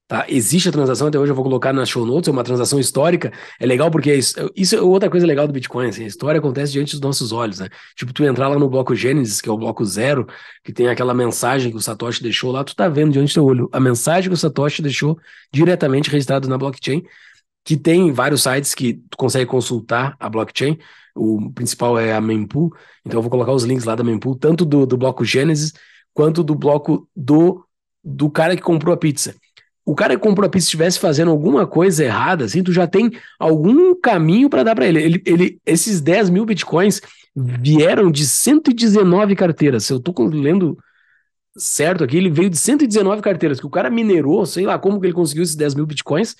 Tá? Existe a transação, até hoje eu vou colocar nas show notes, é uma transação histórica. É legal porque isso, isso é outra coisa legal do Bitcoin, assim, a história acontece diante dos nossos olhos, né? Tipo, tu entrar lá no bloco Gênesis, que é o bloco zero, que tem aquela mensagem que o Satoshi deixou lá, tu tá vendo diante do teu olho a mensagem que o Satoshi deixou diretamente registrado na blockchain, que tem vários sites que tu consegue consultar a blockchain, o principal é a Mempool, então eu vou colocar os links lá da Mempool, tanto do, do bloco Gênesis quanto do bloco do, do cara que comprou a pizza. O cara que comprou a pizza estivesse fazendo alguma coisa errada, assim, tu já tem algum caminho para dar para ele. ele. ele. Esses 10 mil bitcoins vieram de 119 carteiras. Se eu tô lendo certo aqui, ele veio de 119 carteiras, que o cara minerou, sei lá como que ele conseguiu esses 10 mil bitcoins,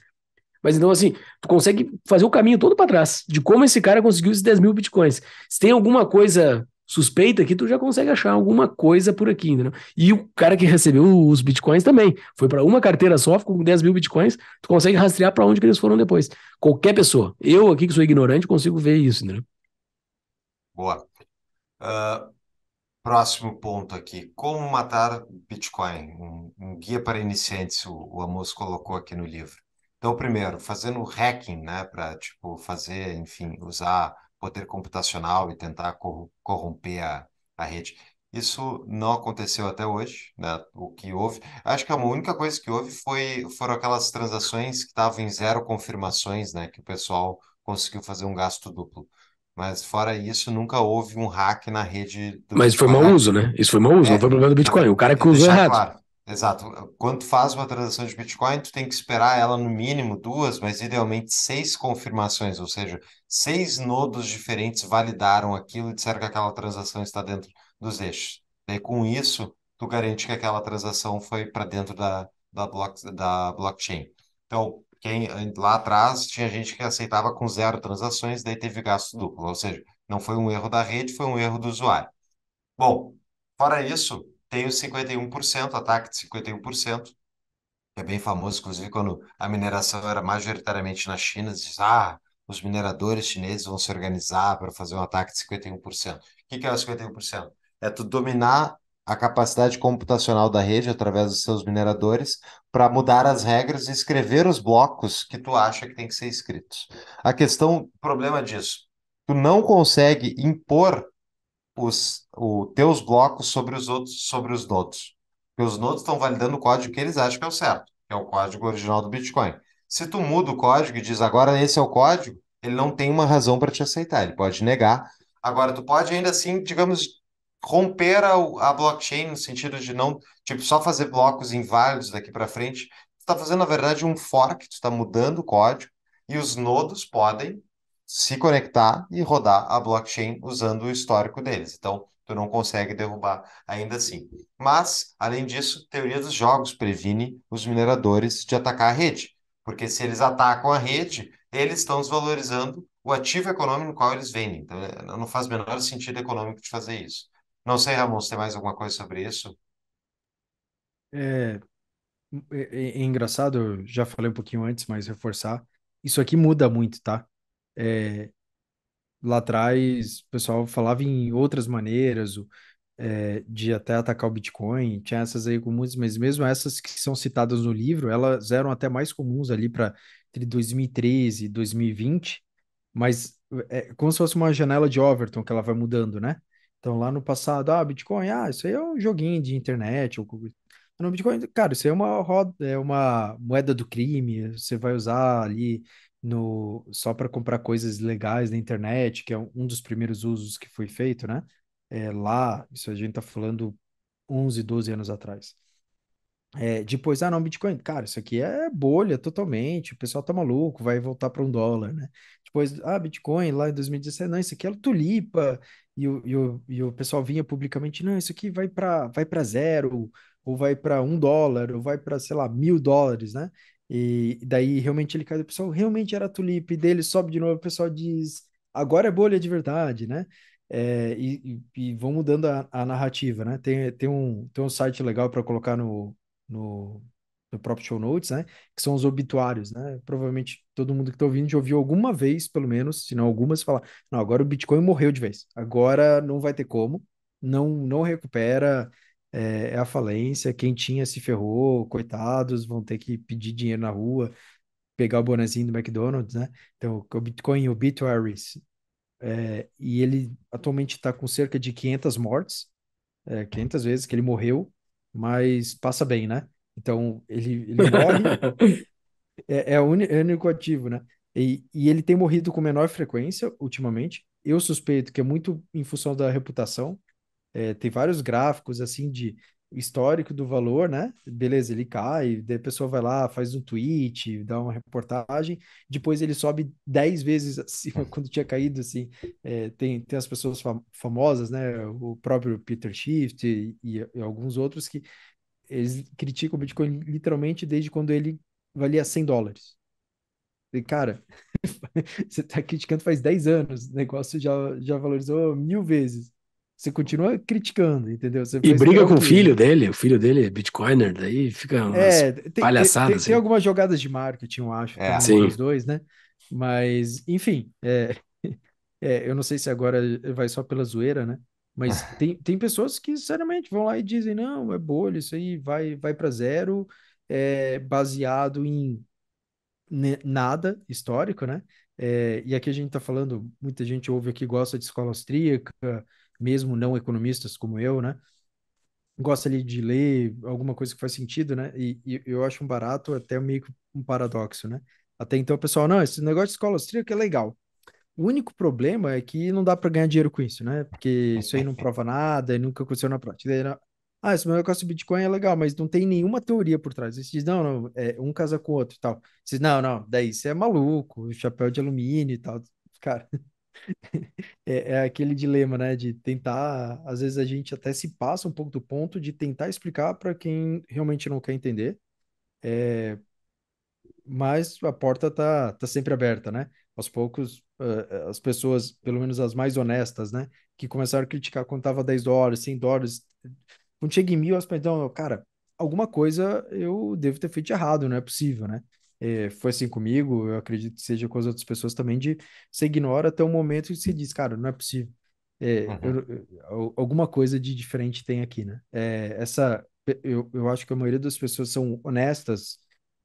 mas então, assim, tu consegue fazer o caminho todo para trás de como esse cara conseguiu esses 10 mil bitcoins. Se tem alguma coisa suspeita que tu já consegue achar alguma coisa por aqui, entendeu? E o cara que recebeu os bitcoins também. Foi para uma carteira só, ficou com 10 mil bitcoins, tu consegue rastrear para onde que eles foram depois. Qualquer pessoa. Eu aqui que sou ignorante consigo ver isso, entendeu? Boa. Uh, próximo ponto aqui. Como matar Bitcoin? Um, um guia para iniciantes, o, o Amos colocou aqui no livro. Então, primeiro, fazendo hacking, né? Para, tipo, fazer, enfim, usar poder computacional e tentar corromper a, a rede. Isso não aconteceu até hoje, né? O que houve, acho que a única coisa que houve foi foram aquelas transações que estavam em zero confirmações, né? Que o pessoal conseguiu fazer um gasto duplo. Mas fora isso, nunca houve um hack na rede. Mas Bitcoin. foi mau né? uso, né? Isso foi mau uso, é, não foi problema do é, Bitcoin. O cara que usou errado. Claro. Exato. Quando tu faz uma transação de Bitcoin, tu tem que esperar ela no mínimo duas, mas idealmente seis confirmações, ou seja, seis nodos diferentes validaram aquilo e disseram que aquela transação está dentro dos eixos. Daí, com isso, tu garante que aquela transação foi para dentro da, da, block, da blockchain. Então, quem lá atrás tinha gente que aceitava com zero transações, daí teve gasto duplo, ou seja, não foi um erro da rede, foi um erro do usuário. Bom, fora isso, tem os 51%, ataque de 51%, que é bem famoso, inclusive quando a mineração era majoritariamente na China, diz, ah, os mineradores chineses vão se organizar para fazer um ataque de 51%. O que, que é o 51%? É tu dominar a capacidade computacional da rede através dos seus mineradores para mudar as regras e escrever os blocos que tu acha que tem que ser escritos. A questão, o problema disso, tu não consegue impor os o, teus blocos sobre os outros, sobre os nodes. Porque os nodes estão validando o código que eles acham que é o certo, que é o código original do Bitcoin. Se tu muda o código e diz agora esse é o código, ele não tem uma razão para te aceitar, ele pode negar. Agora, tu pode ainda assim, digamos, romper a, a blockchain no sentido de não, tipo, só fazer blocos inválidos daqui para frente. Tu está fazendo, na verdade, um fork, tu está mudando o código e os nodos podem se conectar e rodar a blockchain usando o histórico deles. Então, tu não consegue derrubar ainda assim. Mas, além disso, teoria dos jogos previne os mineradores de atacar a rede, porque se eles atacam a rede, eles estão desvalorizando o ativo econômico no qual eles vendem. Então, é, não faz o menor sentido econômico de fazer isso. Não sei, Ramon, se tem mais alguma coisa sobre isso? É, é, é, é engraçado, eu já falei um pouquinho antes, mas reforçar. Isso aqui muda muito, tá? é, lá atrás o pessoal falava em outras maneiras é, de até atacar o Bitcoin, tinha essas aí comuns, mas mesmo essas que são citadas no livro, elas eram até mais comuns ali para entre 2013 e 2020, mas é, é como se fosse uma janela de Overton que ela vai mudando, né? Então lá no passado, ah, Bitcoin, ah, isso aí é um joguinho de internet, ou no Bitcoin, cara, isso aí é uma roda, é uma moeda do crime, você vai usar ali no só para comprar coisas legais na internet, que é um dos primeiros usos que foi feito, né? É, lá, isso a gente tá falando 11, 12 anos atrás. É, depois, ah, não, Bitcoin, cara, isso aqui é bolha totalmente, o pessoal tá maluco, vai voltar para um dólar, né? Depois, ah, Bitcoin lá em 2017, não, isso aqui é tulipa, e o, e o, e o pessoal vinha publicamente, não, isso aqui vai para vai para zero, ou vai para um dólar, ou vai para, sei lá, mil dólares, né? E daí realmente ele cai, o pessoal realmente era tulipe, dele sobe de novo, o pessoal diz, agora é bolha de verdade, né? É, e, e, vão mudando a, a, narrativa, né? Tem, tem, um, tem um site legal para colocar no, no, no, próprio show notes, né? Que são os obituários, né? Provavelmente todo mundo que está ouvindo já ouviu alguma vez, pelo menos, se não algumas, falar: não, agora o Bitcoin morreu de vez, agora não vai ter como, não, não recupera, é, é, a falência, quem tinha se ferrou, coitados, vão ter que pedir dinheiro na rua, pegar o bonezinho do McDonald's, né? Então, o Bitcoin o é, e ele atualmente está com cerca de 500 mortes, é, 500 vezes que ele morreu, mas passa bem, né? Então, ele, ele morre, é, é, é, o único ativo, né? E, e ele tem morrido com menor frequência ultimamente. Eu suspeito que é muito em função da reputação, é, tem vários gráficos assim de histórico do valor, né? Beleza, ele cai, daí a pessoa vai lá, faz um tweet, dá uma reportagem, depois ele sobe 10 vezes acima assim, quando tinha caído, assim. É, tem, tem as pessoas fam famosas, né? O próprio Peter Shift e, e, e, alguns outros que eles criticam o Bitcoin literalmente desde quando ele valia 100 dólares. E, cara, você tá criticando faz 10 anos, o negócio já, já valorizou mil vezes você continua criticando, entendeu? Você e briga com o filho dele, o filho dele é bitcoiner, daí fica umas é, tem, palhaçadas. Tem, tem, assim. tem, algumas jogadas de marketing, eu acho, é, sim. os dois, né? Mas, enfim, é, é, eu não sei se agora vai só pela zoeira, né? Mas tem, tem pessoas que, sinceramente, vão lá e dizem, não, é bolha, isso aí vai, vai para zero, é baseado em nada histórico, né? É, e aqui a gente está falando, muita gente ouve aqui gosta de escola austríaca, mesmo não economistas como eu, né? Gosta ali de ler alguma coisa que faz sentido, né? E, e eu acho um barato até meio que um paradoxo, né? Até então o pessoal, não, esse negócio de escola austríaca é legal. O único problema é que não dá para ganhar dinheiro com isso, né? Porque isso aí não prova nada e nunca aconteceu na prática. ah, esse negócio do Bitcoin é legal, mas não tem nenhuma teoria por trás. Você diz, não, não, é, um casa com o outro e tal. Você diz, não, não, daí você é maluco, chapéu de alumínio e tal. Cara, É, é aquele dilema, né, de tentar, às vezes a gente até se passa um pouco do ponto de tentar explicar para quem realmente não quer entender, é, mas a porta tá, tá sempre aberta, né? Aos poucos, uh, as pessoas, pelo menos as mais honestas, né, que começaram a criticar quando tava 10 dólares, 100 dólares, quando chega em mil, elas pensam, cara, alguma coisa eu devo ter feito errado, não é possível, né? É, foi assim comigo, eu acredito que seja com as outras pessoas também, de você ignora até o momento que se diz, cara, não é possível. É, uhum. eu, alguma coisa de diferente tem aqui, né? É, essa, eu, eu acho que a maioria das pessoas são honestas,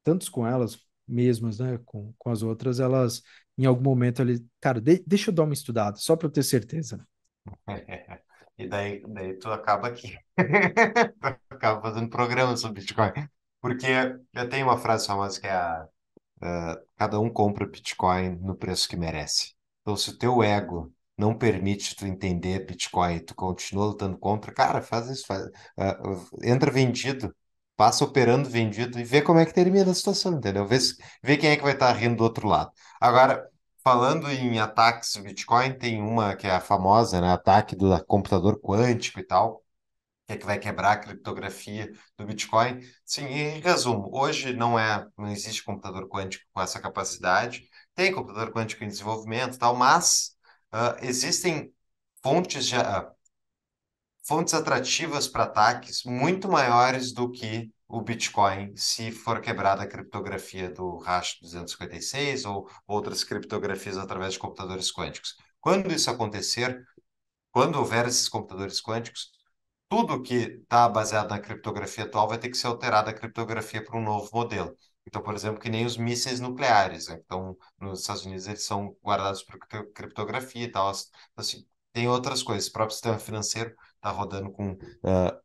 tantos com elas mesmas, né, com, com as outras, elas em algum momento ali, cara, de, deixa eu dar uma estudada, só para eu ter certeza. E daí, daí tu acaba aqui. tu acaba fazendo programa sobre Bitcoin. Porque eu tenho uma frase famosa que é, é cada um compra Bitcoin no preço que merece. Então, se o teu ego não permite tu entender Bitcoin, tu continua lutando contra, cara, faz isso, faz, uh, entra vendido, passa operando vendido e vê como é que termina a situação, entendeu? Vê, vê quem é que vai estar tá rindo do outro lado. Agora, falando em ataques Bitcoin, tem uma que é a famosa, né? Ataque do computador quântico e tal que é que vai quebrar a criptografia do Bitcoin. Sim, em resumo, hoje não é, não existe computador quântico com essa capacidade. Tem computador quântico em desenvolvimento, tal, mas uh, existem fontes já, uh, ah, fontes atrativas para ataques muito maiores do que o Bitcoin, se for quebrada a criptografia do hash 256 ou outras criptografias através de computadores quânticos. Quando isso acontecer, quando houver esses computadores quânticos, tudo que está baseado na criptografia atual vai ter que ser alterado a criptografia para um novo modelo. Então, por exemplo, que nem os mísseis nucleares. Né? Então, nos Estados Unidos eles são guardados por criptografia e tal. Então, assim, tem outras coisas. O próprio sistema financeiro está rodando com uh,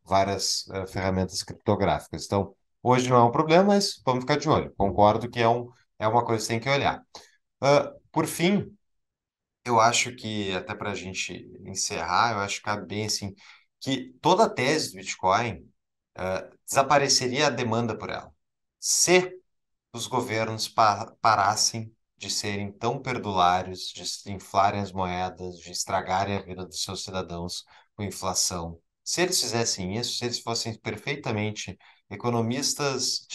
várias uh, ferramentas criptográficas. Então, hoje não é um problema, mas vamos ficar de olho. Concordo que é, um, é uma coisa que tem que olhar. Uh, por fim, eu acho que, até para a gente encerrar, eu acho que cabe bem assim, que toda a tese do Bitcoin uh, desapareceria a demanda por ela, se os governos pa parassem de serem tão perdulários, de inflarem as moedas, de estragarem a vida dos seus cidadãos com inflação. Se eles fizessem isso, se eles fossem perfeitamente economistas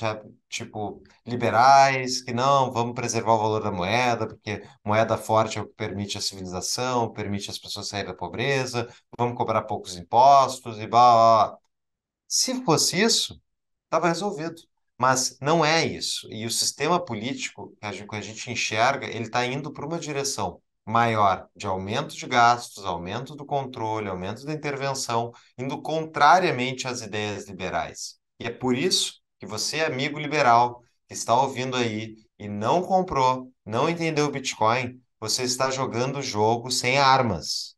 tipo liberais que não vamos preservar o valor da moeda porque moeda forte é o que permite a civilização permite as pessoas saírem da pobreza vamos cobrar poucos impostos e blá, se fosse isso estava resolvido mas não é isso e o sistema político que a gente, que a gente enxerga ele está indo para uma direção maior de aumento de gastos, aumento do controle, aumento da intervenção, indo contrariamente às ideias liberais. E é por isso que você, amigo liberal, que está ouvindo aí e não comprou, não entendeu o Bitcoin, você está jogando o jogo sem armas.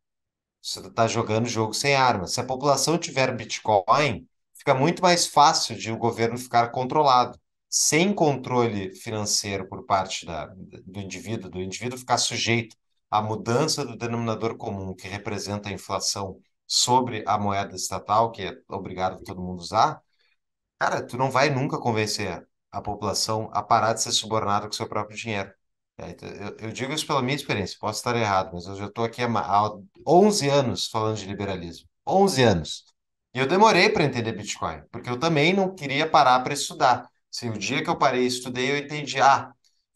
Você está jogando o jogo sem armas. Se a população tiver Bitcoin, fica muito mais fácil de o governo ficar controlado. Sem controle financeiro por parte da, do indivíduo, do indivíduo ficar sujeito à mudança do denominador comum, que representa a inflação, sobre a moeda estatal, que é obrigado todo mundo usar, Cara, tu não vai nunca convencer a população a parar de ser subornada com seu próprio dinheiro. É, então, eu, digo isso pela minha experiência, posso estar errado, mas eu já estou aqui há, há 11 anos falando de liberalismo. 11 anos. E eu demorei para entender Bitcoin, porque eu também não queria parar para estudar. Assim, o dia que eu parei e estudei, eu entendi, ah,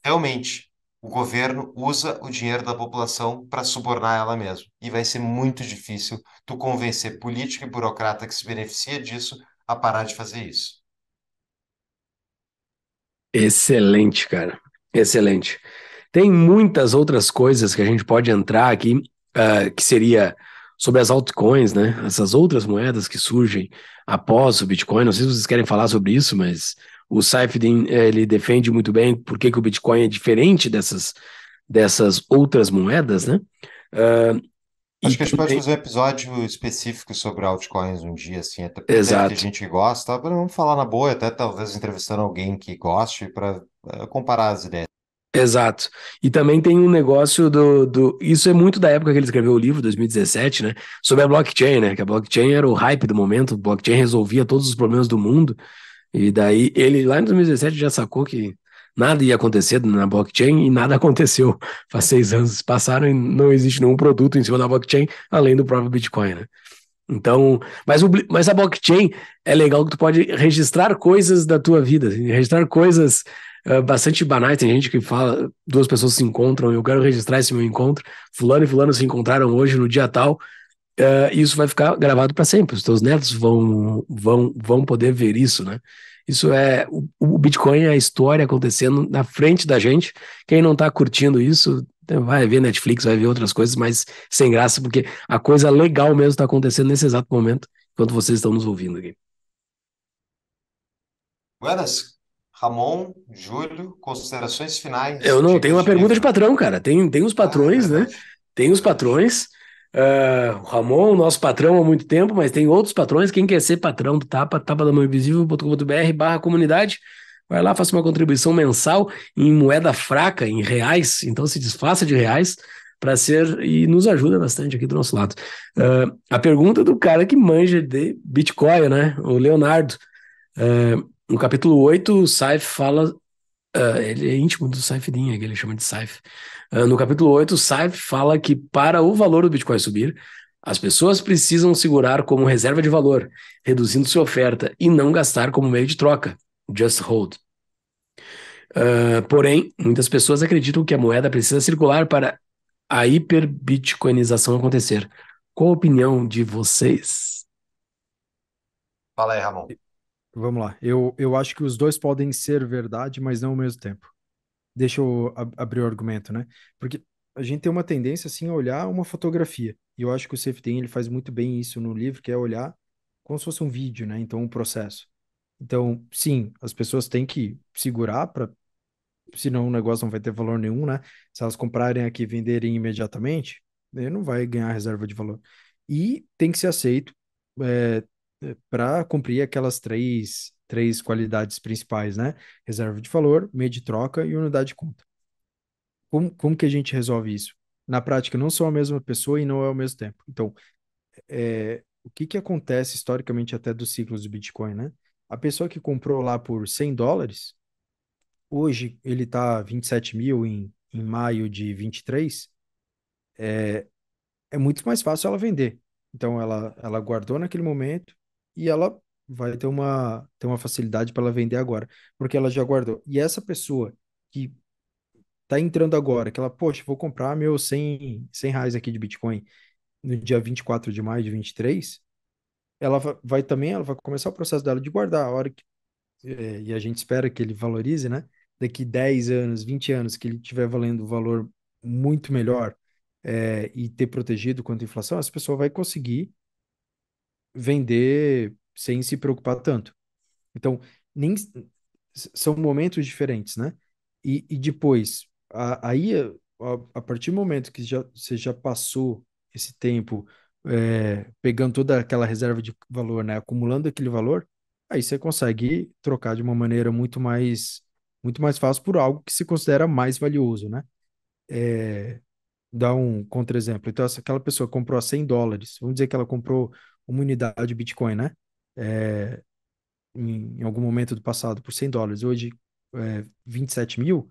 realmente, o governo usa o dinheiro da população para subornar ela mesma. E vai ser muito difícil tu convencer político e burocrata que se beneficia disso a parar de fazer isso. Excelente, cara. Excelente. Tem muitas outras coisas que a gente pode entrar aqui, uh, que seria sobre as altcoins, né? Essas outras moedas que surgem após o Bitcoin. Não sei se vocês querem falar sobre isso, mas o Saifedin ele defende muito bem por que, que o Bitcoin é diferente dessas, dessas outras moedas, né? Uh, Acho que a gente pode fazer um episódio específico sobre altcoins um dia, assim, até porque Exato. gente gosta, tá? vamos falar na boa, até talvez entrevistando alguém que goste para eh, comparar as ideias. Exato. E também tem um negócio do, do. Isso é muito da época que ele escreveu o livro, 2017, né? Sobre a blockchain, né? Que a blockchain era o hype do momento, a blockchain resolvia todos os problemas do mundo. E daí ele, lá em 2017, já sacou que nada ia acontecer na blockchain e nada aconteceu. Faz seis anos passaram e não existe nenhum produto em cima da blockchain além do próprio Bitcoin, né? Então, mas, o, mas a blockchain é legal que tu pode registrar coisas da tua vida, assim, registrar coisas uh, bastante banais. Tem gente que fala, duas pessoas se encontram, eu quero registrar esse meu encontro. Fulano e fulano se encontraram hoje no dia tal. Uh, isso vai ficar gravado para sempre. Os teus netos vão, vão, vão poder ver isso, né? Isso é o, o Bitcoin, é a história acontecendo na frente da gente. Quem não está curtindo isso, vai ver Netflix, vai ver outras coisas, mas sem graça, porque a coisa legal mesmo está acontecendo nesse exato momento, enquanto vocês estão nos ouvindo aqui. Buenas, Ramon, Júlio, considerações finais. Eu não tenho uma pergunta né? de patrão, cara. Tem, tem os patrões, ah, é né? Tem os patrões. Uh, ah, o Ramon, nosso patrão há muito tempo, mas tem outros patrões. Quem quer ser patrão do Tapa, tapa da mão barra comunidade. Vai lá, faça uma contribuição mensal em moeda fraca, em reais. Então se desfaça de reais para ser e nos ajuda bastante aqui do nosso lado. Uh, a pergunta do cara que manja de Bitcoin, né? O Leonardo. Uh, no capítulo 8, o Saif fala. Uh, ele é íntimo do Saifedin, é que ele chama de Saif. Ah, no capítulo 8, Saif fala que para o valor do Bitcoin subir, as pessoas precisam segurar como reserva de valor, reduzindo sua oferta e não gastar como meio de troca. Just hold. Uh, porém, muitas pessoas acreditam que a moeda precisa circular para a hiperbitcoinização acontecer. Qual a opinião de vocês? Fala aí, Ramon. Vamos lá. Eu, eu acho que os dois podem ser verdade, mas não ao mesmo tempo deixa eu ab abrir o argumento, né? Porque a gente tem uma tendência assim a olhar uma fotografia. E eu acho que o Safety ele faz muito bem isso no livro, que é olhar como se fosse um vídeo, né? Então, um processo. Então, sim, as pessoas têm que segurar para senão o negócio não vai ter valor nenhum, né? Se elas comprarem aqui e venderem imediatamente, né, não vai ganhar reserva de valor. E tem que ser aceito é, eh, eh, para cumprir aquelas três três qualidades principais, né? Reserva de valor, meio de troca e unidade de conta. Como, como que a gente resolve isso? Na prática, não são a mesma pessoa e não é ao mesmo tempo. Então, é, o que, que acontece historicamente até dos ciclos do Bitcoin, né? A pessoa que comprou lá por 100 dólares, hoje ele está 27 mil em, em maio de 23, é, é muito mais fácil ela vender. Então, ela, ela guardou naquele momento e ela vai ter uma, ter uma facilidade para ela vender agora, porque ela já guardou. E essa pessoa que está entrando agora, que ela, poxa, vou comprar meu 100, 100 reais aqui de Bitcoin no dia 24 de maio de 23, ela vai, vai também, ela vai começar o processo dela de guardar a hora que, é, e a gente espera que ele valorize, né? Daqui 10 anos, 20 anos, que ele tiver valendo um valor muito melhor é, e ter protegido contra a inflação, essa pessoa vai conseguir vender sem se preocupar tanto. Então, nem, são momentos diferentes, né? E, e depois, a, aí, eh, a, a, partir do momento que já, você já passou esse tempo é, pegando toda aquela reserva de valor, né? Acumulando aquele valor, aí você consegue trocar de uma maneira muito mais muito mais fácil por algo que se considera mais valioso, né? É, dá um contra-exemplo. Então, se aquela pessoa comprou a 100 dólares, vamos dizer que ela comprou uma unidade de Bitcoin, né? é, em, em, algum momento do passado por 100 dólares, hoje é, 27 mil,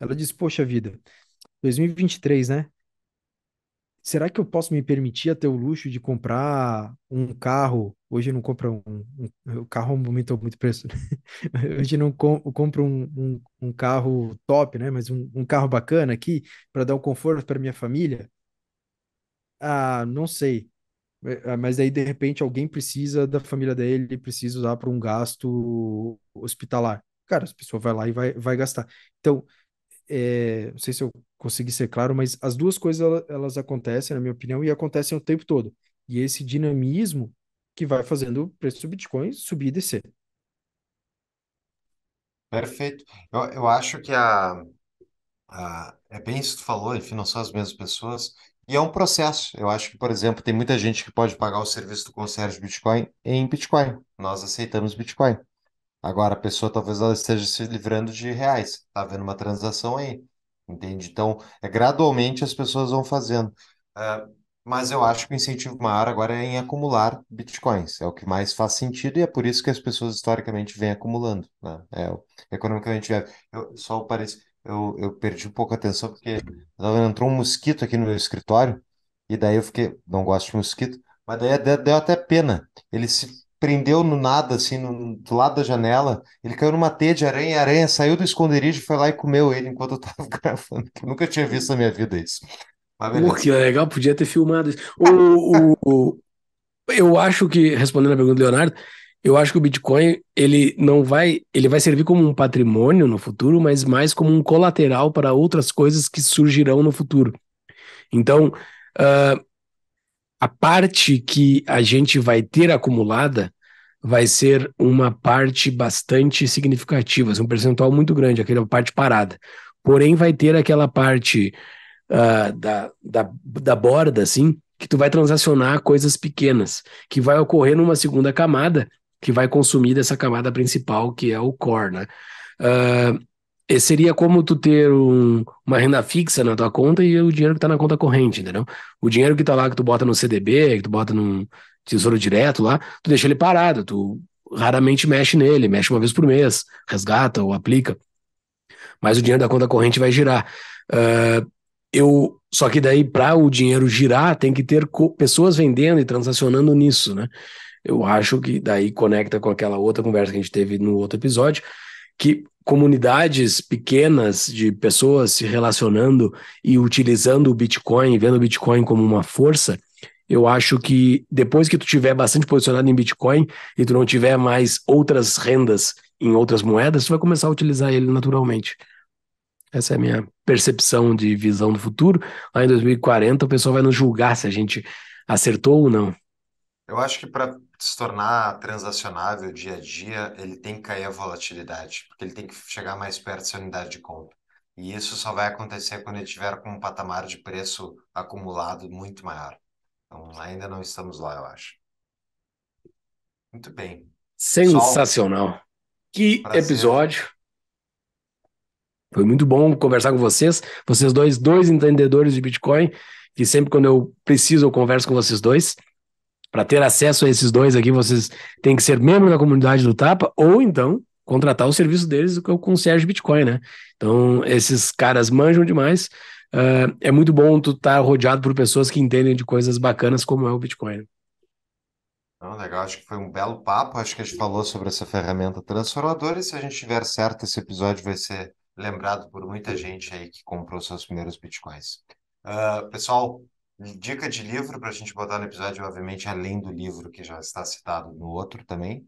ela diz: Poxa vida, 2023, né? Será que eu posso me permitir a ter o luxo de comprar um carro? Hoje eu não compro um, um carro aumentou muito o preço. Né? Hoje eu não com, eu compro um, um, um, carro top, né? Mas um, um carro bacana aqui para dar um conforto para minha família. Ah, não sei. É, é, mas aí de repente alguém precisa da família dele, precisa usar para um gasto hospitalar. Cara, a pessoa vai lá e vai, vai gastar. Então, é, não sei se eu consegui ser claro, mas as duas coisas elas acontecem, na minha opinião, e acontecem o tempo todo. E esse dinamismo que vai fazendo o preço do Bitcoin subir e descer. Perfeito. Eu, eu acho que a, a, é bem isso que tu falou, enfim, não são as mesmas pessoas. E é um processo. Eu acho que, por exemplo, tem muita gente que pode pagar o serviço do concierge Bitcoin em Bitcoin. Nós aceitamos Bitcoin. Agora, a pessoa talvez ela esteja se livrando de reais. Está havendo uma transação aí. Entende? Então, é gradualmente as pessoas vão fazendo. Uh, mas eu acho que o incentivo maior agora é em acumular bitcoins. É o que mais faz sentido e é por isso que as pessoas historicamente vêm acumulando. Né? É economicamente é, Eu, só o parecer eu, eu perdi um pouco a atenção, porque entrou um mosquito aqui no meu escritório, e daí eu fiquei, não gosto de mosquito, mas daí deu até pena. Ele se prendeu no nada, assim, no, do lado da janela. Ele caiu numa teia de aranha, a aranha saiu do esconderijo, foi lá e comeu ele enquanto eu tava gravando. Eu nunca tinha visto na minha vida isso. Pô, que legal, podia ter filmado isso. O, o, o, eu acho que, respondendo a pergunta do Leonardo, eu acho que o Bitcoin ele não vai, ele vai servir como um patrimônio no futuro, mas mais como um colateral para outras coisas que surgirão no futuro. Então, uh, a parte que a gente vai ter acumulada vai ser uma parte bastante significativa, assim, um percentual muito grande, aquela parte parada. Porém, vai ter aquela parte uh, da, da, da borda, assim, que tu vai transacionar coisas pequenas, que vai ocorrer numa segunda camada, que vai consumir dessa camada principal, que é o core, né? Uh, seria como tu ter um, uma renda fixa na tua conta e o dinheiro que está na conta corrente, entendeu? O dinheiro que está lá, que tu bota no CDB, que tu bota num tesouro direto lá, tu deixa ele parado, tu raramente mexe nele, mexe uma vez por mês, resgata ou aplica. Mas o dinheiro da conta corrente vai girar. Uh, eu só que daí para o dinheiro girar tem que ter pessoas vendendo e transacionando nisso, né? eu acho que daí conecta com aquela outra conversa que a gente teve no outro episódio, que comunidades pequenas de pessoas se relacionando e utilizando o Bitcoin, vendo o Bitcoin como uma força, eu acho que depois que tu tiver bastante posicionado em Bitcoin e tu não tiver mais outras rendas em outras moedas, tu vai começar a utilizar ele naturalmente. Essa é a minha percepção de visão do futuro. Lá em 2040, o pessoal vai nos julgar se a gente acertou ou não. Eu acho que para se tornar transacionável dia a dia, ele tem que cair a volatilidade, porque ele tem que chegar mais perto da sua unidade de compra. E isso só vai acontecer quando ele tiver com um patamar de preço acumulado muito maior. Então, ainda não estamos lá, eu acho. Muito bem. Sensacional. Que Prazer. episódio. Foi muito bom conversar com vocês. Vocês dois, dois entendedores de Bitcoin, que sempre quando eu preciso eu converso com vocês dois. Para ter acesso a esses dois aqui, vocês têm que ser membro da comunidade do Tapa ou então contratar o serviço deles, que é o concierge Bitcoin, né? Então, esses caras manjam demais. Uh, é muito bom tu estar tá rodeado por pessoas que entendem de coisas bacanas como é o Bitcoin. Não, legal, acho que foi um belo papo. Acho que a gente falou sobre essa ferramenta transformadora. E se a gente tiver certo, esse episódio vai ser lembrado por muita gente aí que comprou seus primeiros bitcoins. Uh, pessoal, Dica de livro para a gente botar no episódio, obviamente, além do livro que já está citado no outro também.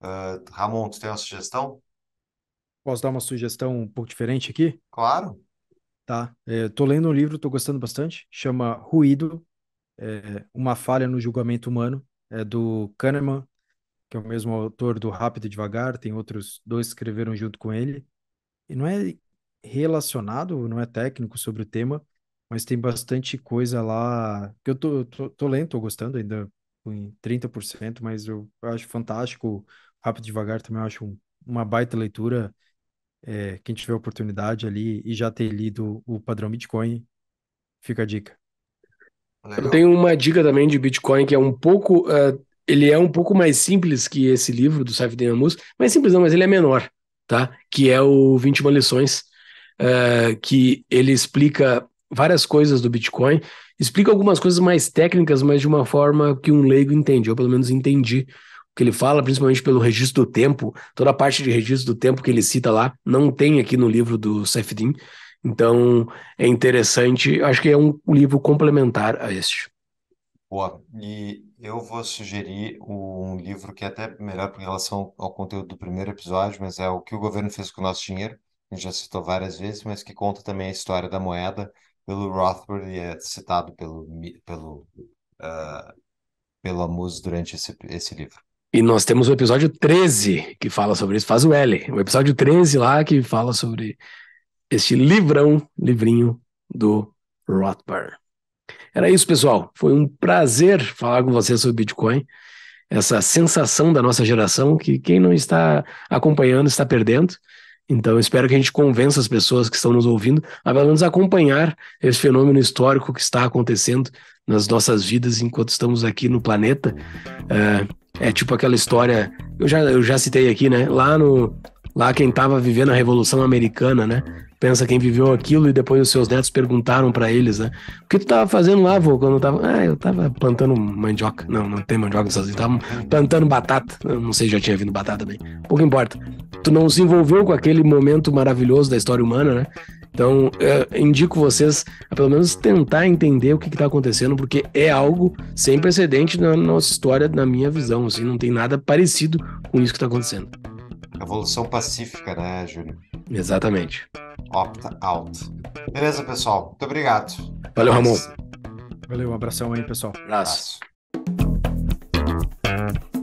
Uh, Ramon, tu tem uma sugestão? Posso dar uma sugestão um pouco diferente aqui? Claro. Tá. É, tô lendo um livro, tô gostando bastante. Chama Ruído, é, Uma Falha no Julgamento Humano. É do Kahneman, que é o mesmo autor do Rápido e Devagar. Tem outros dois que escreveram junto com ele. E não é relacionado, não é técnico sobre o tema, mas tem bastante coisa lá que eu tô, tô, tô lendo, tô gostando ainda em 30%, mas eu acho fantástico. Rápido Devagar também eu acho uma baita leitura. É, quem tiver oportunidade ali e já ter lido o padrão Bitcoin, fica a dica. Legal. Eu tenho uma dica também de Bitcoin que é um pouco. Uh, ele é um pouco mais simples que esse livro do Saif Denamus, mais simples não, mas ele é menor, tá? Que é o 21 Lições, uh, eh, que ele explica várias coisas do Bitcoin, explica algumas coisas mais técnicas, mas de uma forma que um leigo entende. Eu, pelo menos, entendi o que ele fala, principalmente pelo registro do tempo. Toda a parte de registro do tempo que ele cita lá não tem aqui no livro do Sefdin. Então, é interessante. Acho que é um livro complementar a este. Boa. E eu vou sugerir um livro que é até melhor em relação ao conteúdo do primeiro episódio, mas é O que o governo fez com o nosso dinheiro. A gente já citou várias vezes, mas que conta também a história da moeda pelo Rothbard e é citado pelo, pelo, uh, pelo Amuso durante esse, esse livro. E nós temos o episódio 13 que fala sobre isso, faz o L. O episódio 13 lá que fala sobre este livrão, livrinho do Rothbard. Era isso, pessoal. Foi um prazer falar com vocês sobre Bitcoin. Essa sensação da nossa geração que quem não está acompanhando está perdendo. Então, eu espero que a gente convença as pessoas que estão nos ouvindo a pelo menos acompanhar esse fenômeno histórico que está acontecendo nas nossas vidas enquanto estamos aqui no planeta. É, é tipo aquela história, eu já, eu já citei aqui, né? Lá no, Lá quem estava vivendo a Revolução Americana, né? Pensa quem viveu aquilo e depois os seus netos perguntaram para eles, né? O que tu estava fazendo lá, vô, quando eu tava... Ah, eu estava plantando mandioca. Não, não tem mandioca nos Estados Tava plantando batata. Eu não sei, já tinha vindo batata bem. Pouco importa. Tu não se envolveu com aquele momento maravilhoso da história humana, né? Então, é, indico vocês a pelo menos tentar entender o que está acontecendo, porque é algo sem precedente na nossa história, na minha visão. Assim, não tem nada parecido com isso que está acontecendo. Evolução pacífica, né, Júlio Exatamente. Opta out. Beleza, pessoal. Muito obrigado. Valeu, Ramon. Valeu, um abração aí, pessoal. Abraço. abraço.